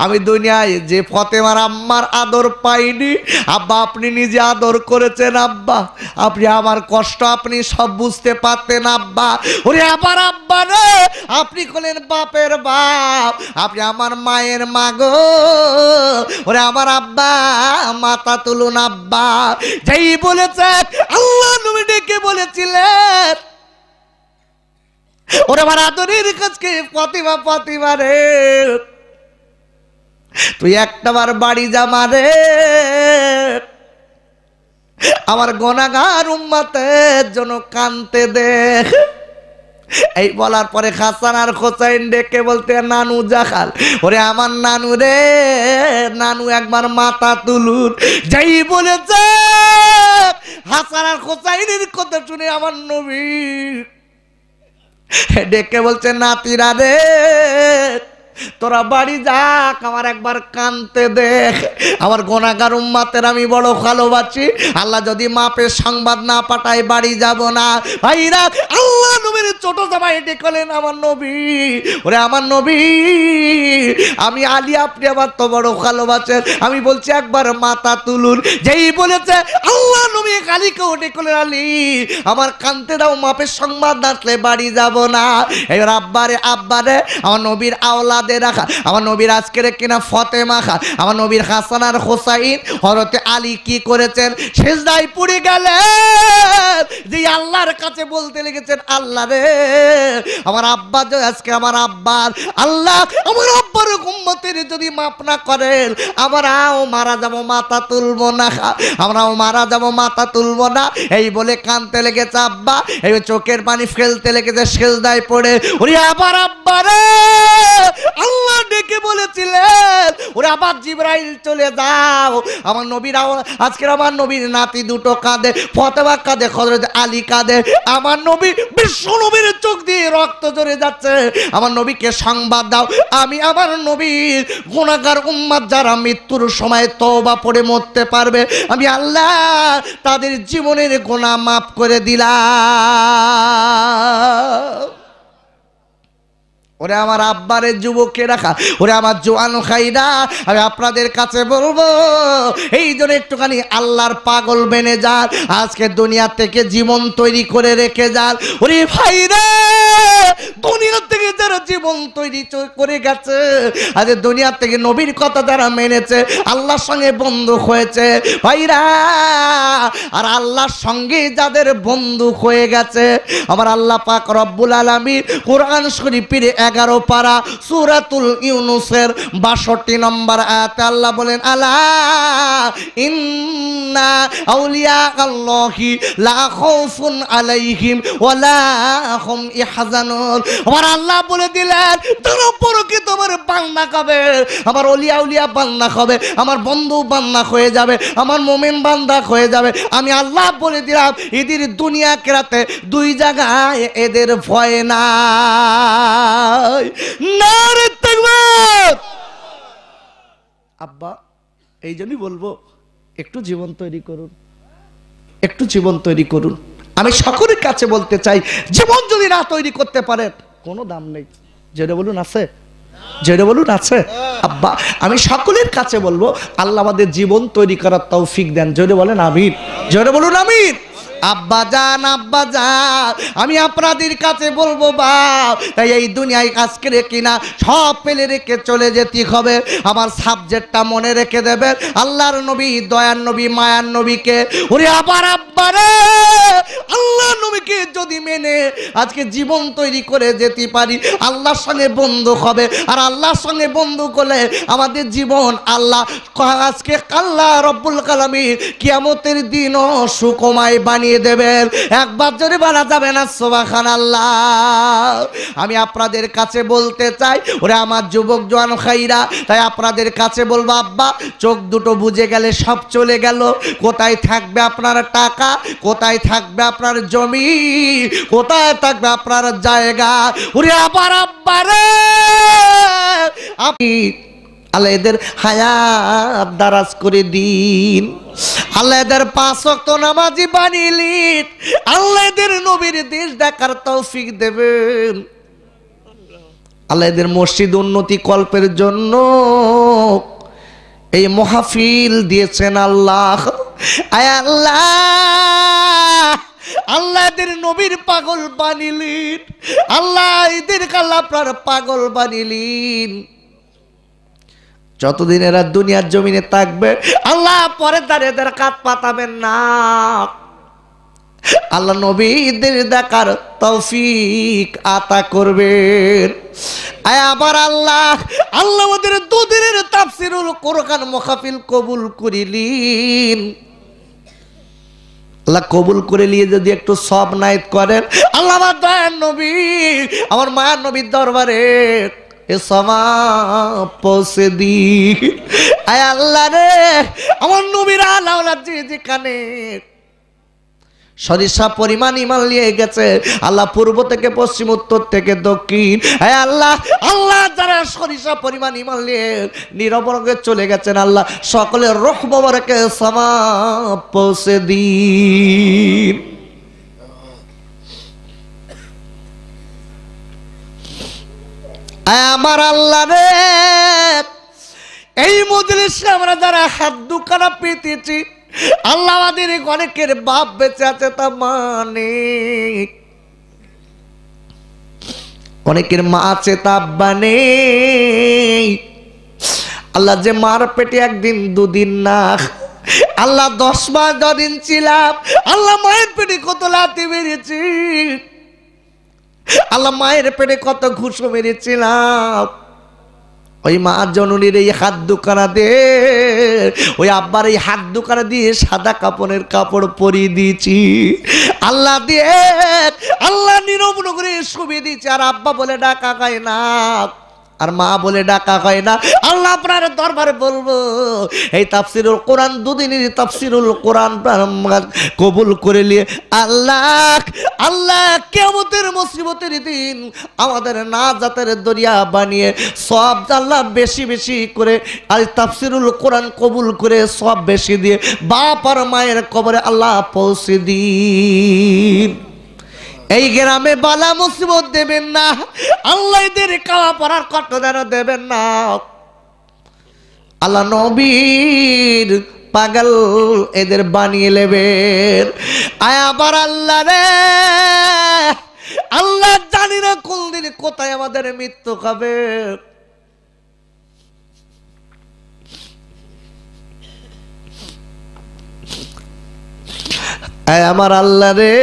আমি দুনিয়ায় যে ফতেমার আম্মার আদর পাইনি আব্বা আপনি নিজে আদর করেছেন আব্বা আপনি আমার কষ্ট আপনি সব বুঝতে পারতেন আব্বা ওরে আবার আব্বা রে আপনি করলেন বাপের বাপ আপনি আমার মায়ের মাগো ওরে আমার আব্বা মাতা তুলুন আব্বা যেই বলেছে আল্লাহ নবী ডেকে বলেছিলেন ওরা আমার আদরের কাজকে প্রতিমা প্রতিমা রে তুই একটাবার বাড়ি জামা রে আমার গোনাগার উম্মাতের জন্য কানতে দেখ এই বলার পরে খাসান আর খোসাইন ডেকে বলতে নানু জাখাল ওরে আমার নানু রে নানু একবার মাথা তুলুন যাই বলেছে হাসান আর খোসাইনের কথা শুনে আমার নবী ডেকে বলছে নাতিরা রে তোরা বাড়ি যাক আমার একবার কানতে দেখ আমার গোনাগার উম্মাতের আমি বড় ভালোবাসি আল্লাহ যদি মাপের সংবাদ না পাঠায় বাড়ি যাব না ভাইরা আল্লাহ নবীর ছোট জামাই ডেকলেন আমার নবী ওরে আমার নবী আমি আলী আপনি আমার তো বড় ভালোবাসেন আমি বলছি একবার মাথা তুলুন যেই বলেছে আল্লাহ নবী আলীকে ডেকলেন আলী আমার কানতে দাও মাপের সংবাদ আসলে বাড়ি যাব না এবার আব্বারে আব্বারে আমার নবীর আওলাদে রাখা আমার নবীর আজকের কিনা ফতে মাখা আমার নবীর হাসান আর হোসাইন হরতে আলী কি করেছেন শেষদাই পুড়ে গেলেন যে আল্লাহর কাছে বলতে লেগেছেন আল্লাহ যাবে আমার আব্বা যে আজকে আমার আব্বার আল্লাহ আমার আব্বার উম্মতের যদি মাপ না করেন আমরাও মারা যাব মাথা তুলবো না আমরাও মারা যাব মাথা তুলবো না এই বলে কানতে লেগেছে আব্বা এই চোখের পানি ফেলতে লেগেছে সেলদায় পড়ে উনি আবার আব্বা রে আল্লাহ ডেকে বলেছিলেন ওরে আবার জিব্রাইল চলে যাও আমার নবীর আজকের আমার নবীর নাতি দুটো কাঁদে ফতেবা কাঁদে খদরত আলী কাঁদে আমার নবী বিশ্ব নবীর চোখ দিয়ে রক্ত জড়ে যাচ্ছে আমার নবীকে সংবাদ দাও আমি আমার নবীর গুণাগার উম্মাদ যারা মৃত্যুর সময় তওবা পড়ে মরতে পারবে আমি আল্লাহ তাদের জীবনের গোনা মাফ করে দিলাম ওরে আমার আব্বারের যুবকে রাখা ওরে আমার জোয়ানো খাইরা আমি আপনাদের কাছে বলবো এই জন্য একটুখানি আল্লাহর পাগল মেনে যান আজকে দুনিয়া থেকে জীবন তৈরি করে রেখে যান ওরে ভাই দুনিয়ার দুনিয়া থেকে যারা জীবন তৈরি করে গেছে আজ দুনিয়া থেকে নবীর কথা যারা মেনেছে আল্লাহর সঙ্গে বন্ধু হয়েছে ভাইরা আর আল্লাহর সঙ্গে যাদের বন্ধু হয়ে গেছে আমার আল্লাহ পাক রব্বুল আলমীর কোরআন শরীফের এক এগারো পারা সুরাতুল ইউনুসের বাষট্টি নম্বর আয়াত আল্লাহ বলেন আলা ইন্না আউলিয়া আলাইহিম ওয়ালা হুম আমার আল্লাহ বলে দিলেন তোর কি তোমার বান্দা কবে আমার অলিয়া উলিয়া বান্না হবে আমার বন্ধু বান্দা হয়ে যাবে আমার মোমেন বান্দা হয়ে যাবে আমি আল্লাহ বলে দিলাম এদের দুনিয়া কেরাতে দুই জায়গায় এদের ভয় না আব্বা এই জন্যই বলবো একটু জীবন তৈরি করুন একটু জীবন তৈরি করুন আমি সকলের কাছে বলতে চাই জীবন যদি না তৈরি করতে পারেন কোনো দাম নেই যেটা বলুন আছে যেটা বলুন আছে আব্বা আমি সকলের কাছে বলবো আল্লাহ আমাদের জীবন তৈরি করার তৌফিক দেন যেটা বলেন আমির যেটা বলুন আমির আব্বা যান আব্বা যান আমি আপনাদের কাছে বলবো বাপ তাই এই দুনিয়ায় আজকে রেখি না সব ফেলে রেখে চলে যেতে হবে আমার সাবজেক্টটা মনে রেখে দেবে আল্লাহর নবী দয়ার নবী মায়ার নবীকে ওরে আবার আব্বারে আল্লাহ নবীকে যদি মেনে আজকে জীবন তৈরি করে যেতে পারি আল্লাহর সঙ্গে বন্ধু হবে আর আল্লাহর সঙ্গে বন্ধু করলে আমাদের জীবন আল্লাহ আজকে আল্লাহ রব্বুল কালামী কিয়ামতের দিনও সুকমায় বানিয়ে বানিয়ে দেবেন একবার যদি বানা যাবে না সোবাখান আল্লাহ আমি আপনাদের কাছে বলতে চাই ওরা আমার যুবক জোয়ান খাইরা তাই আপনাদের কাছে বলবো আব্বা চোখ দুটো বুঝে গেলে সব চলে গেল কোথায় থাকবে আপনার টাকা কোথায় থাকবে আপনার জমি কোথায় থাকবে আপনার জায়গা ওরে আবার আব্বারে আপনি আল্লাহ এদের হায়াত দারাজ করে দিন আল্লাহ এদের পাঁচ অক্ত নামাজি বানিলি আল্লাহ এদের নবীর দেশ দেখার তৌফিক দেবেন আল্লাহ এদের মসজিদ উন্নতি কল্পের জন্য এই মহাফিল দিয়েছেন আল্লাহ আল্লাহ আল্লাহদের নবীর পাগল বানিলিন আল্লাহ এদের কাল্লা আপনার পাগল বানিলিন যতদিন এরা দুনিয়ার জমিনে থাকবে আল্লাহ পরে তার এদের কাত পাতাবেন না আল্লাহ নবীদের দেখার তৌফিক আতা করবেন আয় আবার আল্লাহ আল্লাহ ওদের দুদিনের তাফসিরুল কোরআন মুখাফিল কবুল করিলেন আল্লাহ কবুল করে নিয়ে যদি একটু সব নাইত করেন আল্লাহ আমার দয়ার নবী আমার মায়ের নবীর দরবারে সমা পৌঁছে দি আল্লাহ রে আমার যেখানে সরিষা পরিমাণ ইমান নিয়ে গেছে আল্লাহ পূর্ব থেকে পশ্চিম উত্তর থেকে দক্ষিণ হ্যাঁ আল্লাহ আল্লাহ যারা সরিষা পরিমাণ ইমান নিয়ে নিরবরকে চলে গেছেন আল্লাহ সকলের রোহ বাবারকে সমা পৌঁছে দিন আমার আল্লাহ রে এই মজলিসে আমরা যারা হাত দুখানা পেতেছি আল্লাহ অনেকের বাপ বেঁচে আছে তা মানে অনেকের মা আছে তা মানে। আল্লাহ যে মার পেটে একদিন দুদিন না আল্লাহ দশ মাস দিন ছিলাম আল্লাহ মায়ের পেটে কত লাতে বেরিয়েছি আল্লাহ মায়ের পেটে কত ঘুষো মেরেছিলাম ওই মা জননীর এই হাত দোকানা দে ওই আব্বার এই হাত দোকানা দিয়ে সাদা কাপড়ের কাপড় পরিয়ে দিয়েছি আল্লাহ দিয়ে আল্লাহ নিরব নগরে শুভে দিয়েছি আর আব্বা বলে ডাকা গায় না আর মা বলে ডাকা হয় না আল্লাহ আপনার দরবারে বলবো এই তাফসিরুল কোরআন দুদিনের তাফসিরুল কোরআন কবুল করে নিয়ে আল্লাহ আল্লাহ কেমতের মুসিবতের দিন আমাদের না জাতের দরিয়া বানিয়ে সব আল্লাহ বেশি বেশি করে আর তাফসিরুল কোরআন কবুল করে সব বেশি দিয়ে বাপ আর মায়ের কবরে আল্লাহ পৌঁছে দিন এই গ্রামে বালা মুসিবত দেবেন না আল্লাহ এদের কাওয়া পড়ার কষ্ট যেন দেবেন না আল্লাহ নবীর পাগল এদের বানিয়ে নেবেন আয়া আবার আল্লাহ রে আল্লাহ জানি না কোন দিন কোথায় আমাদের মৃত্যু খাবে হ্যাঁ আমার আল্লাহ রে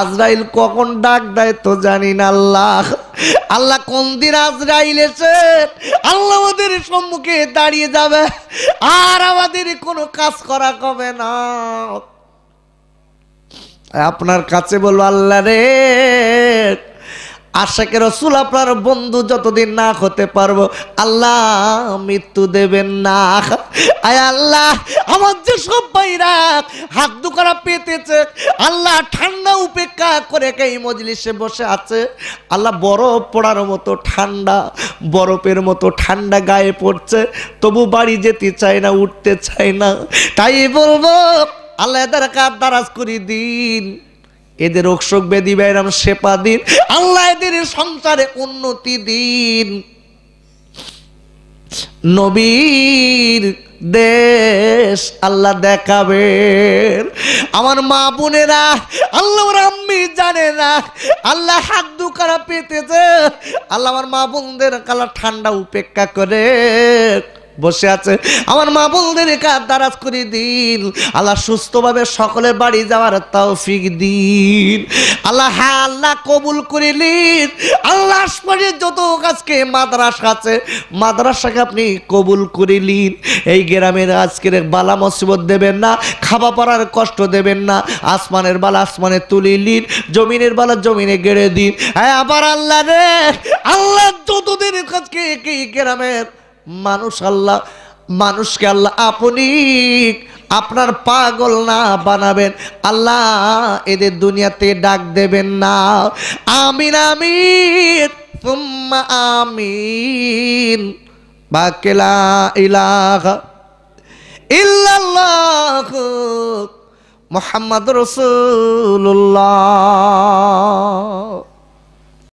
আজরাইল কখন ডাক দেয় তো জানি না আল্লাহ আল্লাহ কোন দিন আজরাইল এসে আল্লাহ আমাদের সম্মুখে দাঁড়িয়ে যাবে আর আমাদের কোনো কাজ করা কবে না আপনার কাছে বলবো আল্লাহ রে আশাকে রসুল আপনার বন্ধু যতদিন না হতে পারবো আল্লাহ মৃত্যু দেবেন না আয় আল্লাহ আমার যে সব ভাইরা হাত দুকরা পেতেছে আল্লাহ ঠান্ডা উপেক্ষা করে এই মজলিসে বসে আছে আল্লাহ বরফ পড়ার মতো ঠান্ডা বরফের মতো ঠান্ডা গায়ে পড়ছে তবু বাড়ি যেতে চায় না উঠতে চায় না তাই বলবো আল্লাহ দ্বারা কার দ্বারাজ করি দিন এদের অসুখ বেদি বেরাম সেপা দিন আল্লাহ এদের সংসারে উন্নতি দিন নবীর দেশ আল্লাহ দেখাবেন আমার মা বোনেরা আল্লাহ আম্মি জানে না আল্লাহ হাত দুকারা পেতেছে আল্লাহ আমার মা বোনদের কালা ঠান্ডা উপেক্ষা করে বসে আছে আমার মা বোনদের দারাজ করে দিন আল্লাহ সুস্থভাবে সকলের বাড়ি যাওয়ার ফিক দিন আল্লাহ হ্যাঁ আল্লাহ কবুল করে নিন আল্লাহ যত কাজকে মাদ্রাসা আছে মাদ্রাসাকে আপনি কবুল করে নিন এই গ্রামের আজকের বালা মুসিবত দেবেন না খাওয়া পড়ার কষ্ট দেবেন না আসমানের বালা আসমানে তুলে নিন জমিনের বালা জমিনে গেড়ে দিন হ্যাঁ আবার আল্লাহ রে আল্লাহ যতদিন কাজকে গ্রামের মানুষ আল্লাহ মানুষকে আল্লাহ আপনি আপনার পাগল না বানাবেন আল্লাহ এদের দুনিয়াতে ডাক দেবেন না আমিন আমিন তুম্মা আমিন বাকেলা ইলাহ ইল্লাল্লাহ মোহাম্মদ রসুল্লাহ